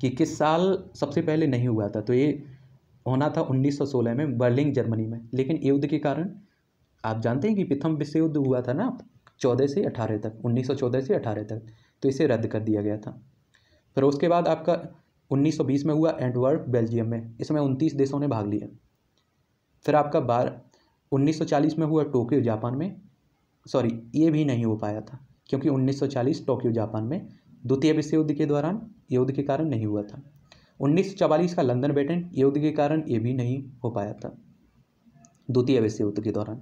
कि किस साल सबसे पहले नहीं हुआ था तो ये होना था 1916 में बर्लिन जर्मनी में लेकिन युद्ध के कारण आप जानते हैं कि प्रथम विश्व युद्ध हुआ था ना चौदह से अठारह तक चौदह से अठारह तक तो इसे रद्द कर दिया गया था फिर उसके बाद आपका 1920 में हुआ एंडवर्ब बेल्जियम में इसमें उनतीस देशों ने भाग लिया फिर आपका बार 1940 में हुआ टोक्यो जापान में सॉरी ये भी नहीं हो पाया था क्योंकि 1940 टोक्यो जापान में द्वितीय विश्व युद्ध के दौरान युद्ध के कारण नहीं हुआ था 1944 का लंदन बैटन युद्ध के कारण ये भी नहीं हो पाया था द्वितीय विश्व युद्ध के दौरान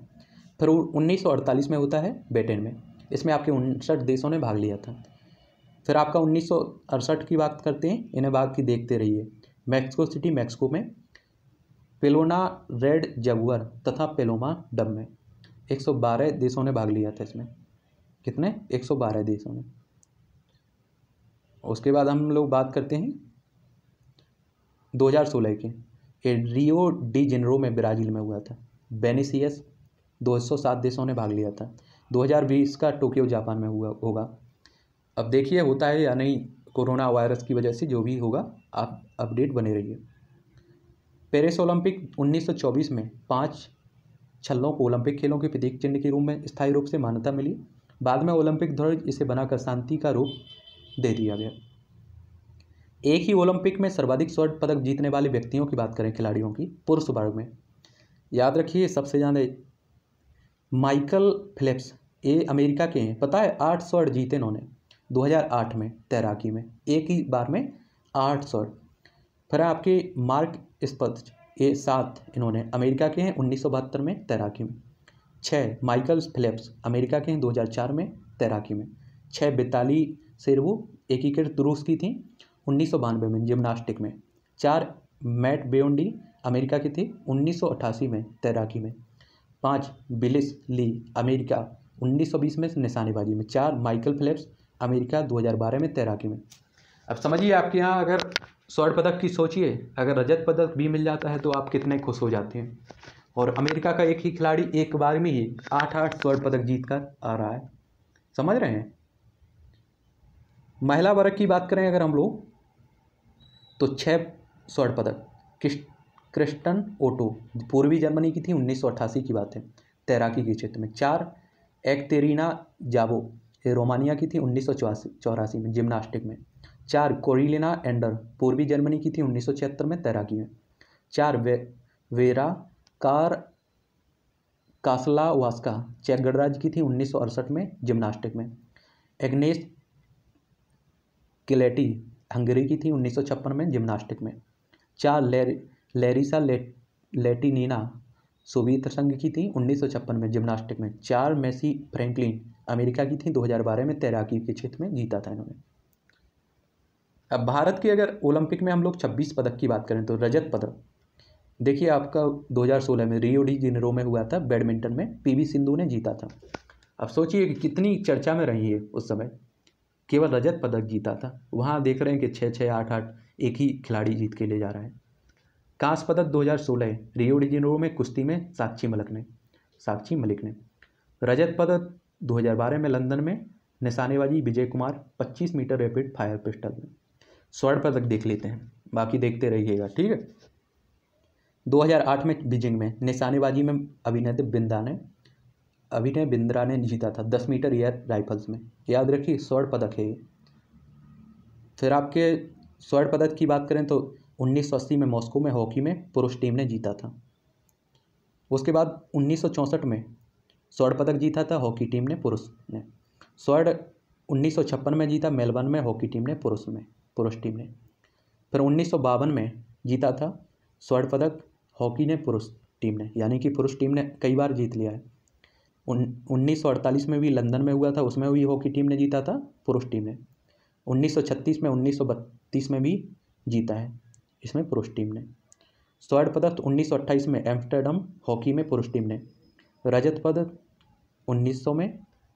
फिर उन्नीस में होता है ब्रिटेन में इसमें आपके उनसठ देशों ने भाग लिया था फिर आपका उन्नीस की बात करते हैं इन्हें बात की देखते रहिए मैक्सिको सिटी मैक्सिको में पेलोना रेड जगुअर तथा पेलोमा डब में 112 देशों ने भाग लिया था इसमें कितने 112 देशों ने उसके बाद हम लोग बात करते हैं 2016 के रियो डी जेनरो में ब्राज़ील में हुआ था बेनिसियस 207 देशों ने भाग लिया था 2020 का टोक्यो जापान में हुआ होगा अब देखिए होता है या नहीं कोरोना वायरस की वजह से जो भी होगा आप अपडेट बने रहिए पेरिस ओलंपिक 1924 में पाँच छल्लों को ओलंपिक खेलों के प्रतीक चिन्ह के रूप में स्थायी रूप से मान्यता मिली बाद में ओलंपिक ध्वज इसे बनाकर शांति का रूप दे दिया गया एक ही ओलंपिक में सर्वाधिक स्वर्ण पदक जीतने वाले व्यक्तियों की बात करें खिलाड़ियों की पुरुष वर्ग में याद रखिए सबसे ज़्यादा माइकल फिलिप्स ये अमेरिका के हैं पता है आठ स्वर्ण जीते इन्होंने 2008 में तैराकी में एक ही बार में आठ स्वर्ण फिर आपके मार्क स्पथ के साथ इन्होंने अमेरिका के हैं उन्नीस में तैराकी में छः माइकल फिलिप्स अमेरिका के हैं दो में तैराकी में छः बेताली सिरवू एकीकृत रूस की थी उन्नीस में जिमनास्टिक में चार मैट बेउंडी अमेरिका की थी उन्नीस में तैराकी में पाँच बिलिस ली अमेरिका 1920 में निशानेबाजी में चार माइकल फिलिप्स अमेरिका 2012 में तैराकी में अब समझिए आपके यहाँ अगर स्वर्ण पदक की सोचिए अगर रजत पदक भी मिल जाता है तो आप कितने खुश हो जाते हैं और अमेरिका का एक ही खिलाड़ी एक बार में ही आठ आठ स्वर्ण पदक जीत कर आ रहा है समझ रहे हैं महिला वर्ग की बात करें अगर हम लोग तो छः स्वर्ण पदक क्रिस्टन ओटो पूर्वी जर्मनी की थी उन्नीस की बात है तैराकी के क्षेत्र में चार एक्तेरिना जावो ये रोमानिया की थी उन्नीस में जिम्नास्टिक में चार कोरिलिना एंडर पूर्वी जर्मनी की थी छिहत्तर में तैराकी में चार वे वेरा कार कासला वास्का चेक गणराज्य की थी उन्नीस में जिम्नास्टिक में एग्नेस किलेटी हंगरी की थी उन्नीस में जिम्नास्टिक में चार लेरी लेरिसा ले, लेटिनीना सोवियत संघ की थी उन्नीस में जिम्नास्टिक में चार मेसी फ्रैंकलिन अमेरिका की थी 2012 में तैराकी के क्षेत्र में जीता था इन्होंने अब भारत के अगर ओलंपिक में हम लोग छब्बीस पदक की बात करें तो रजत पदक देखिए आपका 2016 में रियो डी जिनरो में हुआ था बैडमिंटन में पीवी सिंधु ने जीता था अब सोचिए कि कितनी चर्चा में रही है उस समय केवल रजत पदक जीता था वहाँ देख रहे हैं कि छः छः आठ आठ एक ही खिलाड़ी जीत के ले जा रहा है कांस पदक 2016 रियो डी जिनरो में कुश्ती में साक्षी मलिक ने साक्षी मलिक ने रजत पदक 2012 में लंदन में निशानेबाजी Vijay Kumar 25 metre rapid fire pistol में स्वर्ण पदक देख लेते हैं बाकी देखते रहिएगा ठीक है 2008 में बीजिंग में निशानेबाजी में अभिनेत्र बिंदा ने अभिनय बिंद्रा ने जीता था दस मीटर एयर राइफल्स में याद रखिए स्वर्ण पदक है फिर आपके स्वर्ण पदक की बात करें तो उन्नीस में मॉस्को में हॉकी में पुरुष टीम ने जीता था उसके बाद उन्नीस में स्वर्ण पदक जीता था हॉकी टीम ने पुरुष ने स्वर्ण 1956 में जीता मेलबर्न में हॉकी टीम ने पुरुष में पुरुष टीम ने फिर उन्नीस में जीता था स्वर्ण पदक हॉकी ने पुरुष टीम ने यानी कि पुरुष टीम ने कई बार जीत लिया है उन्नीस में भी लंदन में हुआ था उसमें भी हॉकी टीम ने जीता था पुरुष टीम ने 1936 में 1932 में भी जीता है इसमें पुरुष टीम ने स्वर्ण पदक उन्नीस में एम्स्टर्डम हॉकी में पुरुष टीम ने रजत पदक 1900 में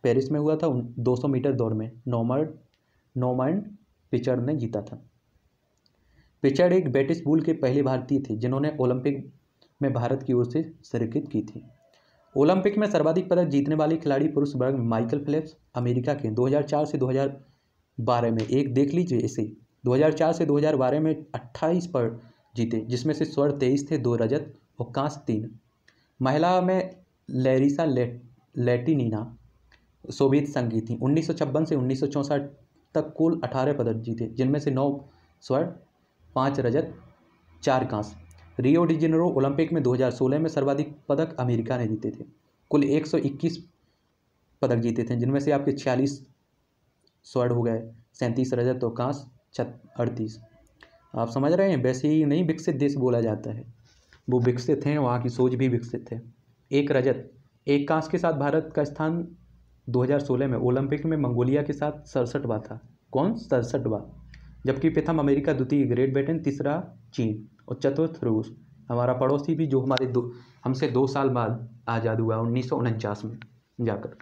पेरिस में हुआ था 200 मीटर दौड़ में नोमर्ड नोमैंड पिचर्ड ने जीता था पिचड़ एक बेटिस बुल के पहले भारतीय थे जिन्होंने ओलंपिक में भारत की ओर से शिरकित की थी ओलंपिक में सर्वाधिक पदक जीतने वाले खिलाड़ी पुरुष वर्ग माइकल फिलिप्स अमेरिका के 2004 से 2012 में एक देख लीजिए इसे 2004 से 2012 में 28 पर जीते जिसमें से स्वर्ण तेईस थे दो रजत और कांस तीन महिला में लेरिसा ले, सोवियत संघ की थी उन्नीस से उन्नीस तक कुल अठारह पदक जीते जिनमें से नौ स्वर्ण पाँच रजत चार कांस रियो डिजेनरो ओलंपिक में 2016 में सर्वाधिक पदक अमेरिका ने जीते थे कुल 121 पदक जीते थे जिनमें से आपके छियालीस स्वर्ण हो गए सैंतीस रजत और कांस अड़तीस आप समझ रहे हैं वैसे ही नहीं विकसित देश बोला जाता है वो विकसित हैं वहाँ की सोच भी विकसित है एक रजत एक कांस के साथ भारत का स्थान 2016 में ओलंपिक में मंगोलिया के साथ सड़सठवा था कौन सड़सठवा जबकि प्रथम अमेरिका द्वितीय ग्रेट ब्रिटेन तीसरा चीन और चतुर्थ रूस हमारा पड़ोसी भी जो हमारे दो हमसे दो साल बाद आज़ाद हुआ उन्नीस में जाकर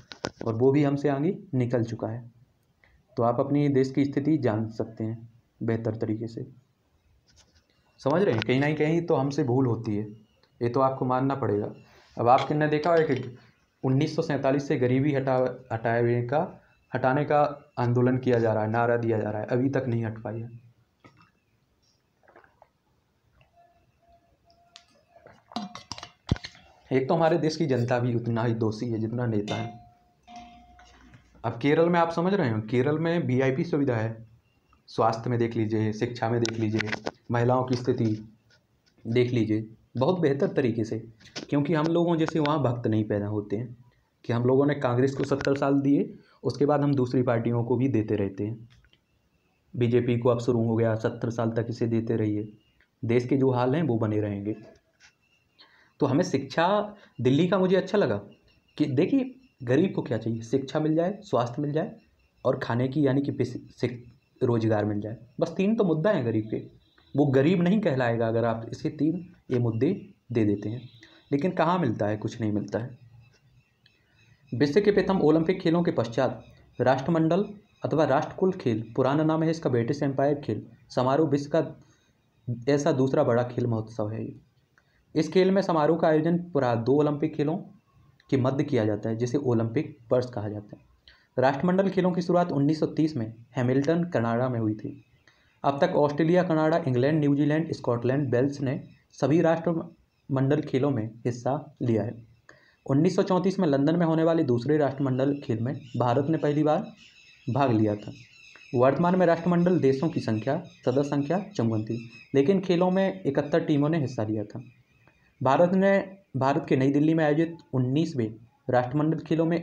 और वो भी हमसे आगे निकल चुका है तो आप अपनी देश की स्थिति जान सकते हैं बेहतर तरीके से समझ रहे हैं कहीं ना कहीं तो हमसे भूल होती है ये तो आपको मानना पड़ेगा अब आपने देखा है कि उन्नीस से गरीबी हटा हटाए का हटाने का आंदोलन किया जा रहा है नारा दिया जा रहा है अभी तक नहीं हट पाई है एक तो हमारे देश की जनता भी उतना ही दोषी है जितना नेता है अब केरल में आप समझ रहे हो केरल में वीआईपी सुविधा है स्वास्थ्य में देख लीजिए शिक्षा में देख लीजिए महिलाओं की स्थिति देख लीजिए बहुत बेहतर तरीके से क्योंकि हम लोगों जैसे वहाँ भक्त नहीं पैदा होते हैं कि हम लोगों ने कांग्रेस को सत्तर साल दिए उसके बाद हम दूसरी पार्टियों को भी देते रहते हैं बीजेपी को अब शुरू हो गया सत्तर साल तक इसे देते रहिए देश के जो हाल हैं वो बने रहेंगे तो हमें शिक्षा दिल्ली का मुझे अच्छा लगा कि देखिए गरीब को क्या चाहिए शिक्षा मिल जाए स्वास्थ्य मिल जाए और खाने की यानी कि रोज़गार मिल जाए बस तीन तो मुद्दा हैं गरीब के वो गरीब नहीं कहलाएगा अगर आप इसे तीन ये मुद्दे दे देते हैं लेकिन कहाँ मिलता है कुछ नहीं मिलता है विश्व के प्रथम ओलंपिक खेलों के पश्चात राष्ट्रमंडल अथवा राष्ट्रकुल खेल पुराना नाम है इसका ब्रिटिश एम्पायर खेल समारोह विश्व का ऐसा दूसरा बड़ा खेल महोत्सव है ये इस खेल में समारोह का आयोजन पूरा दो ओलंपिक खेलों के मध्य किया जाता है जिसे ओलंपिक पर्स कहा जाता है राष्ट्रमंडल खेलों की शुरुआत 1930 में हैमिल्टन कनाडा में हुई थी अब तक Australia Canada England New Zealand Scotland Wales ने सभी राष्ट्रमंडल खेलों में हिस्सा लिया है 1934 में लंदन में होने वाले दूसरे राष्ट्रमंडल खेल में भारत ने पहली बार भाग लिया था वर्तमान में राष्ट्रमंडल देशों की संख्या सदस्य संख्या चौवन थी लेकिन खेलों में इकहत्तर टीमों ने हिस्सा लिया था भारत ने भारत के नई दिल्ली में आयोजित उन्नीसवें राष्ट्रमंडल खेलों में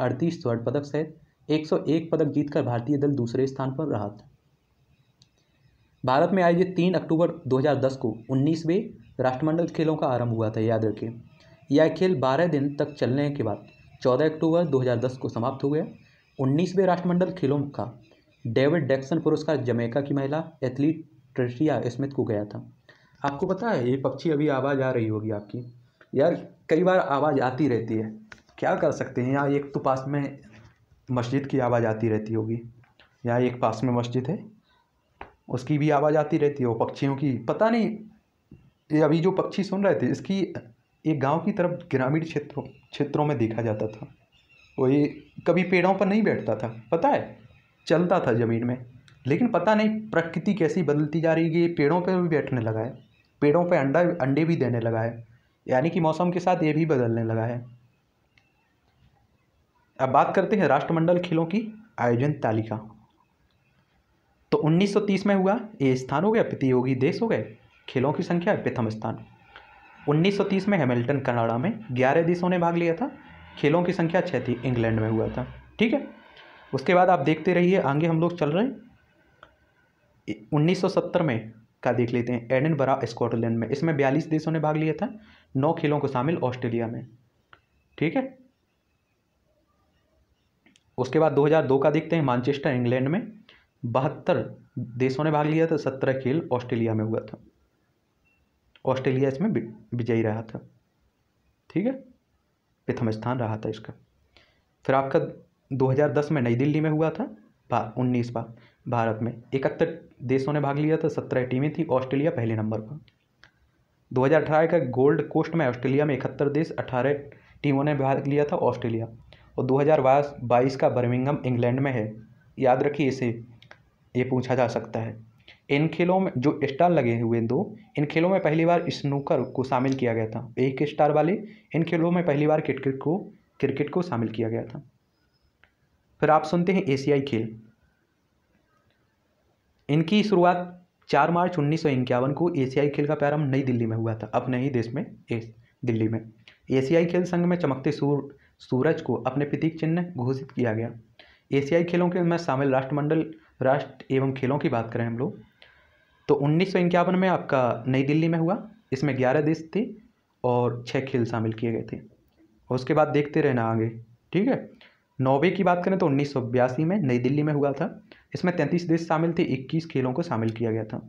अड़तीस स्वर्ण पदक सहित 101 पदक जीतकर भारतीय दल दूसरे स्थान पर रहा था भारत में आयोजित तीन अक्टूबर 2010 को उन्नीसवें राष्ट्रमंडल खेलों का आरंभ हुआ था याद रखिए यह खेल 12 दिन तक चलने के बाद 14 अक्टूबर 2010 को समाप्त हो गया उन्नीसवें राष्ट्रमंडल खेलों का डेविड डैक्सन पुरस्कार जमैका की महिला एथलीट ट्रेसिया स्मिथ को गया था आपको पता है ये पक्षी अभी आवाज़ आ रही होगी आपकी यार कई बार आवाज़ आती रहती है क्या कर सकते हैं यहाँ एक तो पास में मस्जिद की आवाज़ आती रहती होगी यहाँ एक पास में मस्जिद है उसकी भी आवाज़ आती रहती है और पक्षियों की पता नहीं ये अभी जो पक्षी सुन रहे थे इसकी एक गांव की तरफ ग्रामीण क्षेत्रों क्षेत्रों में देखा जाता था वो ये कभी पेड़ों पर नहीं बैठता था पता है चलता था ज़मीन में लेकिन पता नहीं प्रकृति कैसी बदलती जा रही है ये पेड़ों पर भी बैठने लगा है पेड़ों पर अंडा अंडे भी देने लगा है यानी कि मौसम के साथ ये भी बदलने लगा है अब बात करते हैं राष्ट्रमंडल खेलों की आयोजन तालिका तो 1930 में हुआ ए स्थान हो गया प्रतियोगी देश हो गए खेलों की संख्या प्रथम स्थान 1930 में हैमिल्टन कनाडा में ग्यारह देशों ने भाग लिया था खेलों की संख्या छः थी इंग्लैंड में हुआ था ठीक है उसके बाद आप देखते रहिए आगे हम लोग चल रहे हैं उन्नीस में का देख लेते हैं एडन बरा स्कॉटलैंड में इसमें बयालीस देशों ने भाग लिया था नौ खेलों को शामिल ऑस्ट्रेलिया में ठीक है उसके बाद 2002 का देखते हैं मानचेस्टर इंग्लैंड में बहत्तर देशों ने भाग लिया था सत्रह खेल ऑस्ट्रेलिया में हुआ था ऑस्ट्रेलिया इसमें विजयी रहा था ठीक है प्रथम स्थान रहा था इसका फिर आपका 2010 में नई दिल्ली में हुआ था भा, उन्नीस बार भारत में इकहत्तर देशों ने भाग लिया था सत्रह टीमें थी ऑस्ट्रेलिया पहले नंबर पर 2018 का गोल्ड कोस्ट में ऑस्ट्रेलिया में इकहत्तर देश अठारह टीमों ने भाग लिया था ऑस्ट्रेलिया और दो का बर्मिंगम इंग्लैंड में है याद रखिए इसे ये पूछा जा सकता है इन खेलों में जो स्टार लगे हुए दो इन खेलों में पहली बार स्नूकर को शामिल किया गया था एक स्टार वाले इन खेलों में पहली बार क्रिकेट को क्रिकेट को शामिल किया गया था फिर आप सुनते हैं एशियाई खेल इनकी शुरुआत चार मार्च उन्नीस को एशियाई खेल का प्रारंभ नई दिल्ली में हुआ था अपने ही देश में दिल्ली में एशियाई खेल संघ में चमकते सूर सूरज को अपने प्रतीक चिन्ह घोषित किया गया एशियाई खेलों के में शामिल राष्ट्रमंडल राष्ट्र एवं खेलों की बात करें हम लोग तो उन्नीस सौ में आपका नई दिल्ली में हुआ इसमें ग्यारह देश थे और छः खेल शामिल किए गए थे और उसके बाद देखते रहना आगे ठीक है नौवे की बात करें तो उन्नीस में नई दिल्ली में हुआ था इसमें तैंतीस देश शामिल थे इक्कीस खेलों को शामिल किया गया था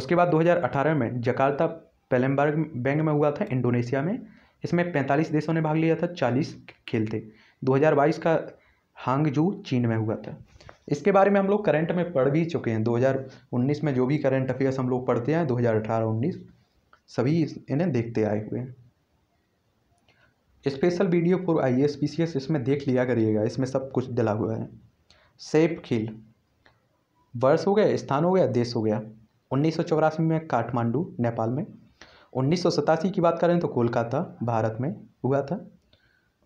उसके बाद 2018 में जकार्ता पेलेम्बर्ग बैंक में हुआ था इंडोनेशिया में इसमें 45 देशों ने भाग लिया था 40 खेल थे 2022 का हांगजू चीन में हुआ था इसके बारे में हम लोग करंट में पढ़ भी चुके हैं 2019 में जो भी करंट अफेयर्स हम लोग पढ़ते हैं 2018-19 सभी इन्हें देखते आए हुए हैं special video for I S P C S इसमें देख लिया करिएगा इसमें सब कुछ दिला हुआ है सेप खिल वर्ष हो गया स्थान हो गया देश हो गया उन्नीस में काठमांडू नेपाल में उन्नीस की बात करें तो कोलकाता भारत में हुआ था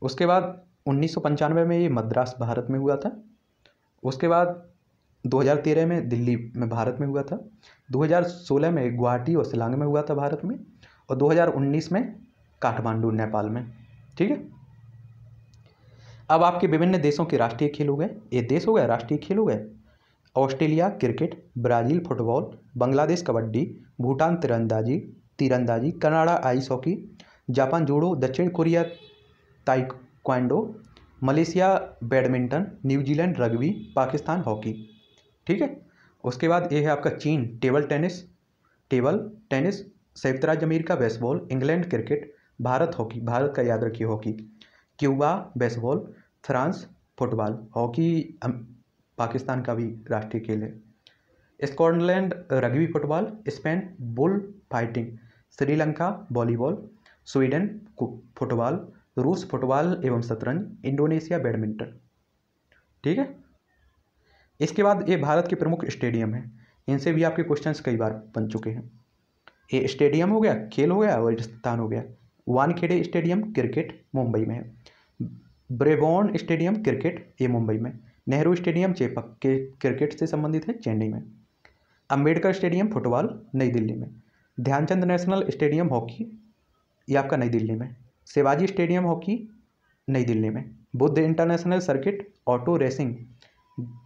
उसके बाद उन्नीस में ये मद्रास भारत में हुआ था उसके बाद 2013 में दिल्ली में भारत में हुआ था 2016 में गुवाहाटी और शिलांग में हुआ था भारत में और 2019 में काठमांडू नेपाल में ठीक है अब आपके विभिन्न देशों के राष्ट्रीय खेल हो गए ये देश हो गए राष्ट्रीय खेल हो गए Australia cricket Brazil football Bangladesh kabaddi Bhutan तिरंदाजी तीरंदाजी Canada ice hockey Japan judo दक्षिण Korea taekwondo Malaysia badminton New Zealand rugby Pakistan hockey ठीक है उसके बाद ये है आपका चीन टेबल टेनिस टेबल टेनिस संयुक्त राज्य अमेरिका बेसबॉल इंग्लैंड क्रिकेट भारत हॉकी भारत का याद रखिए hockey Cuba baseball France football hockey Pakistan का भी राष्ट्रीय खेल है Scotland rugby football Spain bull fighting Sri Lanka volleyball Sweden football रूस फुटबॉल एवं शतरंज इंडोनेशिया बैडमिंटन ठीक है इसके बाद ये भारत के प्रमुख स्टेडियम हैं इनसे भी आपके क्वेश्चंस कई बार बन चुके हैं ये स्टेडियम हो गया खेल हो गया और स्थान हो गया वानखेड़े स्टेडियम क्रिकेट मुंबई में है ब्रेबॉन स्टेडियम क्रिकेट ये मुंबई में नेहरू स्टेडियम चेपक के क्रिकेट से संबंधित है चेन्नई में अंबेडकर स्टेडियम फुटबॉल नई दिल्ली में ध्यानचंद नेशनल स्टेडियम हॉकी ये आपका नई दिल्ली में शिवाजी स्टेडियम हॉकी नई दिल्ली में Buddh international circuit auto racing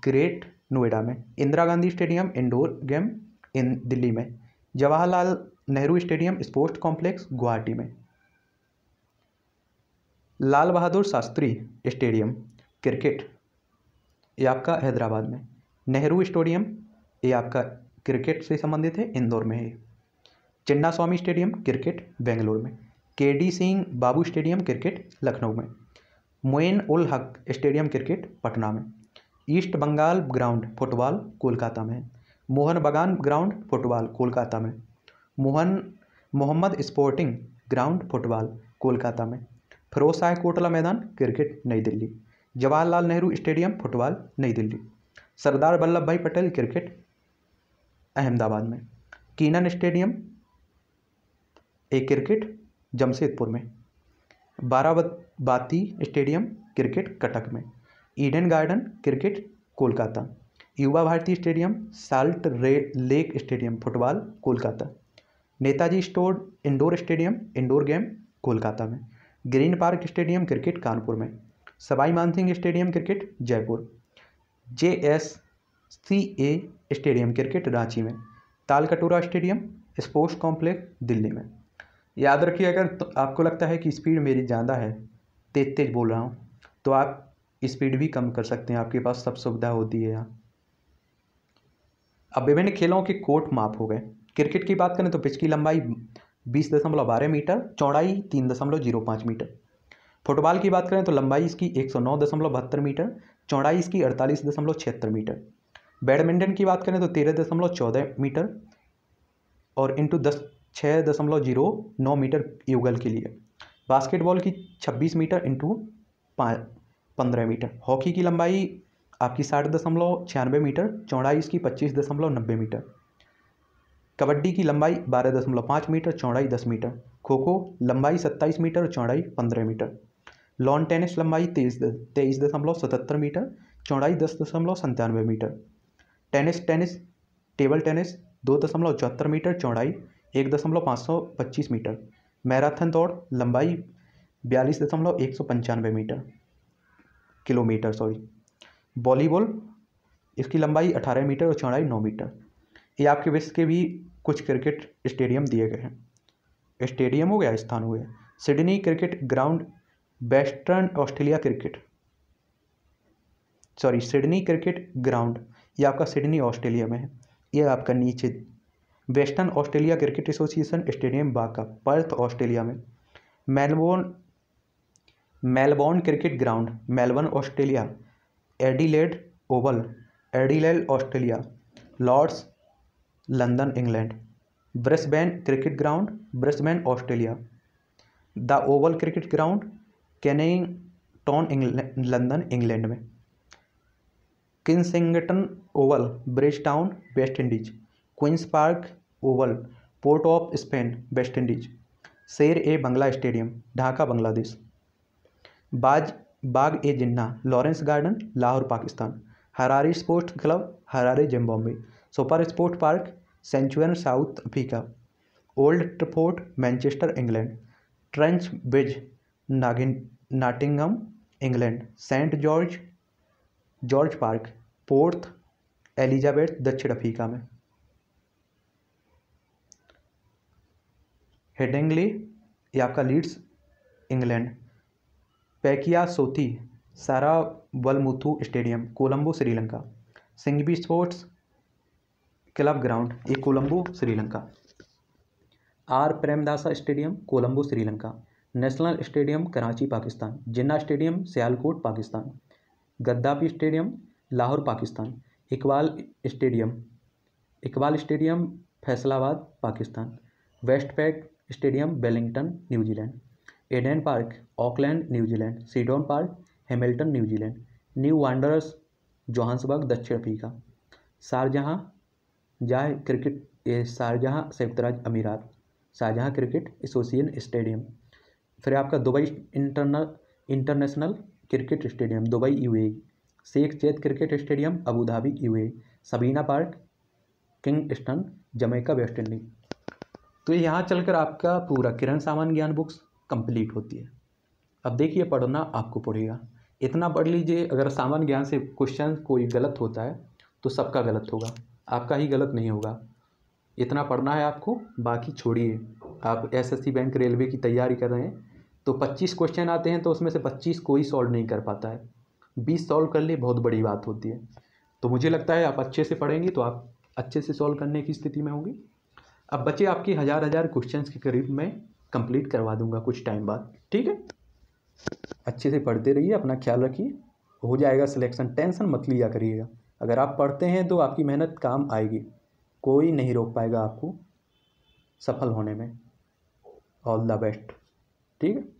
great Noida में Indira Gandhi stadium indoor game इन दिल्ली में Jawaharlal Nehru stadium sports complex Guwahati में लाल बहादुर शास्त्री स्टेडियम क्रिकेट ये आपका हैदराबाद में नेहरू स्टेडियम ये आपका क्रिकेट से संबंधित है इंदौर में है चिन्ना स्वामी स्टेडियम क्रिकेट बेंगलोर में K D Singh Babu stadium cricket Lucknow में मोइन उल हक स्टेडियम क्रिकेट पटना में East Bengal ground football Kolkata में मोहन बगान ग्राउंड फुटबॉल कोलकाता में Mohan Mohammedan sporting ground football Kolkata में फिरोज शाह कोटला मैदान क्रिकेट नई दिल्ली जवाहरलाल नेहरू स्टेडियम फुटबॉल नई दिल्ली सरदार वल्लभ भाई पटेल क्रिकेट अहमदाबाद में कीनन स्टेडियम ए क्रिकेट जमशेदपुर में बाराबाती स्टेडियम क्रिकेट कटक में Eden garden cricket Kolkata Yuva Bharati stadium salt रे lake stadium football Kolkata Netaji स्टोर indoor stadium indoor game Kolkata में green park stadium cricket Kanpur में Sawai Mansingh stadium cricket Jaipur J S C A stadium cricket Ranchi में Talkatora stadium sports complex Delhi में याद रखिए अगर तो आपको लगता है कि स्पीड मेरी ज़्यादा है तेज तेज बोल रहा हूँ तो आप स्पीड भी कम कर सकते हैं आपके पास सब सुविधा होती है यहाँ अब विभिन्न खेलों के कोर्ट माप हो गए क्रिकेट की बात करें तो पिच की लंबाई बीस दशमलव बारह मीटर चौड़ाई तीन दशमलव जीरो पाँच मीटर फुटबॉल की बात करें तो लंबाई इसकी एक सौ नौ दशमलव बहत्तर मीटर चौड़ाई इसकी अड़तालीस दशमलव छिहत्तर मीटर बैडमिंटन की बात करें तो तेरह दशमलव चौदह मीटर और इंटू दस छः दशमलव जीरो नौ मीटर युगल के लिए बास्केटबॉल की छब्बीस मीटर इंटू पंद्रह मीटर हॉकी की लंबाई आपकी साठ दशमलव छियानवे मीटर चौड़ाई इसकी पच्चीस दशमलव नब्बे मीटर कबड्डी की लंबाई बारह दशमलव पाँच मीटर चौड़ाई दस मीटर खो खो लंबाई सत्ताईस मीटर चौड़ाई पंद्रह मीटर लॉन टेनिस लंबाई तेईस तेईस दशमलव सतहत्तर मीटर चौड़ाई दस दशमलव संतानवे metre tennis tennis table tennis दो दशमलव चौहत्तर मीटर चौड़ाई एक दशमलव पाँच सौ पच्चीस मीटर मैराथन दौड़ लंबाई बयालीस दशमलव एक सौ पंचानवे मीटर किलोमीटर सॉरी वॉलीबॉल इसकी लंबाई अठारह मीटर और चौड़ाई नौ मीटर ये आपके विश्व के भी कुछ क्रिकेट स्टेडियम दिए गए हैं स्टेडियम हो गया स्थान हुए Sydney cricket ground Western Australia cricket sorry Sydney cricket ground ये आपका सिडनी ऑस्ट्रेलिया में है ये आपका नीचे Western Australia cricket association stadium बाका पर्थ ऑस्ट्रेलिया में Melbourne Melbourne cricket ground Melbourne Australia Adelaide Oval Adelaide Australia Lord's London England Brisbane cricket ground Brisbane Australia the Oval cricket ground Kennington London England में Kensington Oval Bridgetown West Indies Queen's Park Oval Port of Spain West Indies Sher e Bangla stadium Dhaka Bangladesh बाज Bagh e Jinnah Lawrence garden Lahore Pakistan Harare sports club Harare Zimbabwe super sport park Centurion South Africa old Trafford Manchester England Trent Bridge नागिन Nottingham England Saint George George park Port Elizabeth दक्षिण Africa में Headingley ये आपका Leeds England Paikiasothy Saravanamuttu stadium Colombo Sri Lanka सिंगबी sports club ground ये Colombo Sri Lanka R Premadasa stadium Colombo Sri Lanka national stadium Karachi Pakistan Jinnah stadium Sialkot Pakistan Gaddafi stadium Lahore Pakistan Iqbal stadium Iqbal stadium Faisalabad Pakistan west pac stadium Wellington New Zealand Eden park Auckland New Zealand Seddon park Hamilton New Zealand new Wanderers Johannesburg दक्षिण Africa Sharjah जाए cricket शारजहाँ संयुक्त राज्य अमीरात Shahjahan cricket association stadium फिर आपका Dubai internal international cricket stadium Dubai U Sheikh चेत cricket stadium Abu Dhabi U Sabina park Kingston Jamaica West Indies तो यहाँ चलकर आपका पूरा किरण सामान ज्ञान बुक्स कंप्लीट होती है अब देखिए पढ़ना आपको पढ़ेगा इतना पढ़ लीजिए अगर सामान्य ज्ञान से क्वेश्चन कोई गलत होता है तो सबका गलत होगा आपका ही गलत नहीं होगा इतना पढ़ना है आपको बाकी छोड़िए आप एसएससी बैंक रेलवे की तैयारी कर रहे हैं तो 25 क्वेश्चन आते हैं तो उसमें से 25 कोई सॉल्व नहीं कर पाता है 20 सॉल्व कर लिए बहुत बड़ी बात होती है तो मुझे लगता है आप अच्छे से पढ़ेंगे तो आप अच्छे से सॉल्व करने की स्थिति में होंगे अब बचे आपके हज़ार हज़ार क्वेश्चंस के करीब मैं कंप्लीट करवा दूंगा कुछ टाइम बाद ठीक है अच्छे से पढ़ते रहिए अपना ख्याल रखिए हो जाएगा सिलेक्शन टेंशन मत लिया करिएगा अगर आप पढ़ते हैं तो आपकी मेहनत काम आएगी कोई नहीं रोक पाएगा आपको सफल होने में ऑल द बेस्ट ठीक है